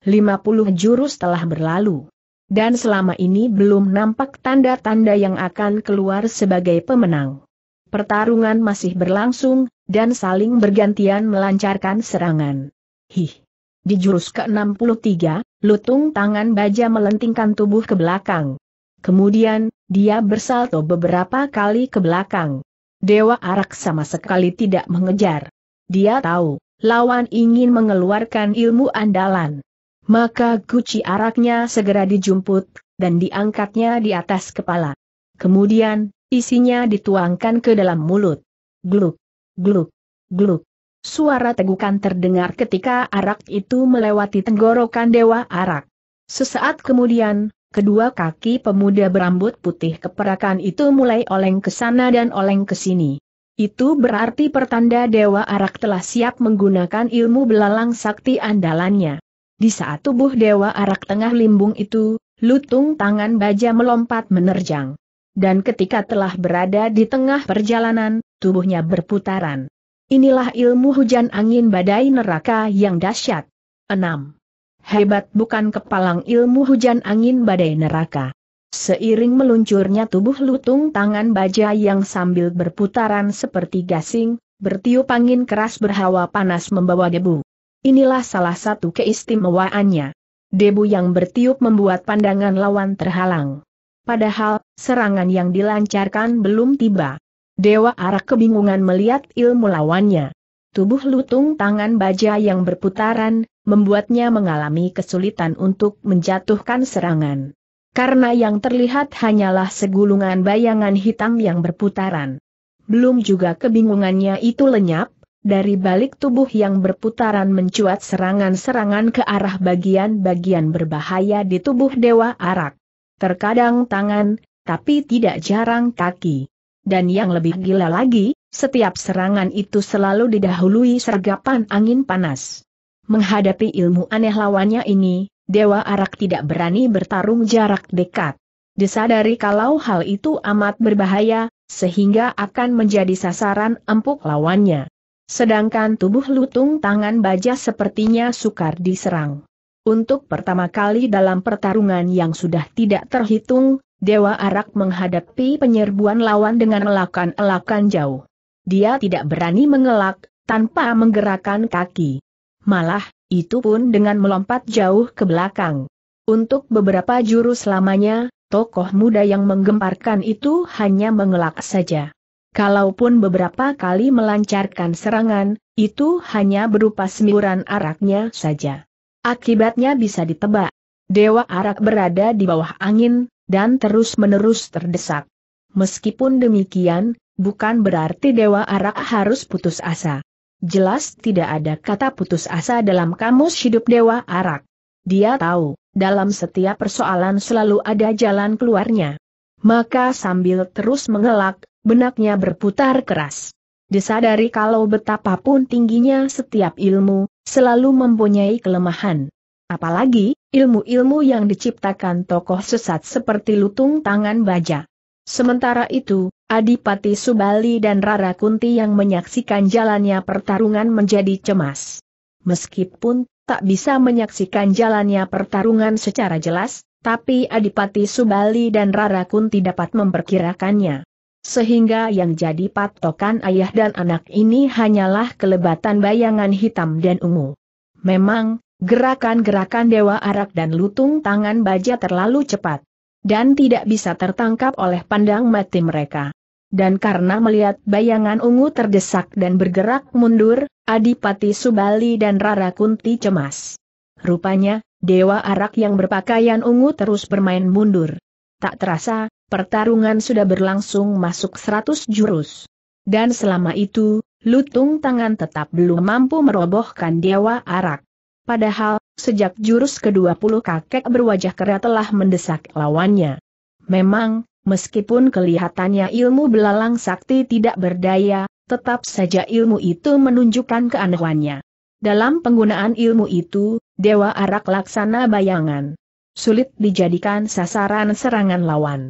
50 jurus telah berlalu. Dan selama ini belum nampak tanda-tanda yang akan keluar sebagai pemenang. Pertarungan masih berlangsung, dan saling bergantian melancarkan serangan. Hih! Di jurus ke-63, lutung tangan baja melentingkan tubuh ke belakang. Kemudian, dia bersalto beberapa kali ke belakang. Dewa Arak sama sekali tidak mengejar. Dia tahu, lawan ingin mengeluarkan ilmu andalan. Maka guci araknya segera dijumput, dan diangkatnya di atas kepala. Kemudian, Isinya dituangkan ke dalam mulut. Gluk, gluk, gluk. Suara tegukan terdengar ketika arak itu melewati tenggorokan dewa arak. Sesaat kemudian, kedua kaki pemuda berambut putih keperakan itu mulai oleng ke sana dan oleng ke sini. Itu berarti pertanda dewa arak telah siap menggunakan ilmu belalang sakti andalannya. Di saat tubuh dewa arak tengah limbung itu, lutung tangan baja melompat menerjang dan ketika telah berada di tengah perjalanan, tubuhnya berputaran. Inilah ilmu hujan angin badai neraka yang dahsyat. 6. Hebat bukan kepalang ilmu hujan angin badai neraka. Seiring meluncurnya tubuh lutung tangan baja yang sambil berputaran seperti gasing, bertiup angin keras berhawa panas membawa debu. Inilah salah satu keistimewaannya. Debu yang bertiup membuat pandangan lawan terhalang padahal serangan yang dilancarkan belum tiba. Dewa Arak kebingungan melihat ilmu lawannya. Tubuh lutung tangan baja yang berputaran, membuatnya mengalami kesulitan untuk menjatuhkan serangan. Karena yang terlihat hanyalah segulungan bayangan hitam yang berputaran. Belum juga kebingungannya itu lenyap, dari balik tubuh yang berputaran mencuat serangan-serangan ke arah bagian-bagian berbahaya di tubuh Dewa Arak terkadang tangan, tapi tidak jarang kaki. Dan yang lebih gila lagi, setiap serangan itu selalu didahului sergapan angin panas. Menghadapi ilmu aneh lawannya ini, Dewa Arak tidak berani bertarung jarak dekat. Disadari kalau hal itu amat berbahaya, sehingga akan menjadi sasaran empuk lawannya. Sedangkan tubuh lutung tangan baja sepertinya sukar diserang. Untuk pertama kali dalam pertarungan yang sudah tidak terhitung, Dewa Arak menghadapi penyerbuan lawan dengan elakan-elakan jauh. Dia tidak berani mengelak, tanpa menggerakkan kaki. Malah, itu pun dengan melompat jauh ke belakang. Untuk beberapa jurus lamanya, tokoh muda yang menggemparkan itu hanya mengelak saja. Kalaupun beberapa kali melancarkan serangan, itu hanya berupa semburan araknya saja. Akibatnya bisa ditebak. Dewa Arak berada di bawah angin, dan terus-menerus terdesak. Meskipun demikian, bukan berarti Dewa Arak harus putus asa. Jelas tidak ada kata putus asa dalam kamus hidup Dewa Arak. Dia tahu, dalam setiap persoalan selalu ada jalan keluarnya. Maka sambil terus mengelak, benaknya berputar keras. Disadari kalau betapapun tingginya setiap ilmu, selalu mempunyai kelemahan. Apalagi, ilmu-ilmu yang diciptakan tokoh sesat seperti lutung tangan baja. Sementara itu, Adipati Subali dan Rara Kunti yang menyaksikan jalannya pertarungan menjadi cemas. Meskipun tak bisa menyaksikan jalannya pertarungan secara jelas, tapi Adipati Subali dan Rara Kunti dapat memperkirakannya. Sehingga yang jadi patokan ayah dan anak ini hanyalah kelebatan bayangan hitam dan ungu. Memang, gerakan-gerakan Dewa Arak dan lutung tangan baja terlalu cepat. Dan tidak bisa tertangkap oleh pandang mati mereka. Dan karena melihat bayangan ungu terdesak dan bergerak mundur, Adipati Subali dan Rara Kunti cemas. Rupanya, Dewa Arak yang berpakaian ungu terus bermain mundur. Tak terasa, pertarungan sudah berlangsung masuk seratus jurus. Dan selama itu, lutung tangan tetap belum mampu merobohkan Dewa Arak. Padahal, sejak jurus ke-20 kakek berwajah kera telah mendesak lawannya. Memang, meskipun kelihatannya ilmu belalang sakti tidak berdaya, tetap saja ilmu itu menunjukkan keanehannya. Dalam penggunaan ilmu itu, Dewa Arak laksana bayangan. Sulit dijadikan sasaran serangan lawan.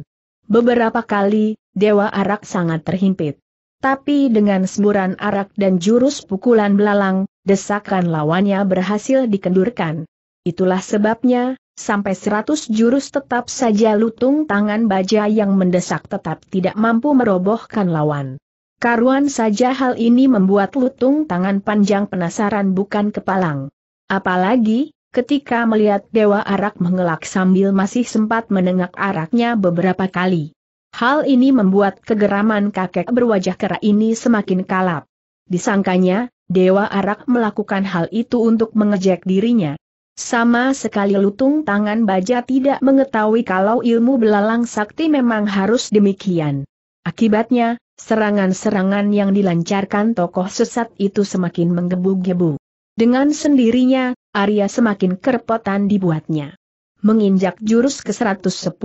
Beberapa kali, Dewa Arak sangat terhimpit. Tapi dengan semburan arak dan jurus pukulan belalang, desakan lawannya berhasil dikendurkan. Itulah sebabnya, sampai seratus jurus tetap saja lutung tangan baja yang mendesak tetap tidak mampu merobohkan lawan. Karuan saja hal ini membuat lutung tangan panjang penasaran bukan kepalang. Apalagi, ketika melihat Dewa Arak mengelak sambil masih sempat menengak araknya beberapa kali. Hal ini membuat kegeraman kakek berwajah kera ini semakin kalap. Disangkanya, Dewa Arak melakukan hal itu untuk mengejek dirinya. Sama sekali lutung tangan baja tidak mengetahui kalau ilmu belalang sakti memang harus demikian. Akibatnya, serangan-serangan yang dilancarkan tokoh sesat itu semakin menggebu-gebu. Dengan sendirinya, Arya semakin kerepotan dibuatnya. Menginjak jurus ke-110,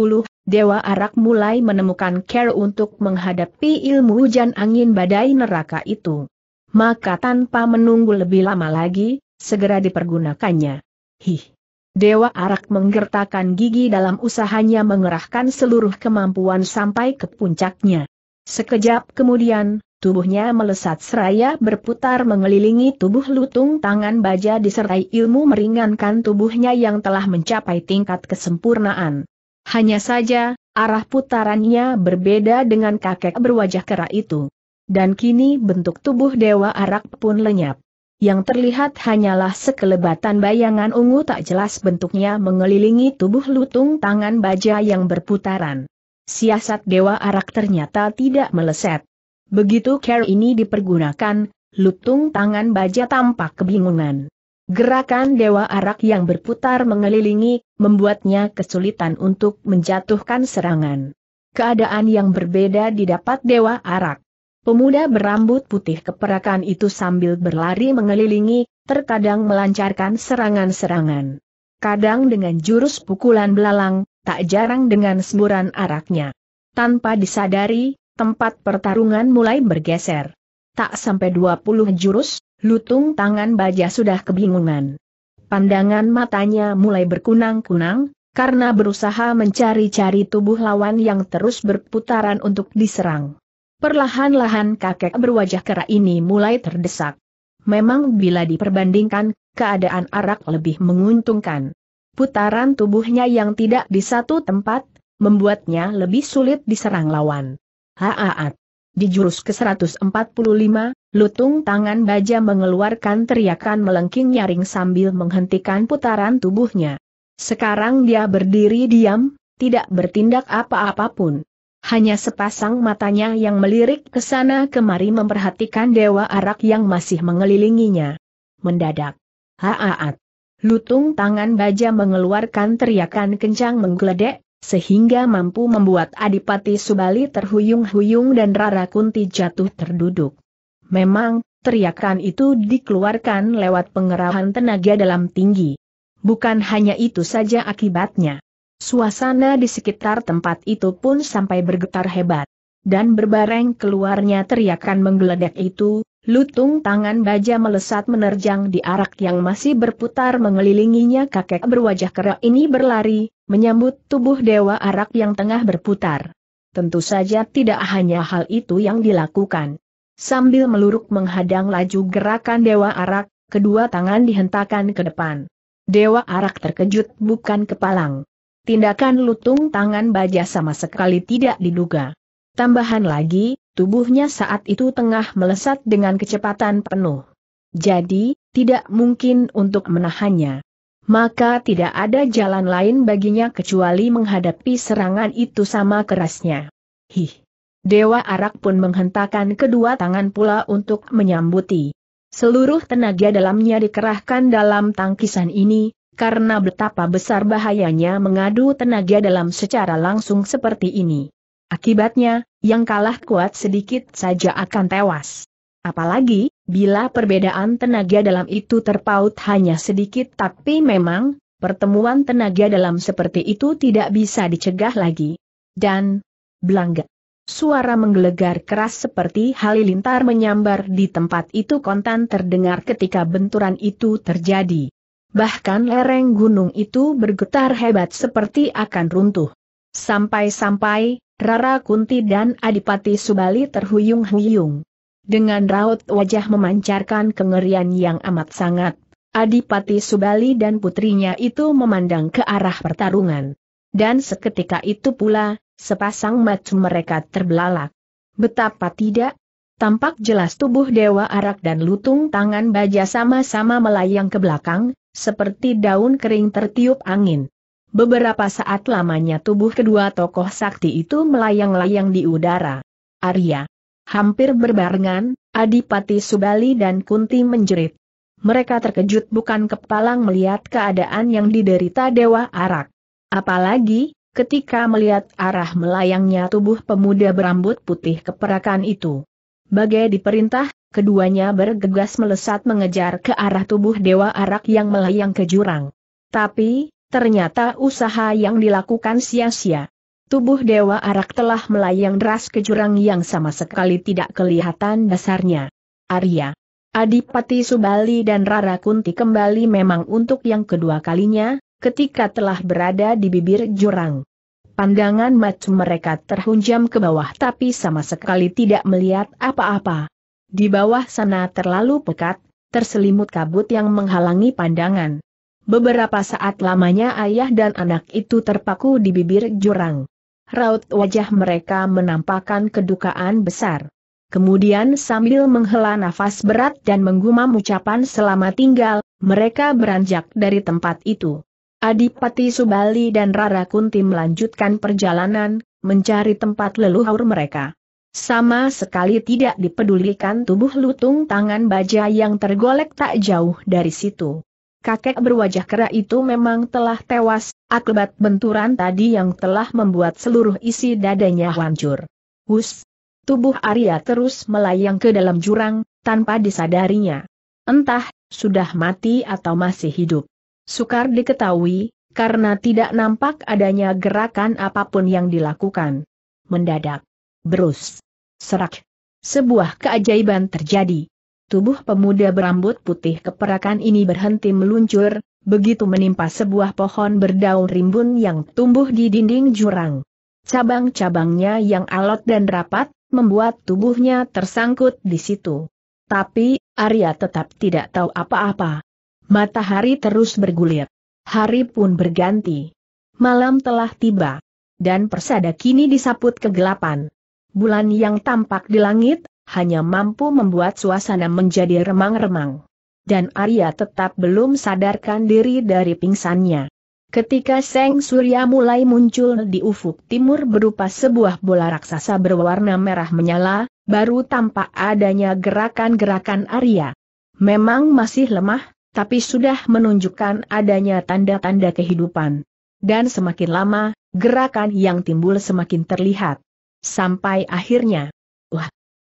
Dewa Arak mulai menemukan care untuk menghadapi ilmu hujan angin badai neraka itu. Maka tanpa menunggu lebih lama lagi, segera dipergunakannya. Hih! Dewa Arak menggertakkan gigi dalam usahanya mengerahkan seluruh kemampuan sampai ke puncaknya. Sekejap kemudian, Tubuhnya melesat seraya berputar mengelilingi tubuh lutung tangan baja disertai ilmu meringankan tubuhnya yang telah mencapai tingkat kesempurnaan. Hanya saja, arah putarannya berbeda dengan kakek berwajah kera itu. Dan kini bentuk tubuh Dewa Arak pun lenyap. Yang terlihat hanyalah sekelebatan bayangan ungu tak jelas bentuknya mengelilingi tubuh lutung tangan baja yang berputaran. Siasat Dewa Arak ternyata tidak meleset. Begitu care ini dipergunakan, lutung tangan baja tampak kebingungan. Gerakan Dewa Arak yang berputar mengelilingi, membuatnya kesulitan untuk menjatuhkan serangan. Keadaan yang berbeda didapat Dewa Arak. Pemuda berambut putih keperakan itu sambil berlari mengelilingi, terkadang melancarkan serangan-serangan. Kadang dengan jurus pukulan belalang, tak jarang dengan semburan araknya. Tanpa disadari, tempat pertarungan mulai bergeser. Tak sampai 20 jurus, lutung tangan baja sudah kebingungan. Pandangan matanya mulai berkunang-kunang, karena berusaha mencari-cari tubuh lawan yang terus berputaran untuk diserang. Perlahan-lahan kakek berwajah kera ini mulai terdesak. Memang bila diperbandingkan, keadaan arak lebih menguntungkan. Putaran tubuhnya yang tidak di satu tempat, membuatnya lebih sulit diserang lawan. Haaat. Di jurus ke-145, lutung tangan baja mengeluarkan teriakan melengking nyaring sambil menghentikan putaran tubuhnya. Sekarang dia berdiri diam, tidak bertindak apa-apapun. Hanya sepasang matanya yang melirik ke sana kemari memperhatikan dewa arak yang masih mengelilinginya. Mendadak. Haaat. Lutung tangan baja mengeluarkan teriakan kencang menggeledek, sehingga mampu membuat Adipati Subali terhuyung-huyung dan Rara Kunti jatuh terduduk. Memang, teriakan itu dikeluarkan lewat pengerahan tenaga dalam tinggi. Bukan hanya itu saja akibatnya. Suasana di sekitar tempat itu pun sampai bergetar hebat. Dan berbareng keluarnya teriakan menggeledak itu, Lutung tangan baja melesat menerjang di arak yang masih berputar mengelilinginya kakek berwajah kera ini berlari, menyambut tubuh dewa arak yang tengah berputar. Tentu saja tidak hanya hal itu yang dilakukan. Sambil meluruk menghadang laju gerakan dewa arak, kedua tangan dihentakkan ke depan. Dewa arak terkejut bukan kepalang. Tindakan lutung tangan baja sama sekali tidak diduga. Tambahan lagi, tubuhnya saat itu tengah melesat dengan kecepatan penuh. Jadi, tidak mungkin untuk menahannya. Maka tidak ada jalan lain baginya kecuali menghadapi serangan itu sama kerasnya. Hih! Dewa Arak pun menghentakkan kedua tangan pula untuk menyambuti. Seluruh tenaga dalamnya dikerahkan dalam tangkisan ini, karena betapa besar bahayanya mengadu tenaga dalam secara langsung seperti ini. Akibatnya, yang kalah kuat sedikit saja akan tewas. Apalagi, bila perbedaan tenaga dalam itu terpaut hanya sedikit tapi memang, pertemuan tenaga dalam seperti itu tidak bisa dicegah lagi. Dan, belangga. Suara menggelegar keras seperti halilintar menyambar di tempat itu kontan terdengar ketika benturan itu terjadi. Bahkan lereng gunung itu bergetar hebat seperti akan runtuh. Sampai-sampai, Rara Kunti dan Adipati Subali terhuyung-huyung. Dengan raut wajah memancarkan kengerian yang amat sangat, Adipati Subali dan putrinya itu memandang ke arah pertarungan. Dan seketika itu pula, sepasang mata mereka terbelalak. Betapa tidak? Tampak jelas tubuh Dewa Arak dan lutung tangan baja sama-sama melayang ke belakang, seperti daun kering tertiup angin. Beberapa saat lamanya tubuh kedua tokoh sakti itu melayang-layang di udara. Arya. Hampir berbarengan, Adipati Subali dan Kunti menjerit. Mereka terkejut bukan kepalang melihat keadaan yang diderita Dewa Arak. Apalagi, ketika melihat arah melayangnya tubuh pemuda berambut putih keperakan itu. Bagai diperintah, keduanya bergegas melesat mengejar ke arah tubuh Dewa Arak yang melayang ke jurang. Tapi, Ternyata usaha yang dilakukan sia-sia. Tubuh Dewa Arak telah melayang deras ke jurang yang sama sekali tidak kelihatan dasarnya. Arya. Adipati Subali dan Rara Kunti kembali memang untuk yang kedua kalinya, ketika telah berada di bibir jurang. Pandangan mata mereka terhunjam ke bawah tapi sama sekali tidak melihat apa-apa. Di bawah sana terlalu pekat, terselimut kabut yang menghalangi pandangan. Beberapa saat lamanya ayah dan anak itu terpaku di bibir jurang. Raut wajah mereka menampakkan kedukaan besar. Kemudian sambil menghela nafas berat dan menggumam ucapan selamat tinggal, mereka beranjak dari tempat itu. Adipati Subali dan Rara Kunti melanjutkan perjalanan, mencari tempat leluhur mereka. Sama sekali tidak dipedulikan tubuh lutung tangan baja yang tergolek tak jauh dari situ kakek berwajah kera itu memang telah tewas, akibat benturan tadi yang telah membuat seluruh isi dadanya hancur. Hus! Tubuh Arya terus melayang ke dalam jurang, tanpa disadarinya. Entah, sudah mati atau masih hidup. Sukar diketahui, karena tidak nampak adanya gerakan apapun yang dilakukan. Mendadak. Berus. Serak. Sebuah keajaiban terjadi. Tubuh pemuda berambut putih keperakan ini berhenti meluncur, begitu menimpa sebuah pohon berdaun rimbun yang tumbuh di dinding jurang. Cabang-cabangnya yang alot dan rapat, membuat tubuhnya tersangkut di situ. Tapi, Arya tetap tidak tahu apa-apa. Matahari terus bergulir. Hari pun berganti. Malam telah tiba. Dan persada kini disaput kegelapan. Bulan yang tampak di langit, hanya mampu membuat suasana menjadi remang-remang. Dan Arya tetap belum sadarkan diri dari pingsannya. Ketika Seng Surya mulai muncul di ufuk timur berupa sebuah bola raksasa berwarna merah menyala, baru tampak adanya gerakan-gerakan Arya. Memang masih lemah, tapi sudah menunjukkan adanya tanda-tanda kehidupan. Dan semakin lama, gerakan yang timbul semakin terlihat. Sampai akhirnya,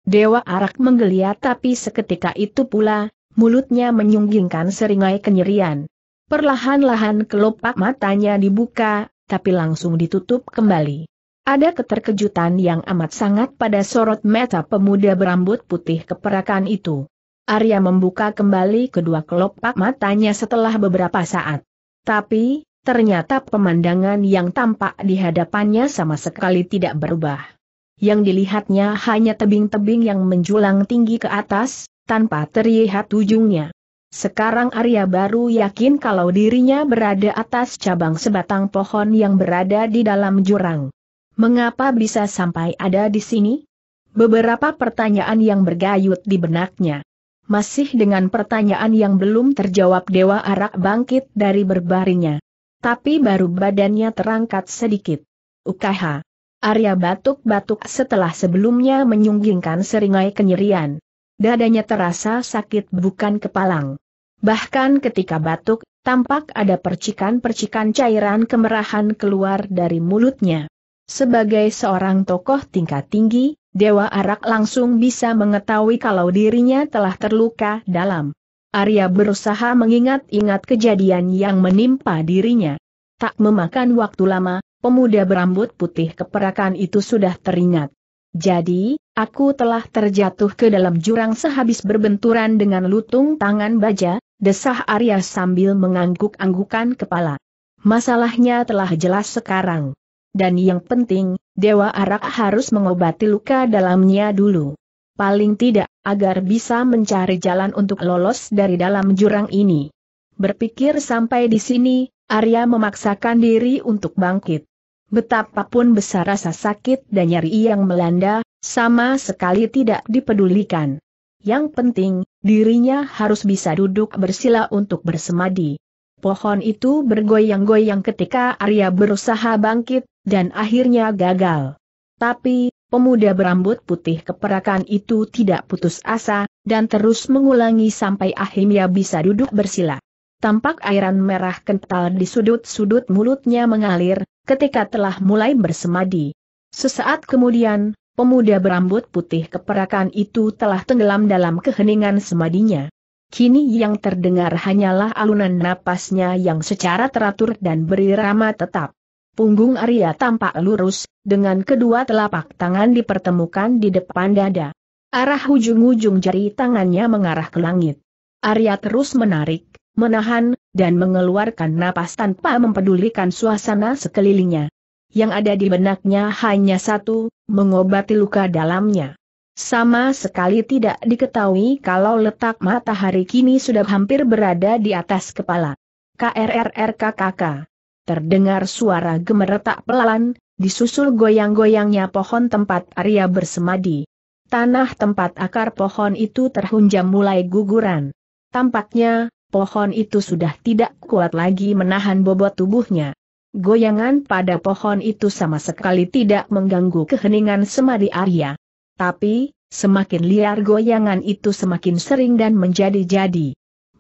Dewa Arak menggeliat tapi seketika itu pula, mulutnya menyunggingkan seringai kenyerian. Perlahan-lahan kelopak matanya dibuka, tapi langsung ditutup kembali. Ada keterkejutan yang amat sangat pada sorot mata pemuda berambut putih keperakan itu. Arya membuka kembali kedua kelopak matanya setelah beberapa saat. Tapi, ternyata pemandangan yang tampak di hadapannya sama sekali tidak berubah yang dilihatnya hanya tebing-tebing yang menjulang tinggi ke atas, tanpa terlihat ujungnya. Sekarang Arya baru yakin kalau dirinya berada atas cabang sebatang pohon yang berada di dalam jurang. Mengapa bisa sampai ada di sini? Beberapa pertanyaan yang bergayut di benaknya. Masih dengan pertanyaan yang belum terjawab Dewa Arak bangkit dari berbaringnya. Tapi baru badannya terangkat sedikit. Ukaha. Arya batuk-batuk setelah sebelumnya menyunggingkan seringai kenyirian. Dadanya terasa sakit bukan kepalang. Bahkan ketika batuk, tampak ada percikan-percikan cairan kemerahan keluar dari mulutnya. Sebagai seorang tokoh tingkat tinggi, Dewa Arak langsung bisa mengetahui kalau dirinya telah terluka dalam. Arya berusaha mengingat-ingat kejadian yang menimpa dirinya. Tak memakan waktu lama, pemuda berambut putih keperakan itu sudah teringat. Jadi, aku telah terjatuh ke dalam jurang sehabis berbenturan dengan lutung tangan baja, desah Arya sambil mengangguk-anggukan kepala. Masalahnya telah jelas sekarang. Dan yang penting, Dewa Arak harus mengobati luka dalamnya dulu. Paling tidak, agar bisa mencari jalan untuk lolos dari dalam jurang ini. Berpikir sampai di sini, Arya memaksakan diri untuk bangkit. Betapapun besar rasa sakit dan nyeri yang melanda, sama sekali tidak dipedulikan. Yang penting, dirinya harus bisa duduk bersila untuk bersemadi. Pohon itu bergoyang-goyang ketika Arya berusaha bangkit, dan akhirnya gagal. Tapi, pemuda berambut putih keperakan itu tidak putus asa, dan terus mengulangi sampai akhirnya bisa duduk bersila. Tampak airan merah kental di sudut-sudut mulutnya mengalir, ketika telah mulai bersemadi. Sesaat kemudian, pemuda berambut putih keperakan itu telah tenggelam dalam keheningan semadinya. Kini yang terdengar hanyalah alunan napasnya yang secara teratur dan berirama tetap. Punggung Arya tampak lurus, dengan kedua telapak tangan dipertemukan di depan dada. Arah ujung-ujung jari tangannya mengarah ke langit. Arya terus menarik, menahan, dan mengeluarkan napas tanpa mempedulikan suasana sekelilingnya. Yang ada di benaknya hanya satu, mengobati luka dalamnya. Sama sekali tidak diketahui kalau letak matahari kini sudah hampir berada di atas kepala. KRRRKKK. Terdengar suara gemeretak pelan, disusul goyang-goyangnya pohon tempat Arya bersemadi. Tanah tempat akar pohon itu terhunjam mulai guguran. Tampaknya, pohon itu sudah tidak kuat lagi menahan bobot tubuhnya. Goyangan pada pohon itu sama sekali tidak mengganggu keheningan semadi Arya. Tapi, semakin liar goyangan itu semakin sering dan menjadi-jadi.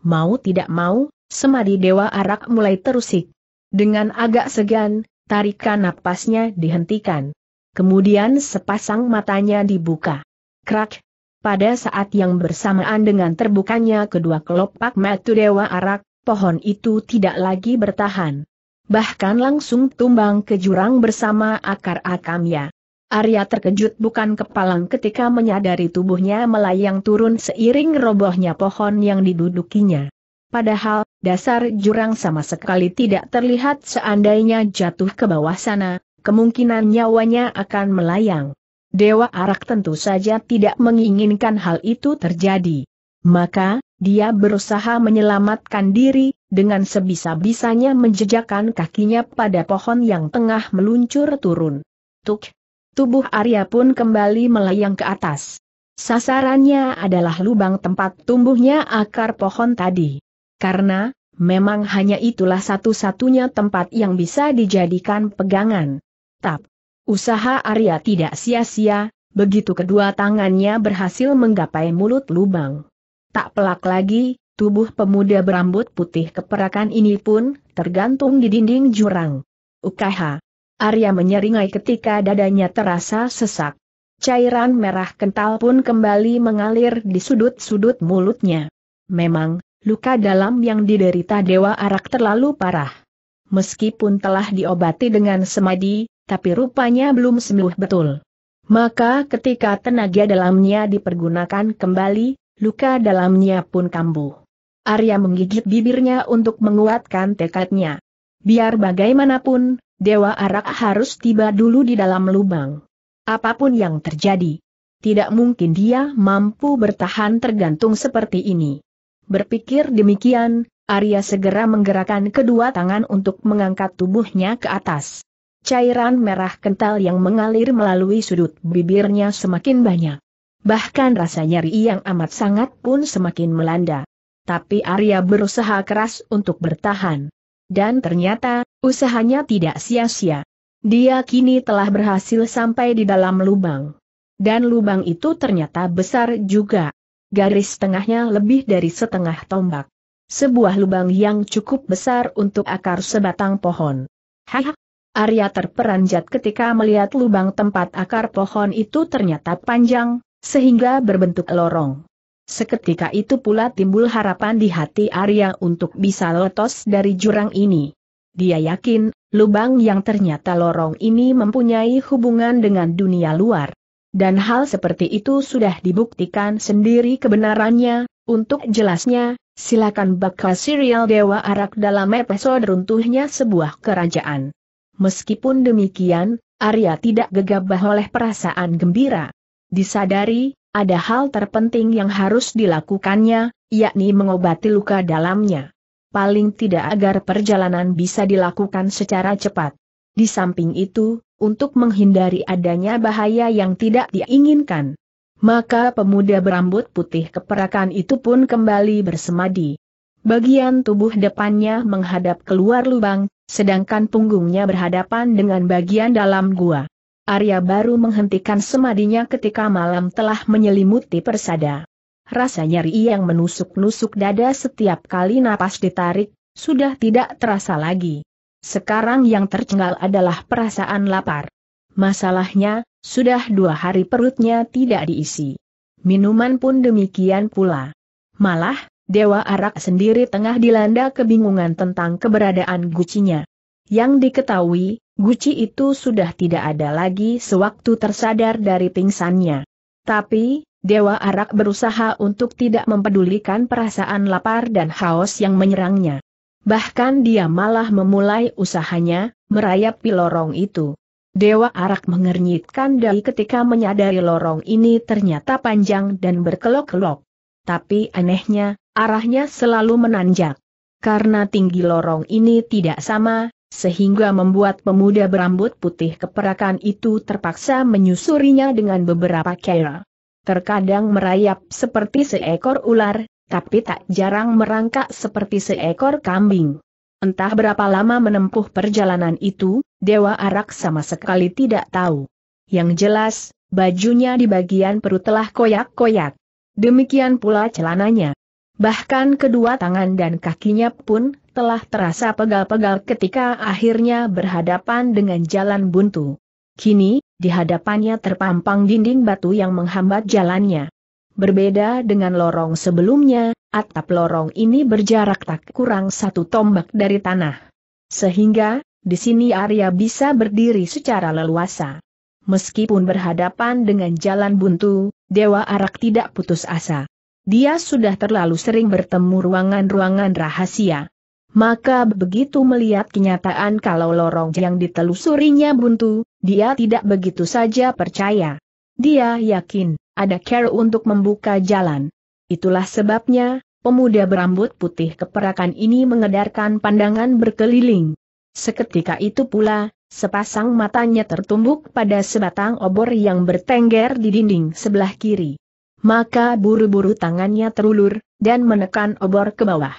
Mau tidak mau, semadi Dewa Arak mulai terusik. Dengan agak segan, tarikan napasnya dihentikan. Kemudian sepasang matanya dibuka. Krak, pada saat yang bersamaan dengan terbukanya kedua kelopak mata Dewa Arak, pohon itu tidak lagi bertahan. Bahkan langsung tumbang ke jurang bersama akar akamnya. Arya terkejut bukan kepalang ketika menyadari tubuhnya melayang turun seiring robohnya pohon yang didudukinya. Padahal, dasar jurang sama sekali tidak terlihat seandainya jatuh ke bawah sana, kemungkinan nyawanya akan melayang. Dewa Arak tentu saja tidak menginginkan hal itu terjadi. Maka, dia berusaha menyelamatkan diri, dengan sebisa-bisanya menjejakkan kakinya pada pohon yang tengah meluncur turun. Tuk! Tubuh Arya pun kembali melayang ke atas. Sasarannya adalah lubang tempat tumbuhnya akar pohon tadi. Karena, memang hanya itulah satu-satunya tempat yang bisa dijadikan pegangan. Tap! Usaha Arya tidak sia-sia, begitu kedua tangannya berhasil menggapai mulut lubang. Tak pelak lagi, tubuh pemuda berambut putih keperakan ini pun tergantung di dinding jurang. Ukaha. Arya menyeringai ketika dadanya terasa sesak. Cairan merah kental pun kembali mengalir di sudut-sudut mulutnya. Memang, luka dalam yang diderita Dewa Arak terlalu parah. Meskipun telah diobati dengan semadi, tapi rupanya belum sembuh betul. Maka ketika tenaga dalamnya dipergunakan kembali, luka dalamnya pun kambuh. Arya menggigit bibirnya untuk menguatkan tekadnya. Biar bagaimanapun, Dewa Arak harus tiba dulu di dalam lubang. Apapun yang terjadi, tidak mungkin dia mampu bertahan tergantung seperti ini. Berpikir demikian, Arya segera menggerakkan kedua tangan untuk mengangkat tubuhnya ke atas. Cairan merah kental yang mengalir melalui sudut bibirnya semakin banyak. Bahkan rasa nyeri yang amat sangat pun semakin melanda. Tapi Arya berusaha keras untuk bertahan. Dan ternyata, usahanya tidak sia-sia. Dia kini telah berhasil sampai di dalam lubang. Dan lubang itu ternyata besar juga. Garis tengahnya lebih dari setengah tombak. Sebuah lubang yang cukup besar untuk akar sebatang pohon. Hah? Arya terperanjat ketika melihat lubang tempat akar pohon itu ternyata panjang, sehingga berbentuk lorong. Seketika itu pula timbul harapan di hati Arya untuk bisa lotos dari jurang ini. Dia yakin, lubang yang ternyata lorong ini mempunyai hubungan dengan dunia luar. Dan hal seperti itu sudah dibuktikan sendiri kebenarannya, untuk jelasnya, silakan bakal serial Dewa Arak dalam episode runtuhnya sebuah kerajaan. Meskipun demikian, Arya tidak gegabah oleh perasaan gembira. Disadari, ada hal terpenting yang harus dilakukannya, yakni mengobati luka dalamnya. Paling tidak agar perjalanan bisa dilakukan secara cepat. Di samping itu, untuk menghindari adanya bahaya yang tidak diinginkan. Maka pemuda berambut putih keperakan itu pun kembali bersemadi. Bagian tubuh depannya menghadap keluar lubang, sedangkan punggungnya berhadapan dengan bagian dalam gua. Arya baru menghentikan semadinya ketika malam telah menyelimuti persada. Rasa nyeri yang menusuk-nusuk dada setiap kali napas ditarik, sudah tidak terasa lagi. Sekarang yang tercengal adalah perasaan lapar. Masalahnya, sudah dua hari perutnya tidak diisi. Minuman pun demikian pula. Malah, Dewa Arak sendiri tengah dilanda kebingungan tentang keberadaan gucinya. Yang diketahui, guci itu sudah tidak ada lagi sewaktu tersadar dari pingsannya. Tapi, Dewa Arak berusaha untuk tidak mempedulikan perasaan lapar dan haus yang menyerangnya. Bahkan dia malah memulai usahanya, merayap di lorong itu. Dewa Arak mengernyitkan dari ketika menyadari lorong ini ternyata panjang dan berkelok-kelok. Tapi anehnya, Arahnya selalu menanjak. Karena tinggi lorong ini tidak sama, sehingga membuat pemuda berambut putih keperakan itu terpaksa menyusurinya dengan beberapa kera. Terkadang merayap seperti seekor ular, tapi tak jarang merangkak seperti seekor kambing. Entah berapa lama menempuh perjalanan itu, Dewa Arak sama sekali tidak tahu. Yang jelas, bajunya di bagian perut telah koyak-koyak. Demikian pula celananya. Bahkan kedua tangan dan kakinya pun telah terasa pegal-pegal ketika akhirnya berhadapan dengan jalan buntu. Kini, di hadapannya terpampang dinding batu yang menghambat jalannya. Berbeda dengan lorong sebelumnya, atap lorong ini berjarak tak kurang satu tombak dari tanah. Sehingga, di sini Arya bisa berdiri secara leluasa. Meskipun berhadapan dengan jalan buntu, Dewa Arak tidak putus asa. Dia sudah terlalu sering bertemu ruangan-ruangan rahasia. Maka begitu melihat kenyataan kalau lorong yang ditelusurinya buntu, dia tidak begitu saja percaya. Dia yakin, ada care untuk membuka jalan. Itulah sebabnya, pemuda berambut putih keperakan ini mengedarkan pandangan berkeliling. Seketika itu pula, sepasang matanya tertumbuk pada sebatang obor yang bertengger di dinding sebelah kiri maka buru-buru tangannya terulur, dan menekan obor ke bawah.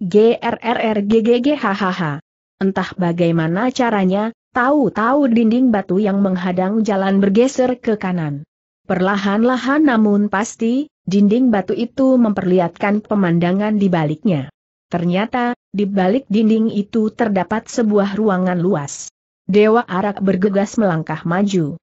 GRRRGGG Entah bagaimana caranya, tahu-tahu dinding batu yang menghadang jalan bergeser ke kanan. Perlahan-lahan namun pasti, dinding batu itu memperlihatkan pemandangan di baliknya. Ternyata, di balik dinding itu terdapat sebuah ruangan luas. Dewa Arak bergegas melangkah maju.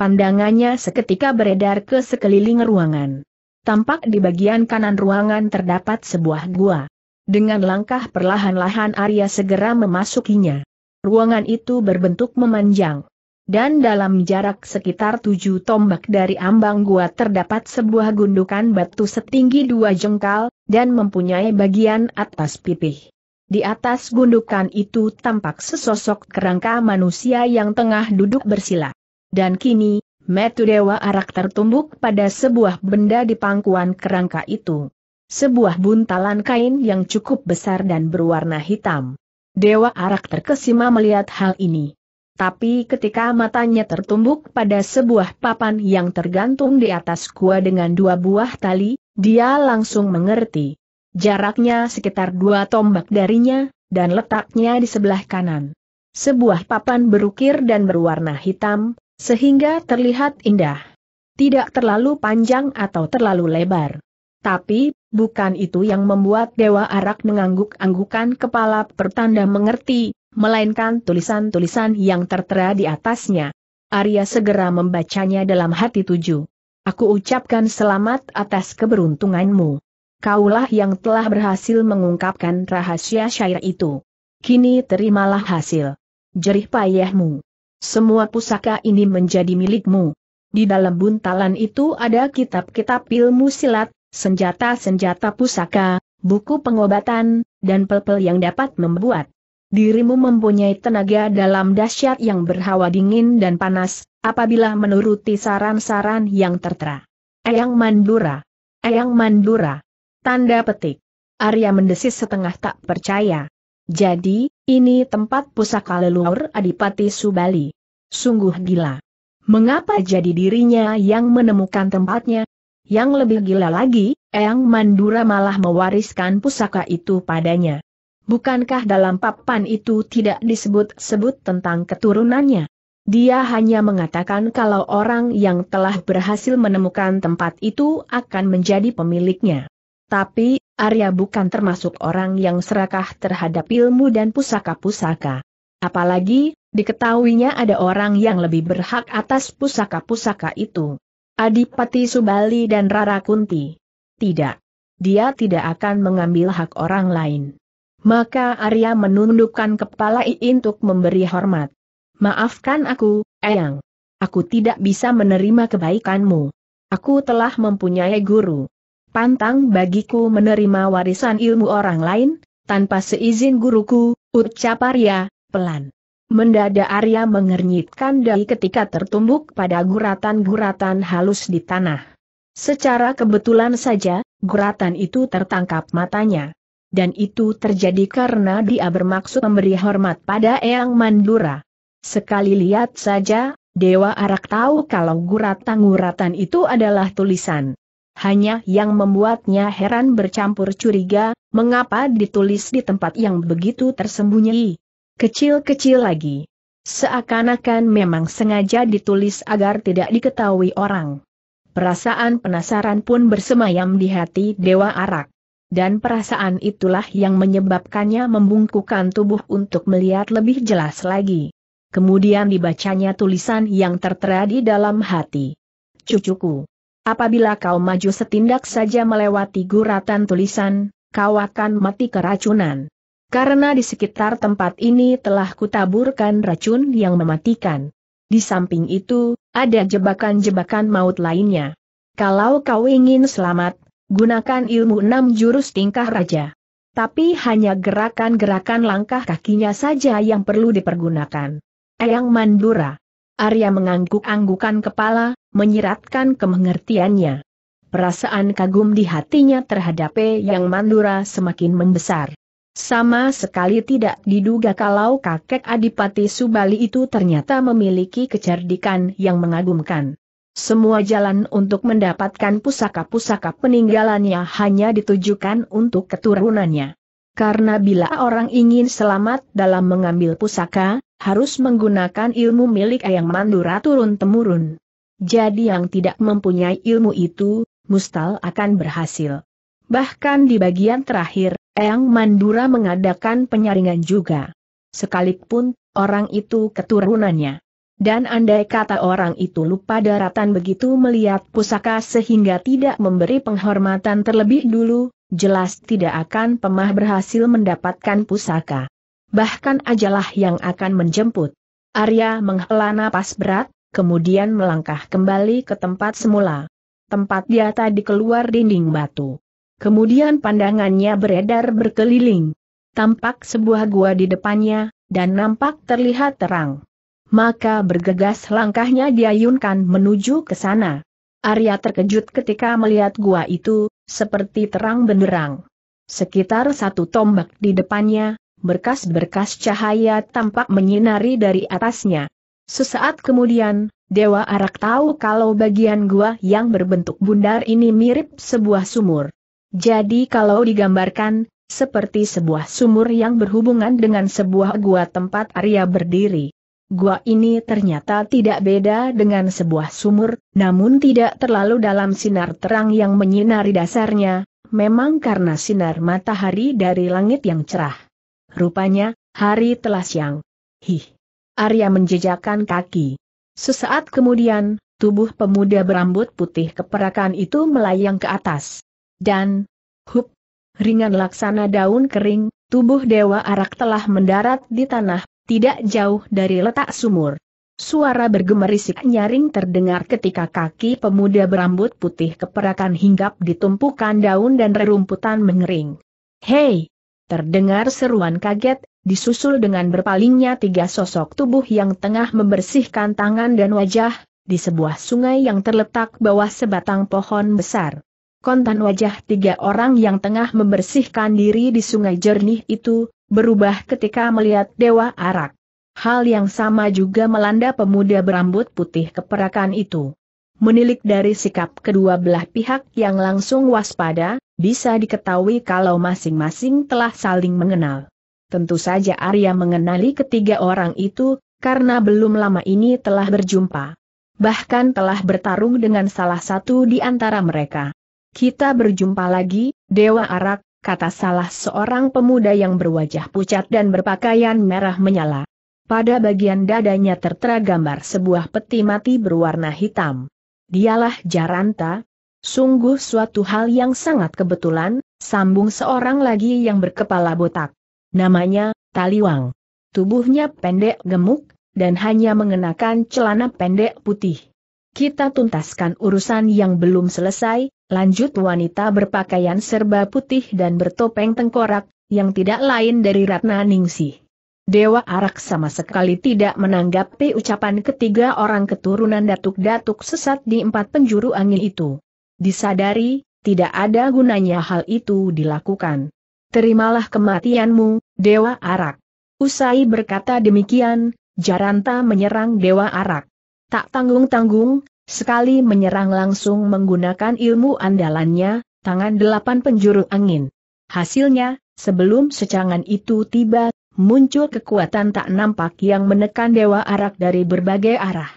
Pandangannya seketika beredar ke sekeliling ruangan. Tampak di bagian kanan ruangan terdapat sebuah gua. Dengan langkah perlahan-lahan Arya segera memasukinya. Ruangan itu berbentuk memanjang. Dan dalam jarak sekitar tujuh tombak dari ambang gua terdapat sebuah gundukan batu setinggi dua jengkal, dan mempunyai bagian atas pipih. Di atas gundukan itu tampak sesosok kerangka manusia yang tengah duduk bersila. Dan kini, metu Dewa Arak tertumbuk pada sebuah benda di pangkuan kerangka itu. Sebuah buntalan kain yang cukup besar dan berwarna hitam. Dewa Arak terkesima melihat hal ini. Tapi ketika matanya tertumbuk pada sebuah papan yang tergantung di atas gua dengan dua buah tali, dia langsung mengerti. Jaraknya sekitar dua tombak darinya, dan letaknya di sebelah kanan. Sebuah papan berukir dan berwarna hitam, sehingga terlihat indah. Tidak terlalu panjang atau terlalu lebar. Tapi, bukan itu yang membuat Dewa Arak mengangguk-anggukan kepala pertanda mengerti, melainkan tulisan-tulisan yang tertera di atasnya. Arya segera membacanya dalam hati tujuh. Aku ucapkan selamat atas keberuntunganmu. Kaulah yang telah berhasil mengungkapkan rahasia syair itu. Kini terimalah hasil. Jerih payahmu. Semua pusaka ini menjadi milikmu. Di dalam buntalan itu ada kitab-kitab ilmu silat, senjata-senjata pusaka, buku pengobatan, dan pelpel yang dapat membuat dirimu mempunyai tenaga dalam dahsyat yang berhawa dingin dan panas, apabila menuruti saran-saran yang tertera. Eyang Mandura. Eyang Mandura. Tanda petik. Arya mendesis setengah tak percaya. Jadi, ini tempat pusaka leluhur Adipati Subali. Sungguh gila. Mengapa jadi dirinya yang menemukan tempatnya? Yang lebih gila lagi, Eyang Mandura malah mewariskan pusaka itu padanya. Bukankah dalam papan itu tidak disebut-sebut tentang keturunannya? Dia hanya mengatakan kalau orang yang telah berhasil menemukan tempat itu akan menjadi pemiliknya. Tapi, Arya bukan termasuk orang yang serakah terhadap ilmu dan pusaka-pusaka. Apalagi, diketahuinya ada orang yang lebih berhak atas pusaka-pusaka itu. Adipati Subali dan Rara Kunti. Tidak. Dia tidak akan mengambil hak orang lain. Maka Arya menundukkan kepala I untuk memberi hormat. Maafkan aku, Eyang. Aku tidak bisa menerima kebaikanmu. Aku telah mempunyai guru. Pantang bagiku menerima warisan ilmu orang lain, tanpa seizin guruku, ucap Arya, pelan. Mendadak Arya mengernyitkan dahi ketika tertumbuk pada guratan-guratan halus di tanah. Secara kebetulan saja, guratan itu tertangkap matanya. Dan itu terjadi karena dia bermaksud memberi hormat pada Eyang Mandura. Sekali lihat saja, Dewa Arak tahu kalau guratan-guratan itu adalah tulisan hanya yang membuatnya heran bercampur curiga, mengapa ditulis di tempat yang begitu tersembunyi. Kecil-kecil lagi. Seakan-akan memang sengaja ditulis agar tidak diketahui orang. Perasaan penasaran pun bersemayam di hati Dewa Arak. Dan perasaan itulah yang menyebabkannya membungkukkan tubuh untuk melihat lebih jelas lagi. Kemudian dibacanya tulisan yang tertera di dalam hati. Cucuku. Apabila kau maju setindak saja melewati guratan tulisan, kau akan mati keracunan. Karena di sekitar tempat ini telah kutaburkan racun yang mematikan. Di samping itu, ada jebakan-jebakan maut lainnya. Kalau kau ingin selamat, gunakan ilmu enam jurus tingkah raja. Tapi hanya gerakan-gerakan langkah kakinya saja yang perlu dipergunakan. Eyang Mandura. Arya mengangguk-anggukan kepala, menyiratkan kemengertiannya. Perasaan kagum di hatinya terhadap E Yang Mandura semakin membesar. Sama sekali tidak diduga kalau kakek Adipati Subali itu ternyata memiliki kecerdikan yang mengagumkan. Semua jalan untuk mendapatkan pusaka-pusaka peninggalannya hanya ditujukan untuk keturunannya. Karena bila orang ingin selamat dalam mengambil pusaka, harus menggunakan ilmu milik Eyang Mandura turun-temurun. Jadi yang tidak mempunyai ilmu itu, mustal akan berhasil. Bahkan di bagian terakhir, Eyang Mandura mengadakan penyaringan juga. Sekalipun, orang itu keturunannya. Dan andai kata orang itu lupa daratan begitu melihat pusaka sehingga tidak memberi penghormatan terlebih dulu, jelas tidak akan pemah berhasil mendapatkan pusaka. Bahkan ajalah yang akan menjemput. Arya menghela napas berat, kemudian melangkah kembali ke tempat semula. Tempat dia tadi keluar dinding batu. Kemudian pandangannya beredar berkeliling. Tampak sebuah gua di depannya, dan nampak terlihat terang. Maka bergegas langkahnya diayunkan menuju ke sana. Arya terkejut ketika melihat gua itu, seperti terang benderang. Sekitar satu tombak di depannya, berkas-berkas cahaya tampak menyinari dari atasnya. Sesaat kemudian, Dewa Arak tahu kalau bagian gua yang berbentuk bundar ini mirip sebuah sumur. Jadi kalau digambarkan, seperti sebuah sumur yang berhubungan dengan sebuah gua tempat Arya berdiri. Gua ini ternyata tidak beda dengan sebuah sumur, namun tidak terlalu dalam sinar terang yang menyinari dasarnya, memang karena sinar matahari dari langit yang cerah. Rupanya, hari telah siang. Hih. Arya menjejakkan kaki. Sesaat kemudian, tubuh pemuda berambut putih keperakan itu melayang ke atas. Dan, hup, ringan laksana daun kering, tubuh Dewa Arak telah mendarat di tanah, tidak jauh dari letak sumur. Suara bergemerisik nyaring terdengar ketika kaki pemuda berambut putih keperakan hinggap ditumpukan daun dan rerumputan mengering. Hei! Terdengar seruan kaget, disusul dengan berpalingnya tiga sosok tubuh yang tengah membersihkan tangan dan wajah, di sebuah sungai yang terletak bawah sebatang pohon besar. Kontan wajah tiga orang yang tengah membersihkan diri di sungai jernih itu, berubah ketika melihat Dewa Arak. Hal yang sama juga melanda pemuda berambut putih keperakan itu. Menilik dari sikap kedua belah pihak yang langsung waspada, bisa diketahui kalau masing-masing telah saling mengenal. Tentu saja Arya mengenali ketiga orang itu, karena belum lama ini telah berjumpa. Bahkan telah bertarung dengan salah satu di antara mereka. Kita berjumpa lagi, Dewa Arak, kata salah seorang pemuda yang berwajah pucat dan berpakaian merah menyala. Pada bagian dadanya tertera gambar sebuah peti mati berwarna hitam. Dialah Jaranta. Sungguh suatu hal yang sangat kebetulan, sambung seorang lagi yang berkepala botak. Namanya, Taliwang. Tubuhnya pendek gemuk, dan hanya mengenakan celana pendek putih. Kita tuntaskan urusan yang belum selesai, lanjut wanita berpakaian serba putih dan bertopeng tengkorak, yang tidak lain dari Ratna Ningsih. Dewa Arak sama sekali tidak menanggapi ucapan ketiga orang keturunan datuk-datuk sesat di empat penjuru angin itu. Disadari, tidak ada gunanya hal itu dilakukan terimalah kematianmu, Dewa Arak. Usai berkata demikian, Jaranta menyerang Dewa Arak. Tak tanggung-tanggung, sekali menyerang langsung menggunakan ilmu andalannya, tangan delapan penjuru angin. Hasilnya, sebelum secangan itu tiba, muncul kekuatan tak nampak yang menekan Dewa Arak dari berbagai arah.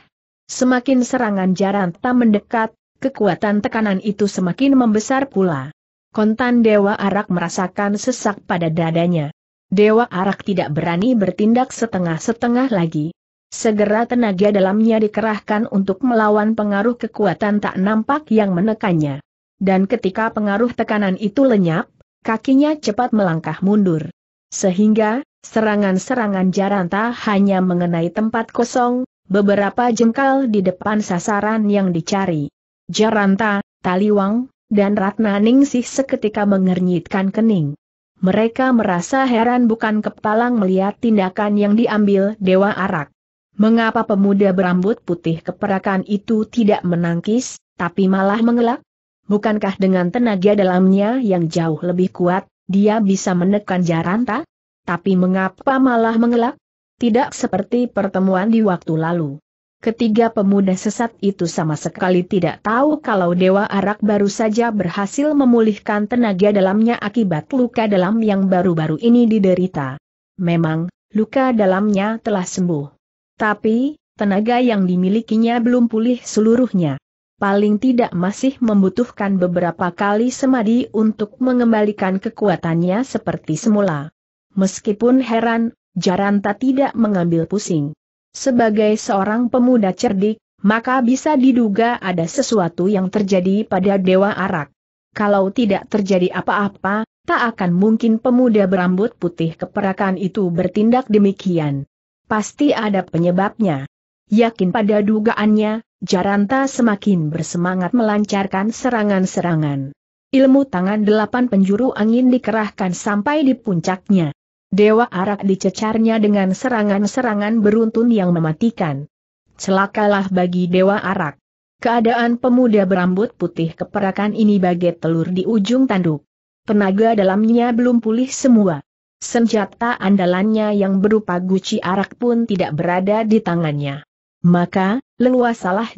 Semakin serangan Jaranta mendekat, kekuatan tekanan itu semakin membesar pula. Kontan Dewa Arak merasakan sesak pada dadanya. Dewa Arak tidak berani bertindak setengah-setengah lagi. Segera tenaga dalamnya dikerahkan untuk melawan pengaruh kekuatan tak nampak yang menekannya. Dan ketika pengaruh tekanan itu lenyap, kakinya cepat melangkah mundur. Sehingga, serangan-serangan Jaranta hanya mengenai tempat kosong, beberapa jengkal di depan sasaran yang dicari. Jaranta, Taliwang, dan Ratna Ningsih seketika mengernyitkan kening. Mereka merasa heran bukan kepalang melihat tindakan yang diambil Dewa Arak. Mengapa pemuda berambut putih keperakan itu tidak menangkis, tapi malah mengelak? Bukankah dengan tenaga dalamnya yang jauh lebih kuat, dia bisa menekan Jaranta? Tapi mengapa malah mengelak? Tidak seperti pertemuan di waktu lalu. Ketiga pemuda sesat itu sama sekali tidak tahu kalau Dewa Arak baru saja berhasil memulihkan tenaga dalamnya akibat luka dalam yang baru-baru ini diderita. Memang, luka dalamnya telah sembuh. Tapi, tenaga yang dimilikinya belum pulih seluruhnya. Paling tidak masih membutuhkan beberapa kali semadi untuk mengembalikan kekuatannya seperti semula. Meskipun heran, Jaranta tidak mengambil pusing. Sebagai seorang pemuda cerdik, maka bisa diduga ada sesuatu yang terjadi pada Dewa Arak. Kalau tidak terjadi apa-apa, tak akan mungkin pemuda berambut putih keperakan itu bertindak demikian. Pasti ada penyebabnya. Yakin pada dugaannya, Jaranta semakin bersemangat melancarkan serangan-serangan. Ilmu tangan delapan penjuru angin dikerahkan sampai di puncaknya. Dewa Arak dicecarnya dengan serangan-serangan beruntun yang mematikan. Celakalah bagi Dewa Arak. Keadaan pemuda berambut putih keperakan ini bagai telur di ujung tanduk. Tenaga dalamnya belum pulih semua. Senjata andalannya yang berupa guci arak pun tidak berada di tangannya. Maka, leluasalah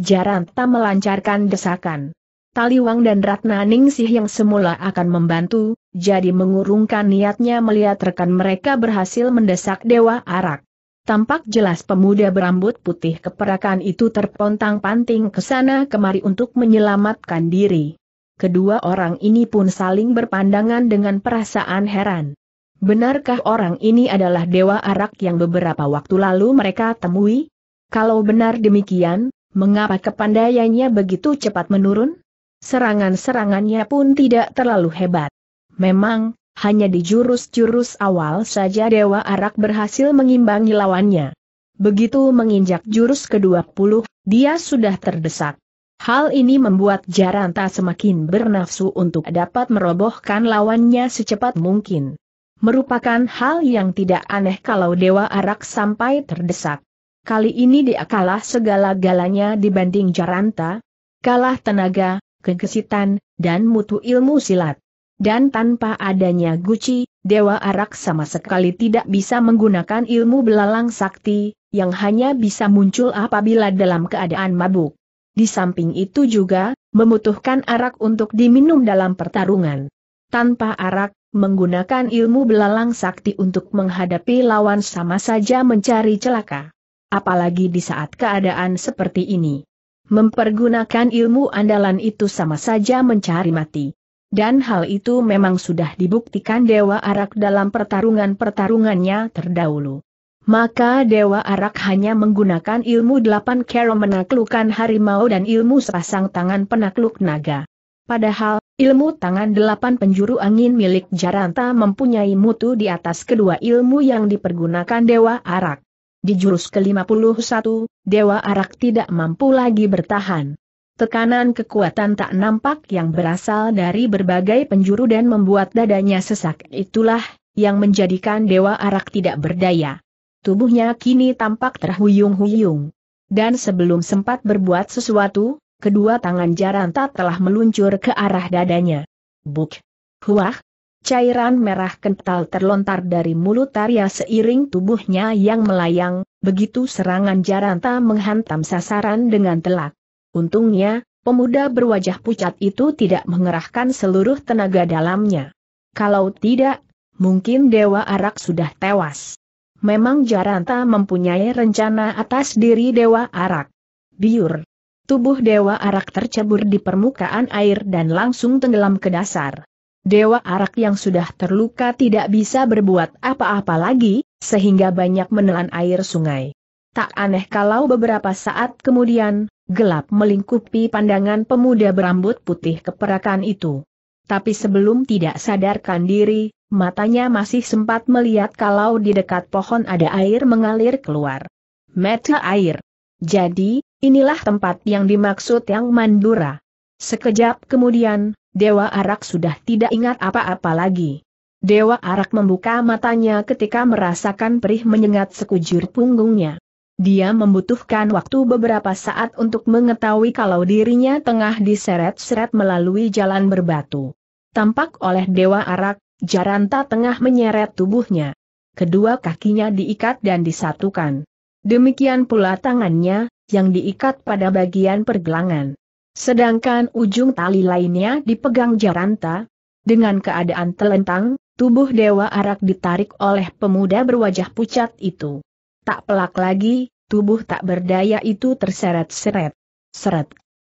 tak melancarkan desakan. Taliwang dan Ratna Ningsih yang semula akan membantu, jadi mengurungkan niatnya melihat rekan mereka berhasil mendesak Dewa Arak. Tampak jelas pemuda berambut putih keperakan itu terpontang-panting ke sana kemari untuk menyelamatkan diri. Kedua orang ini pun saling berpandangan dengan perasaan heran. Benarkah orang ini adalah Dewa Arak yang beberapa waktu lalu mereka temui? Kalau benar demikian, mengapa kepandaiannya begitu cepat menurun? serangan-serangannya pun tidak terlalu hebat. Memang, hanya di jurus-jurus awal saja Dewa Arak berhasil mengimbangi lawannya. Begitu menginjak jurus ke-20, dia sudah terdesak. Hal ini membuat Jaranta semakin bernafsu untuk dapat merobohkan lawannya secepat mungkin. Merupakan hal yang tidak aneh kalau Dewa Arak sampai terdesak. Kali ini dia kalah segala-galanya dibanding Jaranta, kalah tenaga, kegesitan, dan mutu ilmu silat. Dan tanpa adanya guci, Dewa Arak sama sekali tidak bisa menggunakan ilmu belalang sakti, yang hanya bisa muncul apabila dalam keadaan mabuk. Di samping itu juga, membutuhkan arak untuk diminum dalam pertarungan. Tanpa arak, menggunakan ilmu belalang sakti untuk menghadapi lawan sama saja mencari celaka. Apalagi di saat keadaan seperti ini. Mempergunakan ilmu andalan itu sama saja mencari mati. Dan hal itu memang sudah dibuktikan Dewa Arak dalam pertarungan-pertarungannya terdahulu. Maka Dewa Arak hanya menggunakan ilmu delapan kero menaklukkan harimau dan ilmu sepasang tangan penakluk naga. Padahal, ilmu tangan delapan penjuru angin milik Jaranta mempunyai mutu di atas kedua ilmu yang dipergunakan Dewa Arak. Di jurus ke-51, Dewa Arak tidak mampu lagi bertahan. Tekanan kekuatan tak nampak yang berasal dari berbagai penjuru dan membuat dadanya sesak itulah, yang menjadikan Dewa Arak tidak berdaya. Tubuhnya kini tampak terhuyung-huyung. Dan sebelum sempat berbuat sesuatu, kedua tangan Jaranta telah meluncur ke arah dadanya. Buk! Huah! Cairan merah kental terlontar dari mulut Arya seiring tubuhnya yang melayang, begitu serangan Jaranta menghantam sasaran dengan telak. Untungnya, pemuda berwajah pucat itu tidak mengerahkan seluruh tenaga dalamnya. Kalau tidak, mungkin Dewa Arak sudah tewas. Memang Jaranta mempunyai rencana atas diri Dewa Arak. Biur. Tubuh Dewa Arak tercebur di permukaan air dan langsung tenggelam ke dasar. Dewa Arak yang sudah terluka tidak bisa berbuat apa-apa lagi, sehingga banyak menelan air sungai. Tak aneh kalau beberapa saat kemudian, gelap melingkupi pandangan pemuda berambut putih keperakan itu. Tapi sebelum tidak sadarkan diri, matanya masih sempat melihat kalau di dekat pohon ada air mengalir keluar. Mata air. Jadi, inilah tempat yang dimaksud yang mandura. Sekejap kemudian, Dewa Arak sudah tidak ingat apa-apa lagi. Dewa Arak membuka matanya ketika merasakan perih menyengat sekujur punggungnya. Dia membutuhkan waktu beberapa saat untuk mengetahui kalau dirinya tengah diseret-seret melalui jalan berbatu. Tampak oleh Dewa Arak, Jaranta tengah menyeret tubuhnya. Kedua kakinya diikat dan disatukan. Demikian pula tangannya, yang diikat pada bagian pergelangan. Sedangkan ujung tali lainnya dipegang Jaranta. Dengan keadaan telentang, tubuh Dewa Arak ditarik oleh pemuda berwajah pucat itu. Tak pelak lagi, tubuh tak berdaya itu terseret-seret. Seret.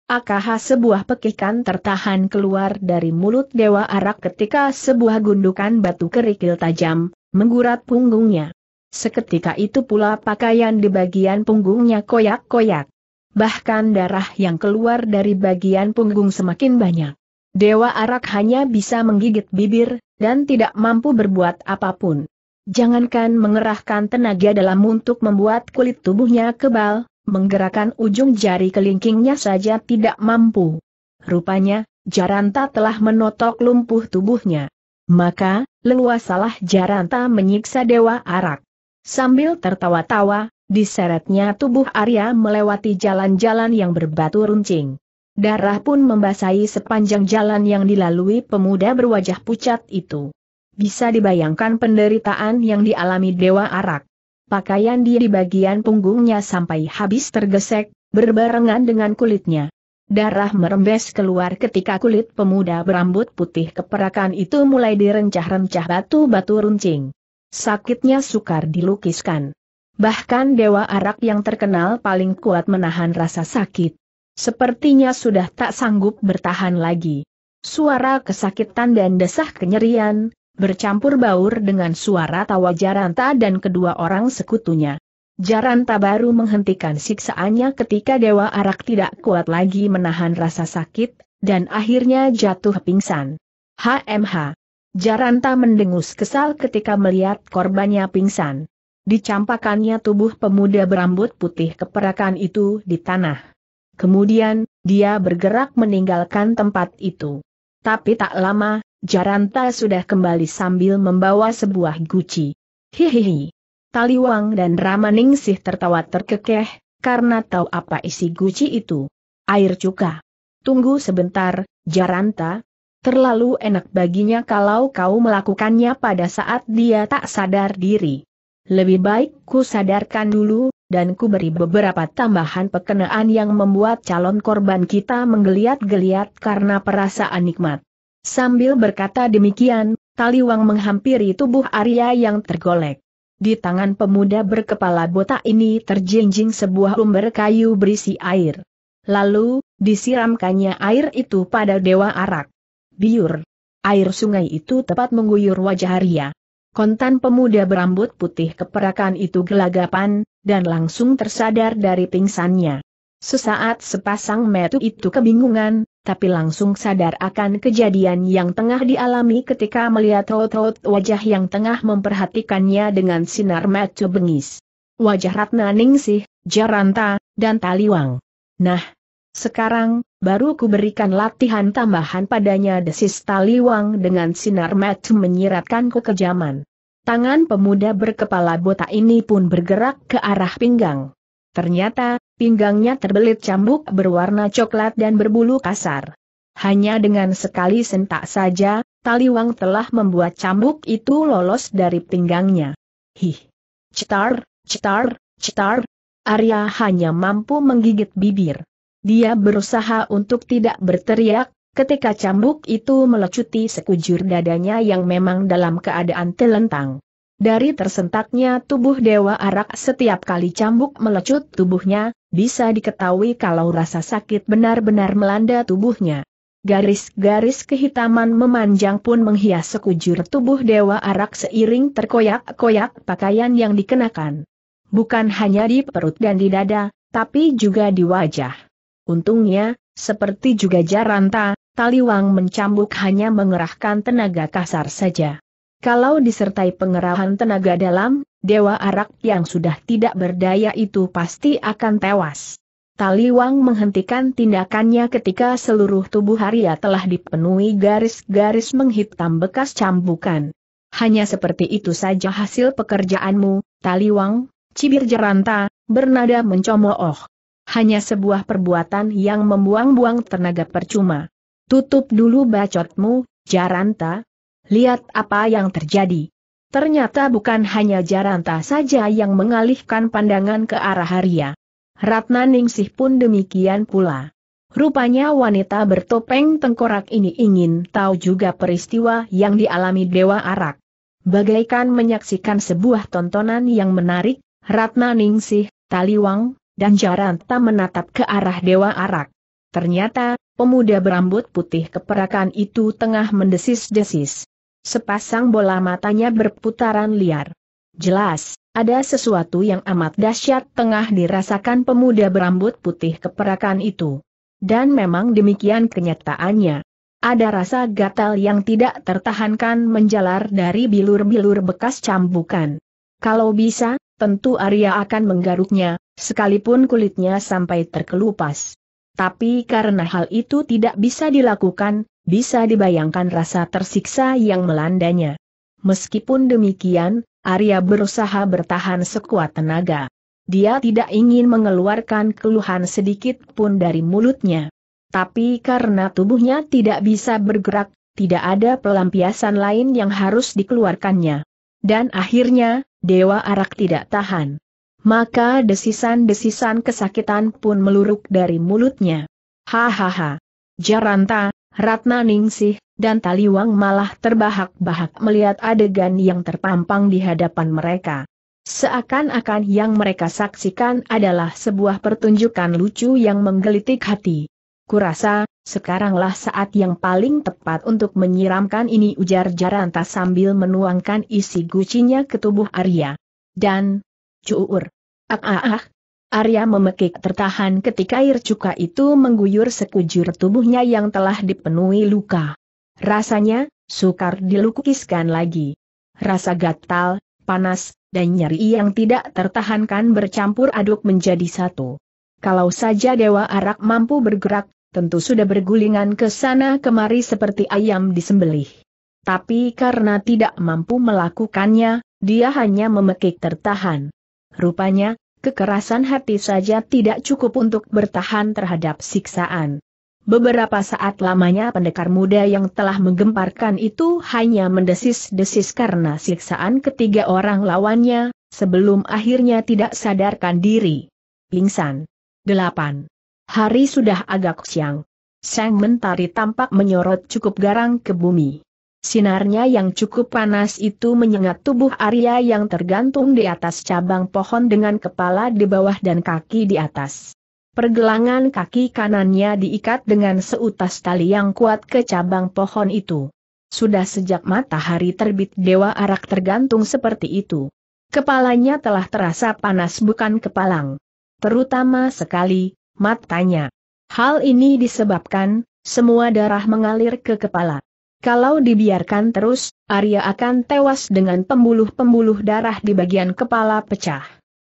Akah sebuah pekikan tertahan keluar dari mulut Dewa Arak ketika sebuah gundukan batu kerikil tajam, menggurat punggungnya. Seketika itu pula pakaian di bagian punggungnya koyak-koyak bahkan darah yang keluar dari bagian punggung semakin banyak. Dewa Arak hanya bisa menggigit bibir, dan tidak mampu berbuat apapun. Jangankan mengerahkan tenaga dalam untuk membuat kulit tubuhnya kebal, menggerakkan ujung jari kelingkingnya saja tidak mampu. Rupanya, Jaranta telah menotok lumpuh tubuhnya. Maka, leluasalah Jaranta menyiksa Dewa Arak. Sambil tertawa-tawa, Diseretnya tubuh Arya melewati jalan-jalan yang berbatu runcing. Darah pun membasahi sepanjang jalan yang dilalui pemuda berwajah pucat itu. Bisa dibayangkan penderitaan yang dialami Dewa Arak. Pakaian dia di bagian punggungnya sampai habis tergesek, berbarengan dengan kulitnya. Darah merembes keluar ketika kulit pemuda berambut putih keperakan itu mulai direncah-rencah batu-batu runcing. Sakitnya sukar dilukiskan. Bahkan Dewa Arak yang terkenal paling kuat menahan rasa sakit. Sepertinya sudah tak sanggup bertahan lagi. Suara kesakitan dan desah kenyerian, bercampur baur dengan suara tawa Jaranta dan kedua orang sekutunya. Jaranta baru menghentikan siksaannya ketika Dewa Arak tidak kuat lagi menahan rasa sakit, dan akhirnya jatuh pingsan. HMH. Jaranta mendengus kesal ketika melihat korbannya pingsan. Dicampakannya tubuh pemuda berambut putih keperakan itu di tanah. Kemudian, dia bergerak meninggalkan tempat itu. Tapi tak lama, Jaranta sudah kembali sambil membawa sebuah guci. Hihihi. Taliwang dan Ramaningsih tertawa terkekeh, karena tahu apa isi guci itu. Air cuka. Tunggu sebentar, Jaranta. Terlalu enak baginya kalau kau melakukannya pada saat dia tak sadar diri. Lebih baik ku sadarkan dulu, dan ku beri beberapa tambahan pekenaan yang membuat calon korban kita menggeliat-geliat karena perasaan nikmat. Sambil berkata demikian, Taliwang menghampiri tubuh Arya yang tergolek. Di tangan pemuda berkepala botak ini terjinjing sebuah lumber kayu berisi air. Lalu, disiramkannya air itu pada Dewa Arak. Biur. Air sungai itu tepat mengguyur wajah Arya. Kontan pemuda berambut putih keperakan itu gelagapan, dan langsung tersadar dari pingsannya. Sesaat sepasang metu itu kebingungan, tapi langsung sadar akan kejadian yang tengah dialami ketika melihat rot-rot wajah yang tengah memperhatikannya dengan sinar metu bengis. Wajah Ratna Ningsih, Jaranta, dan Taliwang. Nah, sekarang, baru ku berikan latihan tambahan padanya desis taliwang dengan sinar mata menyiratkan kekejaman. Tangan pemuda berkepala botak ini pun bergerak ke arah pinggang. Ternyata, pinggangnya terbelit cambuk berwarna coklat dan berbulu kasar. Hanya dengan sekali sentak saja, taliwang telah membuat cambuk itu lolos dari pinggangnya. Hih! Cetar, cetar, cetar! Arya hanya mampu menggigit bibir. Dia berusaha untuk tidak berteriak, ketika cambuk itu melecuti sekujur dadanya yang memang dalam keadaan telentang. Dari tersentaknya tubuh Dewa Arak setiap kali cambuk melecut tubuhnya, bisa diketahui kalau rasa sakit benar-benar melanda tubuhnya. Garis-garis kehitaman memanjang pun menghias sekujur tubuh Dewa Arak seiring terkoyak-koyak pakaian yang dikenakan. Bukan hanya di perut dan di dada, tapi juga di wajah. Untungnya, seperti juga Jaranta, Taliwang mencambuk hanya mengerahkan tenaga kasar saja. Kalau disertai pengerahan tenaga dalam, Dewa Arak yang sudah tidak berdaya itu pasti akan tewas. Taliwang menghentikan tindakannya ketika seluruh tubuh Arya telah dipenuhi garis-garis menghitam bekas cambukan. Hanya seperti itu saja hasil pekerjaanmu, Taliwang, cibir Jeranta, bernada mencemooh. Hanya sebuah perbuatan yang membuang-buang tenaga percuma. Tutup dulu bacotmu, Jaranta. Lihat apa yang terjadi. Ternyata bukan hanya Jaranta saja yang mengalihkan pandangan ke arah Arya. Ratna Ningsih pun demikian pula. Rupanya wanita bertopeng tengkorak ini ingin tahu juga peristiwa yang dialami Dewa Arak. Bagaikan menyaksikan sebuah tontonan yang menarik, Ratna Ningsih, Taliwang, dan Jaranta menatap ke arah Dewa Arak. Ternyata, pemuda berambut putih keperakan itu tengah mendesis-desis. Sepasang bola matanya berputaran liar. Jelas, ada sesuatu yang amat dahsyat tengah dirasakan pemuda berambut putih keperakan itu. Dan memang demikian kenyataannya. Ada rasa gatal yang tidak tertahankan menjalar dari bilur-bilur bekas cambukan. Kalau bisa, tentu Arya akan menggaruknya, sekalipun kulitnya sampai terkelupas. Tapi karena hal itu tidak bisa dilakukan, bisa dibayangkan rasa tersiksa yang melandanya. Meskipun demikian, Arya berusaha bertahan sekuat tenaga. Dia tidak ingin mengeluarkan keluhan sedikit pun dari mulutnya. Tapi karena tubuhnya tidak bisa bergerak, tidak ada pelampiasan lain yang harus dikeluarkannya. Dan akhirnya, Dewa Arak tidak tahan maka desisan-desisan kesakitan pun meluruk dari mulutnya. Hahaha. Jaranta, Ratna Ningsih, dan Taliwang malah terbahak-bahak melihat adegan yang terpampang di hadapan mereka. Seakan-akan yang mereka saksikan adalah sebuah pertunjukan lucu yang menggelitik hati. Kurasa, sekaranglah saat yang paling tepat untuk menyiramkan ini ujar Jaranta sambil menuangkan isi gucinya ke tubuh Arya. Dan, Cuur. Ah ah ah. Arya memekik tertahan ketika air cuka itu mengguyur sekujur tubuhnya yang telah dipenuhi luka. Rasanya, sukar dilukiskan lagi. Rasa gatal, panas, dan nyeri yang tidak tertahankan bercampur aduk menjadi satu. Kalau saja Dewa Arak mampu bergerak, tentu sudah bergulingan ke sana kemari seperti ayam disembelih. Tapi karena tidak mampu melakukannya, dia hanya memekik tertahan. Rupanya, kekerasan hati saja tidak cukup untuk bertahan terhadap siksaan. Beberapa saat lamanya pendekar muda yang telah menggemparkan itu hanya mendesis-desis karena siksaan ketiga orang lawannya, sebelum akhirnya tidak sadarkan diri. Lingsan, 8. Hari sudah agak siang. Sang mentari tampak menyorot cukup garang ke bumi. Sinarnya yang cukup panas itu menyengat tubuh Arya yang tergantung di atas cabang pohon dengan kepala di bawah dan kaki di atas. Pergelangan kaki kanannya diikat dengan seutas tali yang kuat ke cabang pohon itu. Sudah sejak matahari terbit Dewa Arak tergantung seperti itu. Kepalanya telah terasa panas bukan kepalang. Terutama sekali, matanya. Hal ini disebabkan, semua darah mengalir ke kepala. Kalau dibiarkan terus, Arya akan tewas dengan pembuluh-pembuluh darah di bagian kepala pecah.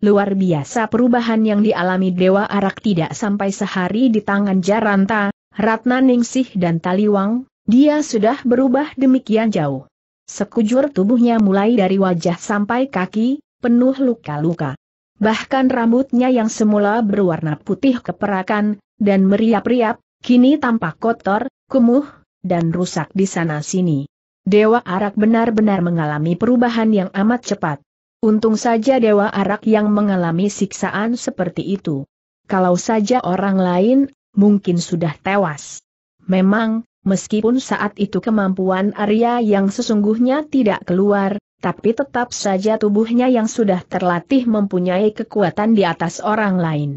Luar biasa perubahan yang dialami Dewa Arak tidak sampai sehari di tangan Jaranta, Ratna Ningsih dan Taliwang, dia sudah berubah demikian jauh. Sekujur tubuhnya mulai dari wajah sampai kaki, penuh luka-luka. Bahkan rambutnya yang semula berwarna putih keperakan, dan meriap-riap, kini tampak kotor, kumuh, dan rusak di sana-sini. Dewa Arak benar-benar mengalami perubahan yang amat cepat. Untung saja Dewa Arak yang mengalami siksaan seperti itu. Kalau saja orang lain, mungkin sudah tewas. Memang, meskipun saat itu kemampuan Arya yang sesungguhnya tidak keluar, tapi tetap saja tubuhnya yang sudah terlatih mempunyai kekuatan di atas orang lain.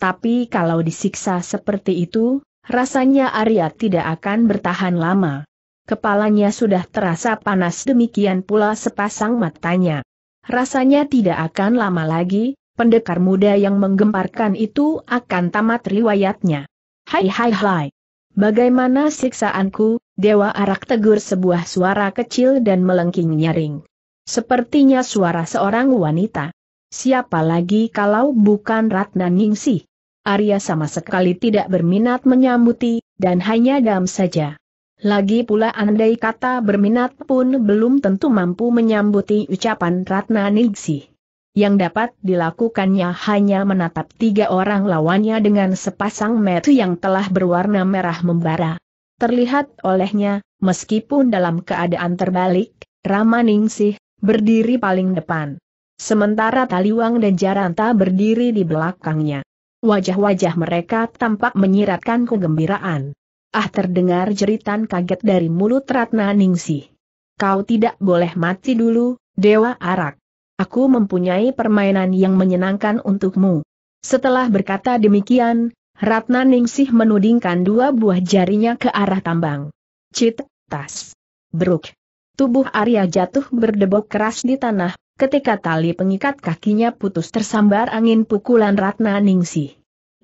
Tapi kalau disiksa seperti itu, Rasanya Arya tidak akan bertahan lama. Kepalanya sudah terasa panas demikian pula sepasang matanya. Rasanya tidak akan lama lagi, pendekar muda yang menggemparkan itu akan tamat riwayatnya. Hai hai hai. Bagaimana siksaanku, Dewa Arak tegur sebuah suara kecil dan melengking nyaring. Sepertinya suara seorang wanita. Siapa lagi kalau bukan Ratna Ningsih? Arya sama sekali tidak berminat menyambuti, dan hanya dam saja. Lagi pula andai kata berminat pun belum tentu mampu menyambuti ucapan Ratna Ningsih. Yang dapat dilakukannya hanya menatap tiga orang lawannya dengan sepasang metu yang telah berwarna merah membara. Terlihat olehnya, meskipun dalam keadaan terbalik, Rama Ningsih, berdiri paling depan. Sementara Taliwang dan Jaranta berdiri di belakangnya. Wajah-wajah mereka tampak menyiratkan kegembiraan. Ah terdengar jeritan kaget dari mulut Ratna Ningsih. Kau tidak boleh mati dulu, Dewa Arak. Aku mempunyai permainan yang menyenangkan untukmu. Setelah berkata demikian, Ratna Ningsih menudingkan dua buah jarinya ke arah tambang. Cit, tas. Bruk. Tubuh Arya jatuh berdebok keras di tanah, ketika tali pengikat kakinya putus tersambar angin pukulan Ratna Ningsih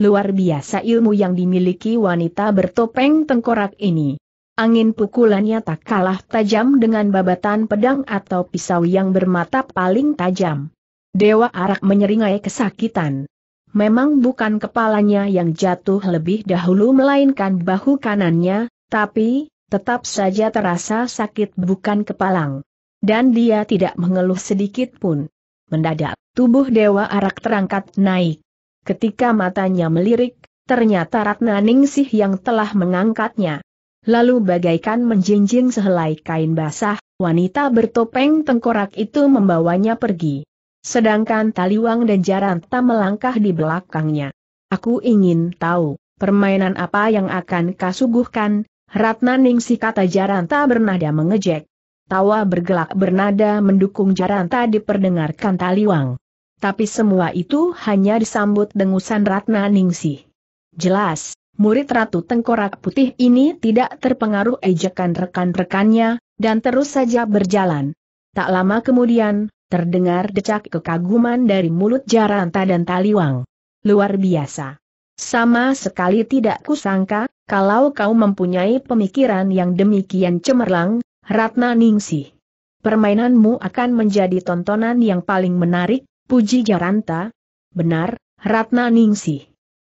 luar biasa ilmu yang dimiliki wanita bertopeng tengkorak ini. Angin pukulannya tak kalah tajam dengan babatan pedang atau pisau yang bermata paling tajam. Dewa Arak menyeringai kesakitan. Memang bukan kepalanya yang jatuh lebih dahulu melainkan bahu kanannya, tapi, tetap saja terasa sakit bukan kepalang. Dan dia tidak mengeluh sedikit pun. Mendadak, tubuh Dewa Arak terangkat naik. Ketika matanya melirik, ternyata Ratna Ningsih yang telah mengangkatnya. Lalu bagaikan menjinjing sehelai kain basah, wanita bertopeng tengkorak itu membawanya pergi. Sedangkan Taliwang dan Jaranta melangkah di belakangnya. Aku ingin tahu, permainan apa yang akan kasuguhkan, Ratna Ningsih kata Jaranta bernada mengejek. Tawa bergelak bernada mendukung Jaranta diperdengarkan Taliwang tapi semua itu hanya disambut dengusan Ratna Ningsih. Jelas, murid Ratu Tengkorak Putih ini tidak terpengaruh ejekan rekan-rekannya, dan terus saja berjalan. Tak lama kemudian, terdengar decak kekaguman dari mulut Jaranta dan Taliwang. Luar biasa. Sama sekali tidak kusangka, kalau kau mempunyai pemikiran yang demikian cemerlang, Ratna Ningsih. Permainanmu akan menjadi tontonan yang paling menarik, Puji Jaranta. Benar, Ratna Ningsih.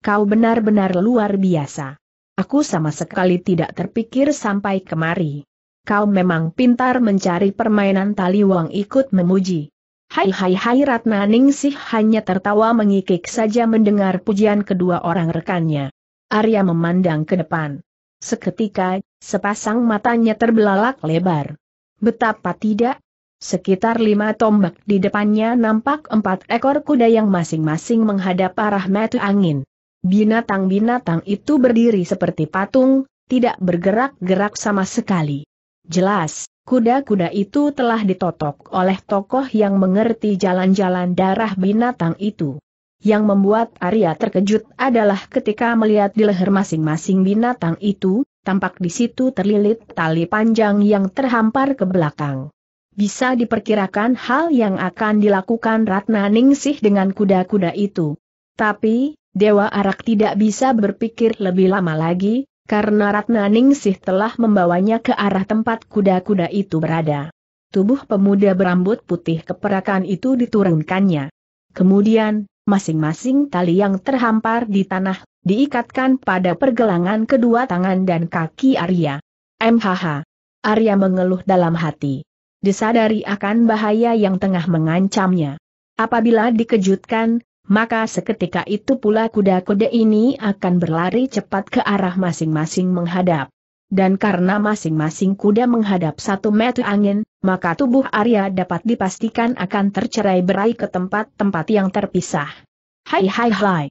Kau benar-benar luar biasa. Aku sama sekali tidak terpikir sampai kemari. Kau memang pintar mencari permainan tali wang ikut memuji. Hai hai hai Ratna Ningsih hanya tertawa mengikik saja mendengar pujian kedua orang rekannya. Arya memandang ke depan. Seketika, sepasang matanya terbelalak lebar. Betapa tidak, Sekitar lima tombak di depannya nampak empat ekor kuda yang masing-masing menghadap arah mata angin. Binatang-binatang itu berdiri seperti patung, tidak bergerak-gerak sama sekali. Jelas, kuda-kuda itu telah ditotok oleh tokoh yang mengerti jalan-jalan darah binatang itu. Yang membuat Arya terkejut adalah ketika melihat di leher masing-masing binatang itu, tampak di situ terlilit tali panjang yang terhampar ke belakang bisa diperkirakan hal yang akan dilakukan Ratna Ningsih dengan kuda-kuda itu. Tapi, Dewa Arak tidak bisa berpikir lebih lama lagi, karena Ratna Ningsih telah membawanya ke arah tempat kuda-kuda itu berada. Tubuh pemuda berambut putih keperakan itu diturunkannya. Kemudian, masing-masing tali yang terhampar di tanah, diikatkan pada pergelangan kedua tangan dan kaki Arya. MHH. Arya mengeluh dalam hati disadari akan bahaya yang tengah mengancamnya. Apabila dikejutkan, maka seketika itu pula kuda-kuda ini akan berlari cepat ke arah masing-masing menghadap. Dan karena masing-masing kuda menghadap satu meter angin, maka tubuh Arya dapat dipastikan akan tercerai berai ke tempat-tempat yang terpisah. Hai hai hai.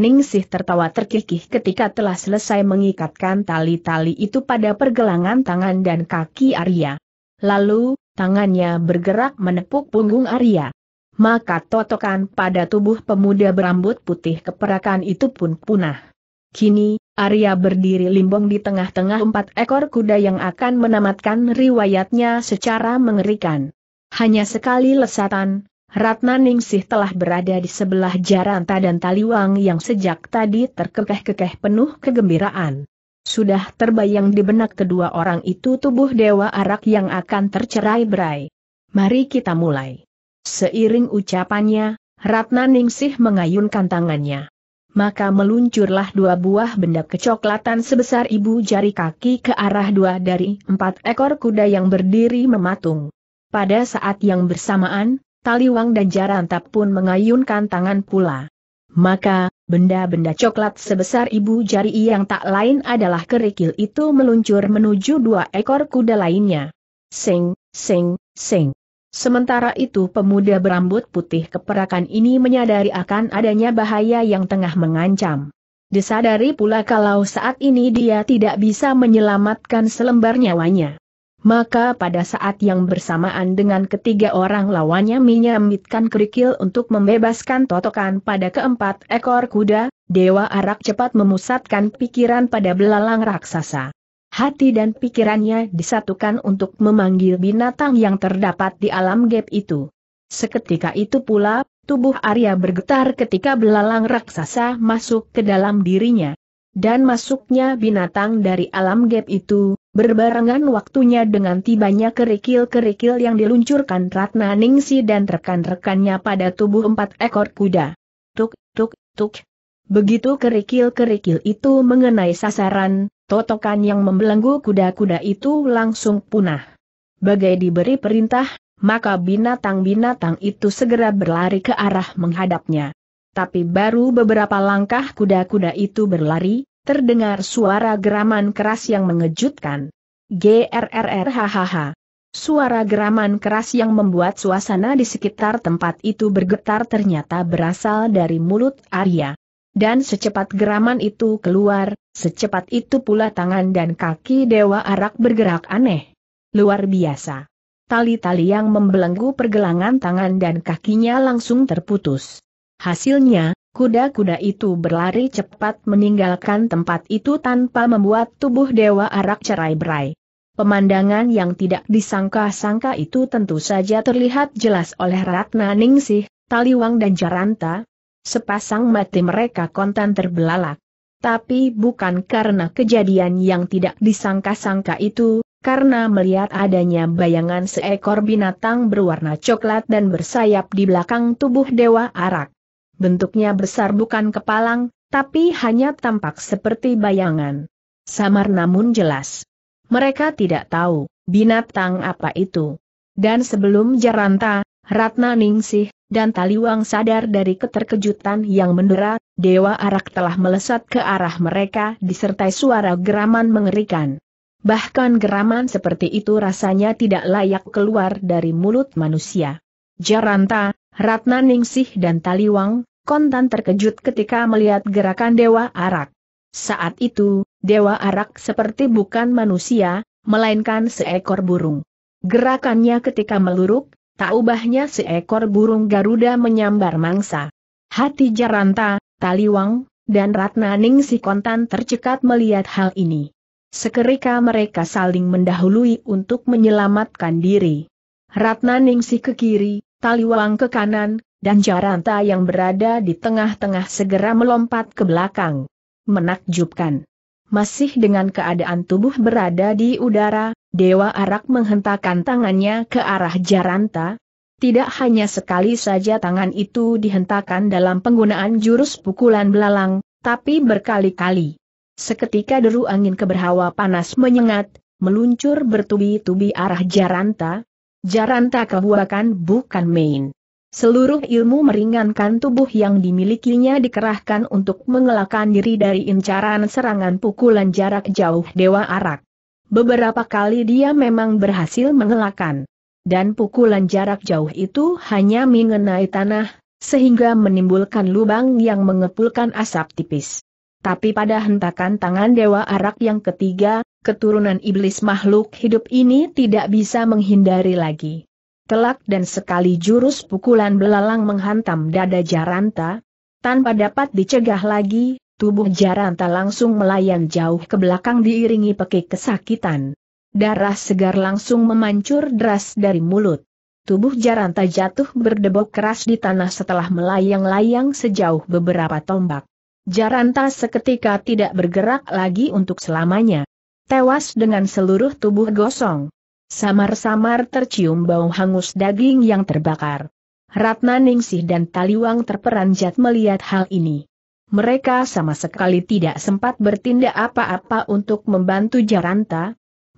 Ningsih tertawa terkikih ketika telah selesai mengikatkan tali-tali itu pada pergelangan tangan dan kaki Arya. Lalu, tangannya bergerak menepuk punggung Arya. Maka totokan pada tubuh pemuda berambut putih keperakan itu pun punah. Kini, Arya berdiri limbong di tengah-tengah empat ekor kuda yang akan menamatkan riwayatnya secara mengerikan. Hanya sekali lesatan, Ratna Ningsih telah berada di sebelah Jaranta dan Taliwang yang sejak tadi terkekeh-kekeh penuh kegembiraan. Sudah terbayang di benak kedua orang itu tubuh Dewa Arak yang akan tercerai berai. Mari kita mulai. Seiring ucapannya, Ratna Ningsih mengayunkan tangannya. Maka meluncurlah dua buah benda kecoklatan sebesar ibu jari kaki ke arah dua dari empat ekor kuda yang berdiri mematung. Pada saat yang bersamaan, Taliwang dan Jarantap pun mengayunkan tangan pula. Maka, Benda-benda coklat sebesar ibu jari yang tak lain adalah kerikil itu meluncur menuju dua ekor kuda lainnya. Sing, sing, sing. Sementara itu pemuda berambut putih keperakan ini menyadari akan adanya bahaya yang tengah mengancam. Disadari pula kalau saat ini dia tidak bisa menyelamatkan selembar nyawanya. Maka pada saat yang bersamaan dengan ketiga orang lawannya menyamitkan kerikil untuk membebaskan totokan pada keempat ekor kuda, Dewa Arak cepat memusatkan pikiran pada belalang raksasa. Hati dan pikirannya disatukan untuk memanggil binatang yang terdapat di alam gap itu. Seketika itu pula, tubuh Arya bergetar ketika belalang raksasa masuk ke dalam dirinya. Dan masuknya binatang dari alam gap itu, Berbarengan waktunya dengan tibanya kerikil-kerikil yang diluncurkan Ratna Ningsi dan rekan-rekannya pada tubuh empat ekor kuda. Tuk, tuk, tuk. Begitu kerikil-kerikil itu mengenai sasaran, totokan yang membelenggu kuda-kuda itu langsung punah. Bagai diberi perintah, maka binatang-binatang itu segera berlari ke arah menghadapnya. Tapi baru beberapa langkah kuda-kuda itu berlari, Terdengar suara geraman keras yang mengejutkan. hahaha. Suara geraman keras yang membuat suasana di sekitar tempat itu bergetar ternyata berasal dari mulut Arya. Dan secepat geraman itu keluar, secepat itu pula tangan dan kaki Dewa Arak bergerak aneh. Luar biasa. Tali-tali yang membelenggu pergelangan tangan dan kakinya langsung terputus. Hasilnya, Kuda-kuda itu berlari cepat meninggalkan tempat itu tanpa membuat tubuh Dewa Arak cerai-berai. Pemandangan yang tidak disangka-sangka itu tentu saja terlihat jelas oleh Ratna Ningsih, Taliwang dan Jaranta. Sepasang mati mereka kontan terbelalak. Tapi bukan karena kejadian yang tidak disangka-sangka itu, karena melihat adanya bayangan seekor binatang berwarna coklat dan bersayap di belakang tubuh Dewa Arak. Bentuknya besar bukan kepalang, tapi hanya tampak seperti bayangan. Samar namun jelas. Mereka tidak tahu, binatang apa itu. Dan sebelum Jaranta, Ratna Ningsih, dan Taliwang sadar dari keterkejutan yang mendera, Dewa Arak telah melesat ke arah mereka disertai suara geraman mengerikan. Bahkan geraman seperti itu rasanya tidak layak keluar dari mulut manusia. Jaranta, Ratna Ningsih dan Taliwang, kontan terkejut ketika melihat gerakan Dewa Arak. Saat itu, Dewa Arak seperti bukan manusia, melainkan seekor burung. Gerakannya ketika meluruk, tak ubahnya seekor burung Garuda menyambar mangsa. Hati Jaranta, Taliwang, dan Ratna Ningsih kontan tercekat melihat hal ini. Sekerika mereka saling mendahului untuk menyelamatkan diri. Ratna Ningsih ke kiri, Tali taliwang ke kanan, dan Jaranta yang berada di tengah-tengah segera melompat ke belakang. Menakjubkan. Masih dengan keadaan tubuh berada di udara, Dewa Arak menghentakkan tangannya ke arah Jaranta. Tidak hanya sekali saja tangan itu dihentakkan dalam penggunaan jurus pukulan belalang, tapi berkali-kali. Seketika deru angin keberhawa panas menyengat, meluncur bertubi-tubi arah Jaranta, Jaranta kebuakan bukan main. Seluruh ilmu meringankan tubuh yang dimilikinya dikerahkan untuk mengelakkan diri dari incaran serangan pukulan jarak jauh Dewa Arak. Beberapa kali dia memang berhasil mengelakkan. Dan pukulan jarak jauh itu hanya mengenai tanah, sehingga menimbulkan lubang yang mengepulkan asap tipis. Tapi pada hentakan tangan Dewa Arak yang ketiga, keturunan iblis makhluk hidup ini tidak bisa menghindari lagi. Telak dan sekali jurus pukulan belalang menghantam dada Jaranta. Tanpa dapat dicegah lagi, tubuh Jaranta langsung melayang jauh ke belakang diiringi pekik kesakitan. Darah segar langsung memancur deras dari mulut. Tubuh Jaranta jatuh berdebok keras di tanah setelah melayang-layang sejauh beberapa tombak. Jaranta seketika tidak bergerak lagi untuk selamanya. Tewas dengan seluruh tubuh gosong. Samar-samar tercium bau hangus daging yang terbakar. Ratna Ningsih dan Taliwang terperanjat melihat hal ini. Mereka sama sekali tidak sempat bertindak apa-apa untuk membantu Jaranta.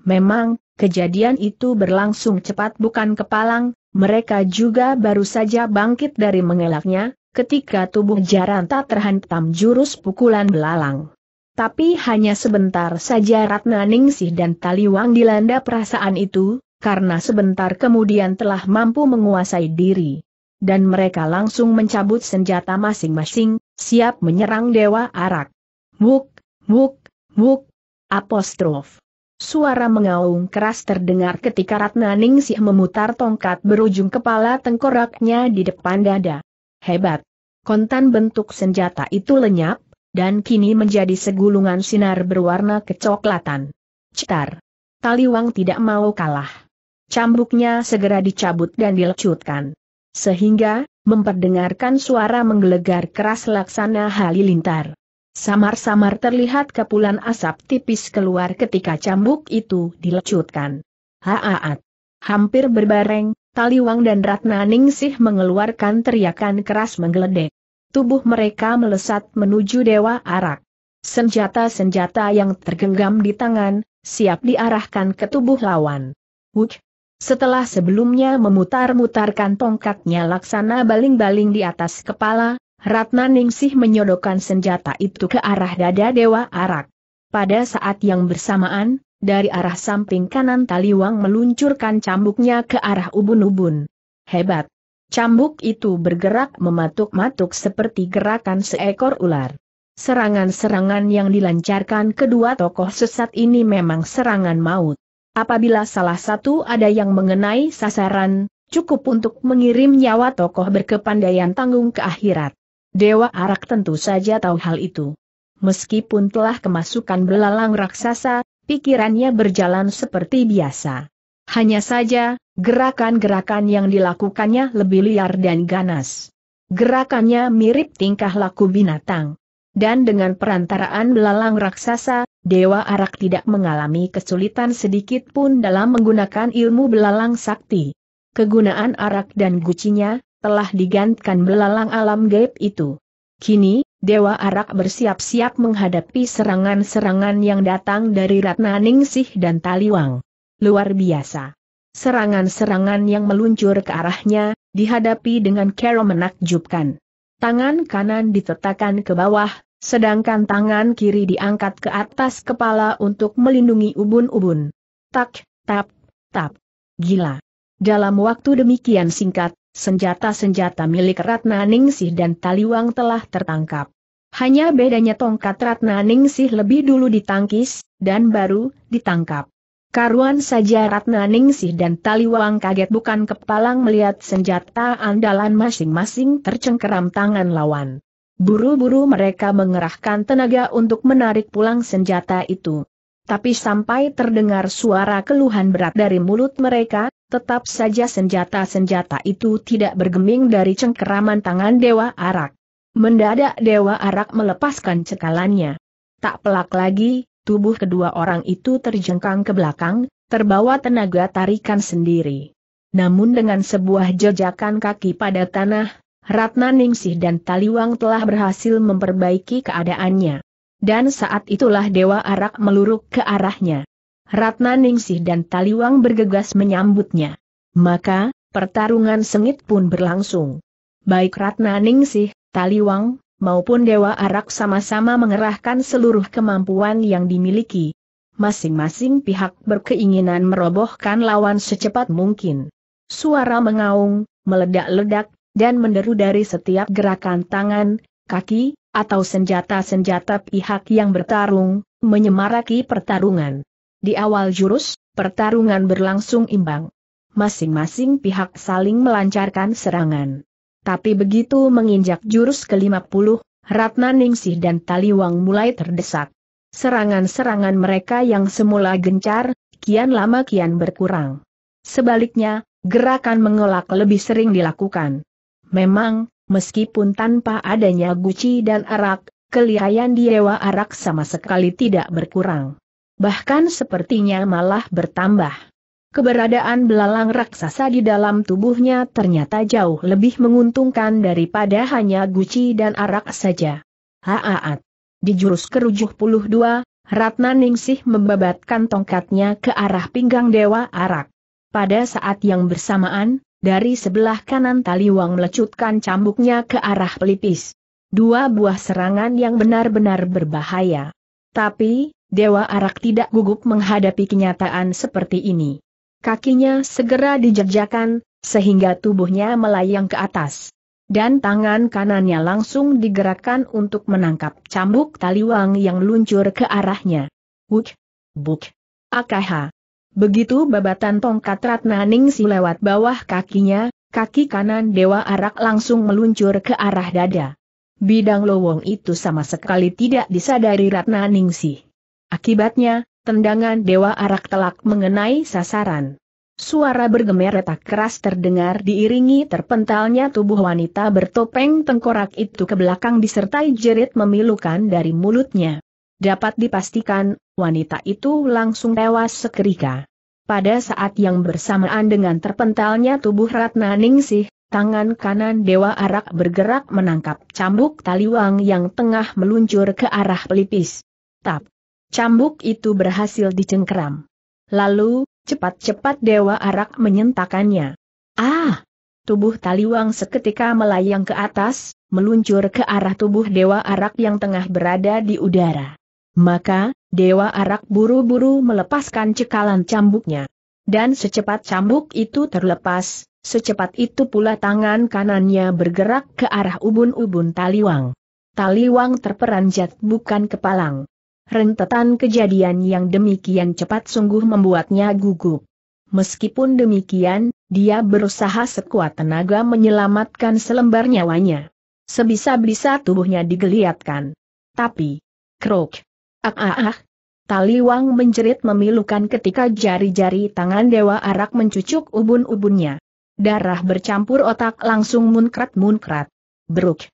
Memang, kejadian itu berlangsung cepat bukan kepalang, mereka juga baru saja bangkit dari mengelaknya, ketika tubuh Jaranta terhantam jurus pukulan belalang. Tapi hanya sebentar saja Ratna Ningsih dan Taliwang dilanda perasaan itu, karena sebentar kemudian telah mampu menguasai diri. Dan mereka langsung mencabut senjata masing-masing, siap menyerang Dewa Arak. Wuk, wuk, wuk, apostrof. Suara mengaung keras terdengar ketika Ratna Ningsih memutar tongkat berujung kepala tengkoraknya di depan dada. Hebat! Kontan bentuk senjata itu lenyap, dan kini menjadi segulungan sinar berwarna kecoklatan. Citar. Taliwang tidak mau kalah. Cambuknya segera dicabut dan dilecutkan. Sehingga, memperdengarkan suara menggelegar keras laksana halilintar. Samar-samar terlihat kepulan asap tipis keluar ketika cambuk itu dilecutkan. Haaat! Hampir berbareng, Taliwang dan Ratna Ningsih mengeluarkan teriakan keras menggeledek. Tubuh mereka melesat menuju Dewa Arak. Senjata-senjata yang tergenggam di tangan, siap diarahkan ke tubuh lawan. Wuk! Setelah sebelumnya memutar-mutarkan tongkatnya laksana baling-baling di atas kepala, Ratna Ningsih menyodokkan senjata itu ke arah dada Dewa Arak. Pada saat yang bersamaan, dari arah samping kanan Taliwang meluncurkan cambuknya ke arah ubun-ubun. Hebat! Cambuk itu bergerak mematuk-matuk seperti gerakan seekor ular. Serangan-serangan yang dilancarkan kedua tokoh sesat ini memang serangan maut. Apabila salah satu ada yang mengenai sasaran, cukup untuk mengirim nyawa tokoh berkepandaian tanggung ke akhirat. Dewa Arak tentu saja tahu hal itu. Meskipun telah kemasukan belalang raksasa, pikirannya berjalan seperti biasa. Hanya saja, gerakan-gerakan yang dilakukannya lebih liar dan ganas. Gerakannya mirip tingkah laku binatang. Dan dengan perantaraan belalang raksasa, Dewa Arak tidak mengalami kesulitan sedikit pun dalam menggunakan ilmu belalang sakti. Kegunaan arak dan gucinya, telah digantikan belalang alam gaib itu. Kini, Dewa Arak bersiap-siap menghadapi serangan-serangan yang datang dari Ratna Ningsih dan Taliwang. Luar biasa. Serangan-serangan yang meluncur ke arahnya, dihadapi dengan kero menakjubkan. Tangan kanan ditetakkan ke bawah, sedangkan tangan kiri diangkat ke atas kepala untuk melindungi ubun-ubun. Tak, tap, tap. Gila. Dalam waktu demikian singkat, Senjata-senjata milik Ratna Ningsih dan Taliwang telah tertangkap. Hanya bedanya tongkat Ratna Ningsih lebih dulu ditangkis, dan baru ditangkap. Karuan saja Ratna Ningsih dan Taliwang kaget bukan kepalang melihat senjata andalan masing-masing tercengkeram tangan lawan. Buru-buru mereka mengerahkan tenaga untuk menarik pulang senjata itu. Tapi sampai terdengar suara keluhan berat dari mulut mereka, tetap saja senjata-senjata itu tidak bergeming dari cengkeraman tangan Dewa Arak. Mendadak Dewa Arak melepaskan cekalannya. Tak pelak lagi, tubuh kedua orang itu terjengkang ke belakang, terbawa tenaga tarikan sendiri. Namun dengan sebuah jejakan kaki pada tanah, Ratna Ningsih dan Taliwang telah berhasil memperbaiki keadaannya. Dan saat itulah Dewa Arak meluruk ke arahnya. Ratna Ningsih dan Taliwang bergegas menyambutnya. Maka, pertarungan sengit pun berlangsung. Baik Ratna Ningsih, Taliwang, maupun Dewa Arak sama-sama mengerahkan seluruh kemampuan yang dimiliki. Masing-masing pihak berkeinginan merobohkan lawan secepat mungkin. Suara mengaung, meledak-ledak, dan menderu dari setiap gerakan tangan, kaki, atau senjata-senjata pihak yang bertarung, menyemaraki pertarungan. Di awal jurus, pertarungan berlangsung imbang. Masing-masing pihak saling melancarkan serangan. Tapi begitu menginjak jurus ke-50, Ratna Ningsih dan Taliwang mulai terdesak. Serangan-serangan mereka yang semula gencar, kian lama kian berkurang. Sebaliknya, gerakan mengelak lebih sering dilakukan. Memang, meskipun tanpa adanya guci dan arak, kelihayan di dewa arak sama sekali tidak berkurang bahkan sepertinya malah bertambah. Keberadaan belalang raksasa di dalam tubuhnya ternyata jauh lebih menguntungkan daripada hanya guci dan arak saja. Haaat. Di jurus kerujuh puluh dua, Ratna Ningsih membabatkan tongkatnya ke arah pinggang Dewa Arak. Pada saat yang bersamaan, dari sebelah kanan Taliwang melecutkan cambuknya ke arah pelipis. Dua buah serangan yang benar-benar berbahaya. Tapi, Dewa Arak tidak gugup menghadapi kenyataan seperti ini. Kakinya segera dijejakan, sehingga tubuhnya melayang ke atas. Dan tangan kanannya langsung digerakkan untuk menangkap cambuk taliwang yang luncur ke arahnya. Wuk! Buk! Akaha! Begitu babatan tongkat Ratna Ningsi lewat bawah kakinya, kaki kanan Dewa Arak langsung meluncur ke arah dada. Bidang lowong itu sama sekali tidak disadari Ratna Ningsih. Akibatnya, tendangan Dewa Arak telak mengenai sasaran. Suara bergemeretak keras terdengar diiringi terpentalnya tubuh wanita bertopeng tengkorak itu ke belakang disertai jerit memilukan dari mulutnya. Dapat dipastikan, wanita itu langsung tewas sekerika. Pada saat yang bersamaan dengan terpentalnya tubuh Ratna Ningsih, tangan kanan Dewa Arak bergerak menangkap cambuk taliwang yang tengah meluncur ke arah pelipis. Tap! Cambuk itu berhasil dicengkeram. Lalu, cepat-cepat Dewa Arak menyentakannya. Ah! Tubuh Taliwang seketika melayang ke atas, meluncur ke arah tubuh Dewa Arak yang tengah berada di udara. Maka, Dewa Arak buru-buru melepaskan cekalan cambuknya. Dan secepat cambuk itu terlepas, secepat itu pula tangan kanannya bergerak ke arah ubun-ubun Taliwang. Taliwang terperanjat bukan kepalang. Rentetan kejadian yang demikian cepat sungguh membuatnya gugup. Meskipun demikian, dia berusaha sekuat tenaga menyelamatkan selembar nyawanya. Sebisa-bisa tubuhnya digeliatkan. Tapi, krok. Ah ah ah. Taliwang menjerit memilukan ketika jari-jari tangan Dewa Arak mencucuk ubun-ubunnya. Darah bercampur otak langsung munkrat-munkrat. Bruk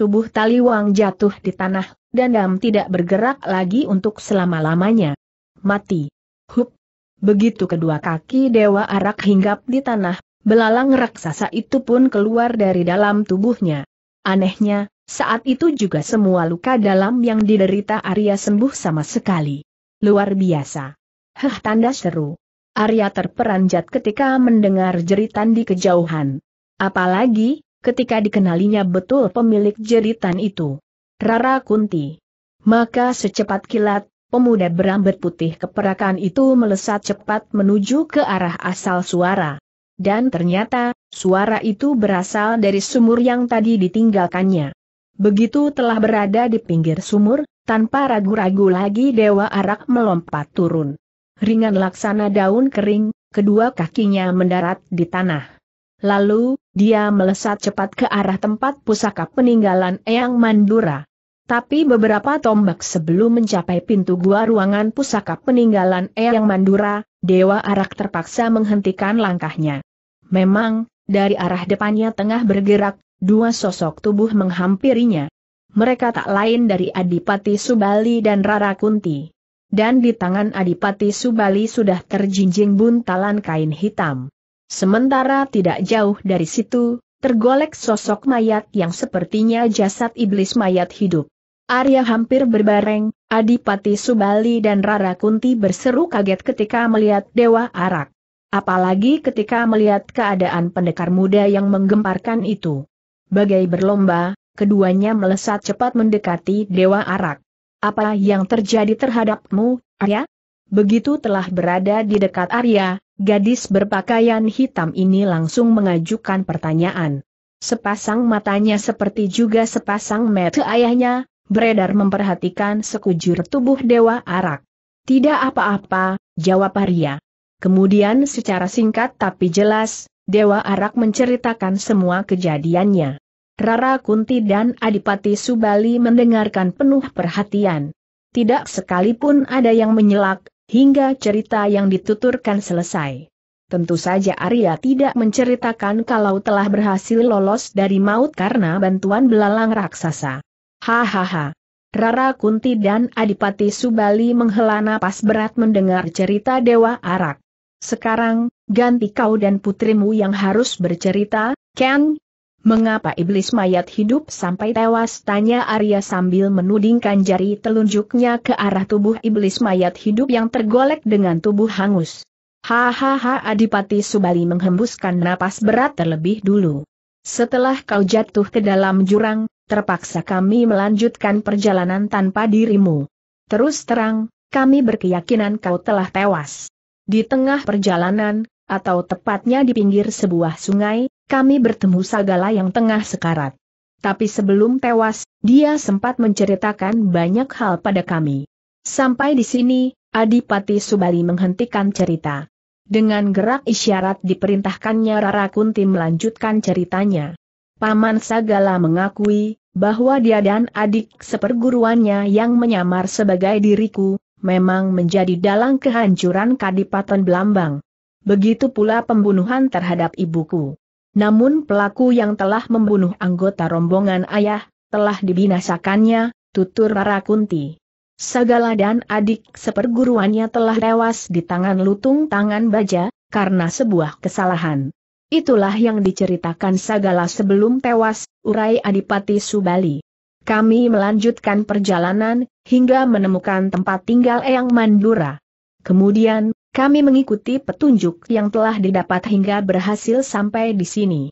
tubuh Taliwang jatuh di tanah, dan dam tidak bergerak lagi untuk selama-lamanya. Mati. Hup. Begitu kedua kaki Dewa Arak hinggap di tanah, belalang raksasa itu pun keluar dari dalam tubuhnya. Anehnya, saat itu juga semua luka dalam yang diderita Arya sembuh sama sekali. Luar biasa. Heh tanda seru. Arya terperanjat ketika mendengar jeritan di kejauhan. Apalagi, ketika dikenalinya betul pemilik jeritan itu. Rara Kunti. Maka secepat kilat, pemuda berambut putih keperakan itu melesat cepat menuju ke arah asal suara. Dan ternyata, suara itu berasal dari sumur yang tadi ditinggalkannya. Begitu telah berada di pinggir sumur, tanpa ragu-ragu lagi Dewa Arak melompat turun. Ringan laksana daun kering, kedua kakinya mendarat di tanah. Lalu, dia melesat cepat ke arah tempat pusaka peninggalan Eyang Mandura. Tapi beberapa tombak sebelum mencapai pintu gua ruangan pusaka peninggalan Eyang Mandura, Dewa Arak terpaksa menghentikan langkahnya. Memang, dari arah depannya tengah bergerak, dua sosok tubuh menghampirinya. Mereka tak lain dari Adipati Subali dan Rara Kunti. Dan di tangan Adipati Subali sudah terjinjing buntalan kain hitam. Sementara tidak jauh dari situ, tergolek sosok mayat yang sepertinya jasad iblis mayat hidup. Arya hampir berbareng, Adipati Subali dan Rara Kunti berseru kaget ketika melihat Dewa Arak. Apalagi ketika melihat keadaan pendekar muda yang menggemparkan itu. Bagai berlomba, keduanya melesat cepat mendekati Dewa Arak. Apa yang terjadi terhadapmu, Arya? Begitu telah berada di dekat Arya, Gadis berpakaian hitam ini langsung mengajukan pertanyaan. Sepasang matanya seperti juga sepasang mata ayahnya, beredar memperhatikan sekujur tubuh Dewa Arak. Tidak apa-apa, jawab Arya. Kemudian secara singkat tapi jelas, Dewa Arak menceritakan semua kejadiannya. Rara Kunti dan Adipati Subali mendengarkan penuh perhatian. Tidak sekalipun ada yang menyelak, hingga cerita yang dituturkan selesai. Tentu saja Arya tidak menceritakan kalau telah berhasil lolos dari maut karena bantuan belalang raksasa. Hahaha. Rara Kunti dan Adipati Subali menghela napas berat mendengar cerita Dewa Arak. Sekarang, ganti kau dan putrimu yang harus bercerita, Ken, Mengapa iblis mayat hidup sampai tewas? Tanya Arya sambil menudingkan jari telunjuknya ke arah tubuh iblis mayat hidup yang tergolek dengan tubuh hangus. Hahaha Adipati Subali menghembuskan napas berat terlebih dulu. Setelah kau jatuh ke dalam jurang, terpaksa kami melanjutkan perjalanan tanpa dirimu. Terus terang, kami berkeyakinan kau telah tewas. Di tengah perjalanan, atau tepatnya di pinggir sebuah sungai, kami bertemu Sagala yang tengah sekarat. Tapi sebelum tewas, dia sempat menceritakan banyak hal pada kami. Sampai di sini, Adipati Subali menghentikan cerita. Dengan gerak isyarat diperintahkannya Rara Kunti melanjutkan ceritanya. Paman Sagala mengakui, bahwa dia dan adik seperguruannya yang menyamar sebagai diriku, memang menjadi dalang kehancuran Kadipaten Belambang. Begitu pula pembunuhan terhadap ibuku. Namun pelaku yang telah membunuh anggota rombongan ayah, telah dibinasakannya, tutur Rara Kunti. Sagala dan adik seperguruannya telah tewas di tangan lutung tangan baja, karena sebuah kesalahan. Itulah yang diceritakan Sagala sebelum tewas, urai Adipati Subali. Kami melanjutkan perjalanan, hingga menemukan tempat tinggal Eyang Mandura. Kemudian, kami mengikuti petunjuk yang telah didapat hingga berhasil sampai di sini.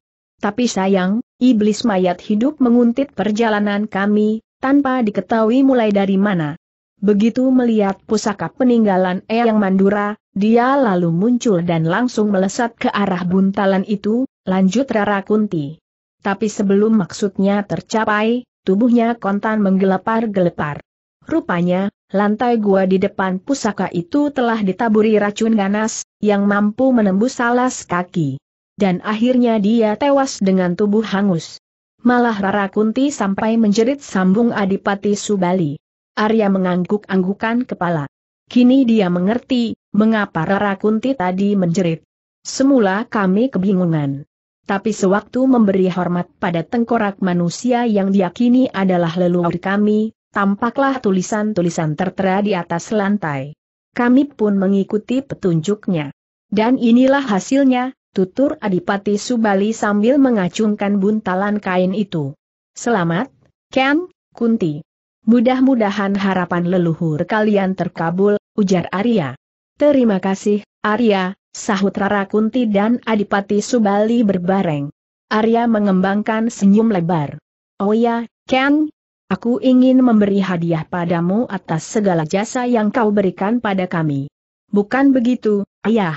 Tapi sayang, iblis mayat hidup menguntit perjalanan kami, tanpa diketahui mulai dari mana. Begitu melihat pusaka peninggalan Eyang Mandura, dia lalu muncul dan langsung melesat ke arah buntalan itu, lanjut Rara Kunti. Tapi sebelum maksudnya tercapai, tubuhnya kontan menggelepar-gelepar. Rupanya, Lantai gua di depan pusaka itu telah ditaburi racun ganas, yang mampu menembus alas kaki. Dan akhirnya dia tewas dengan tubuh hangus. Malah Rara Kunti sampai menjerit sambung Adipati Subali. Arya mengangguk-anggukan kepala. Kini dia mengerti, mengapa Rara Kunti tadi menjerit. Semula kami kebingungan. Tapi sewaktu memberi hormat pada tengkorak manusia yang diakini adalah leluhur kami, tampaklah tulisan-tulisan tertera di atas lantai. Kami pun mengikuti petunjuknya. Dan inilah hasilnya, tutur Adipati Subali sambil mengacungkan buntalan kain itu. Selamat, Ken, Kunti. Mudah-mudahan harapan leluhur kalian terkabul, ujar Arya. Terima kasih, Arya, sahut Rara Kunti dan Adipati Subali berbareng. Arya mengembangkan senyum lebar. Oh ya, Ken, Aku ingin memberi hadiah padamu atas segala jasa yang kau berikan pada kami. Bukan begitu, ayah.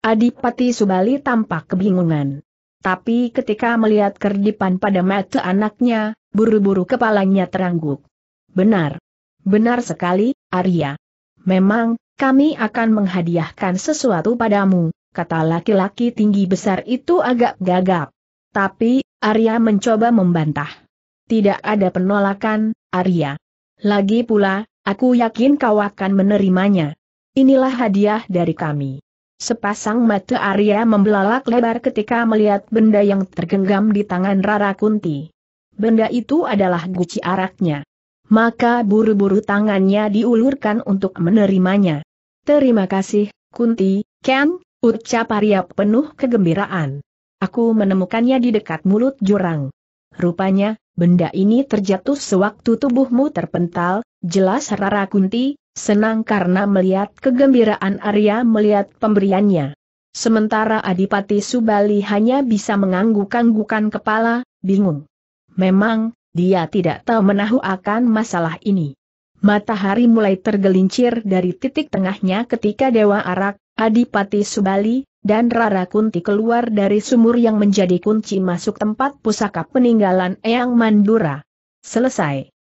Adipati Subali tampak kebingungan. Tapi ketika melihat kerdipan pada mata anaknya, buru-buru kepalanya terangguk. Benar. Benar sekali, Arya. Memang, kami akan menghadiahkan sesuatu padamu, kata laki-laki tinggi besar itu agak gagap. Tapi, Arya mencoba membantah. Tidak ada penolakan, Arya. Lagi pula, aku yakin kau akan menerimanya. Inilah hadiah dari kami. Sepasang mata Arya membelalak lebar ketika melihat benda yang tergenggam di tangan Rara Kunti. Benda itu adalah guci araknya. Maka buru-buru tangannya diulurkan untuk menerimanya. Terima kasih, Kunti, Ken, ucap Arya penuh kegembiraan. Aku menemukannya di dekat mulut jurang. Rupanya, benda ini terjatuh sewaktu tubuhmu terpental, jelas Rara Kunti, senang karena melihat kegembiraan Arya melihat pemberiannya. Sementara Adipati Subali hanya bisa mengangguk-anggukan kepala, bingung. Memang, dia tidak tahu menahu akan masalah ini. Matahari mulai tergelincir dari titik tengahnya ketika Dewa Arak, Adipati Subali, dan Rara Kunti keluar dari sumur yang menjadi kunci masuk tempat pusaka peninggalan Eyang Mandura. Selesai.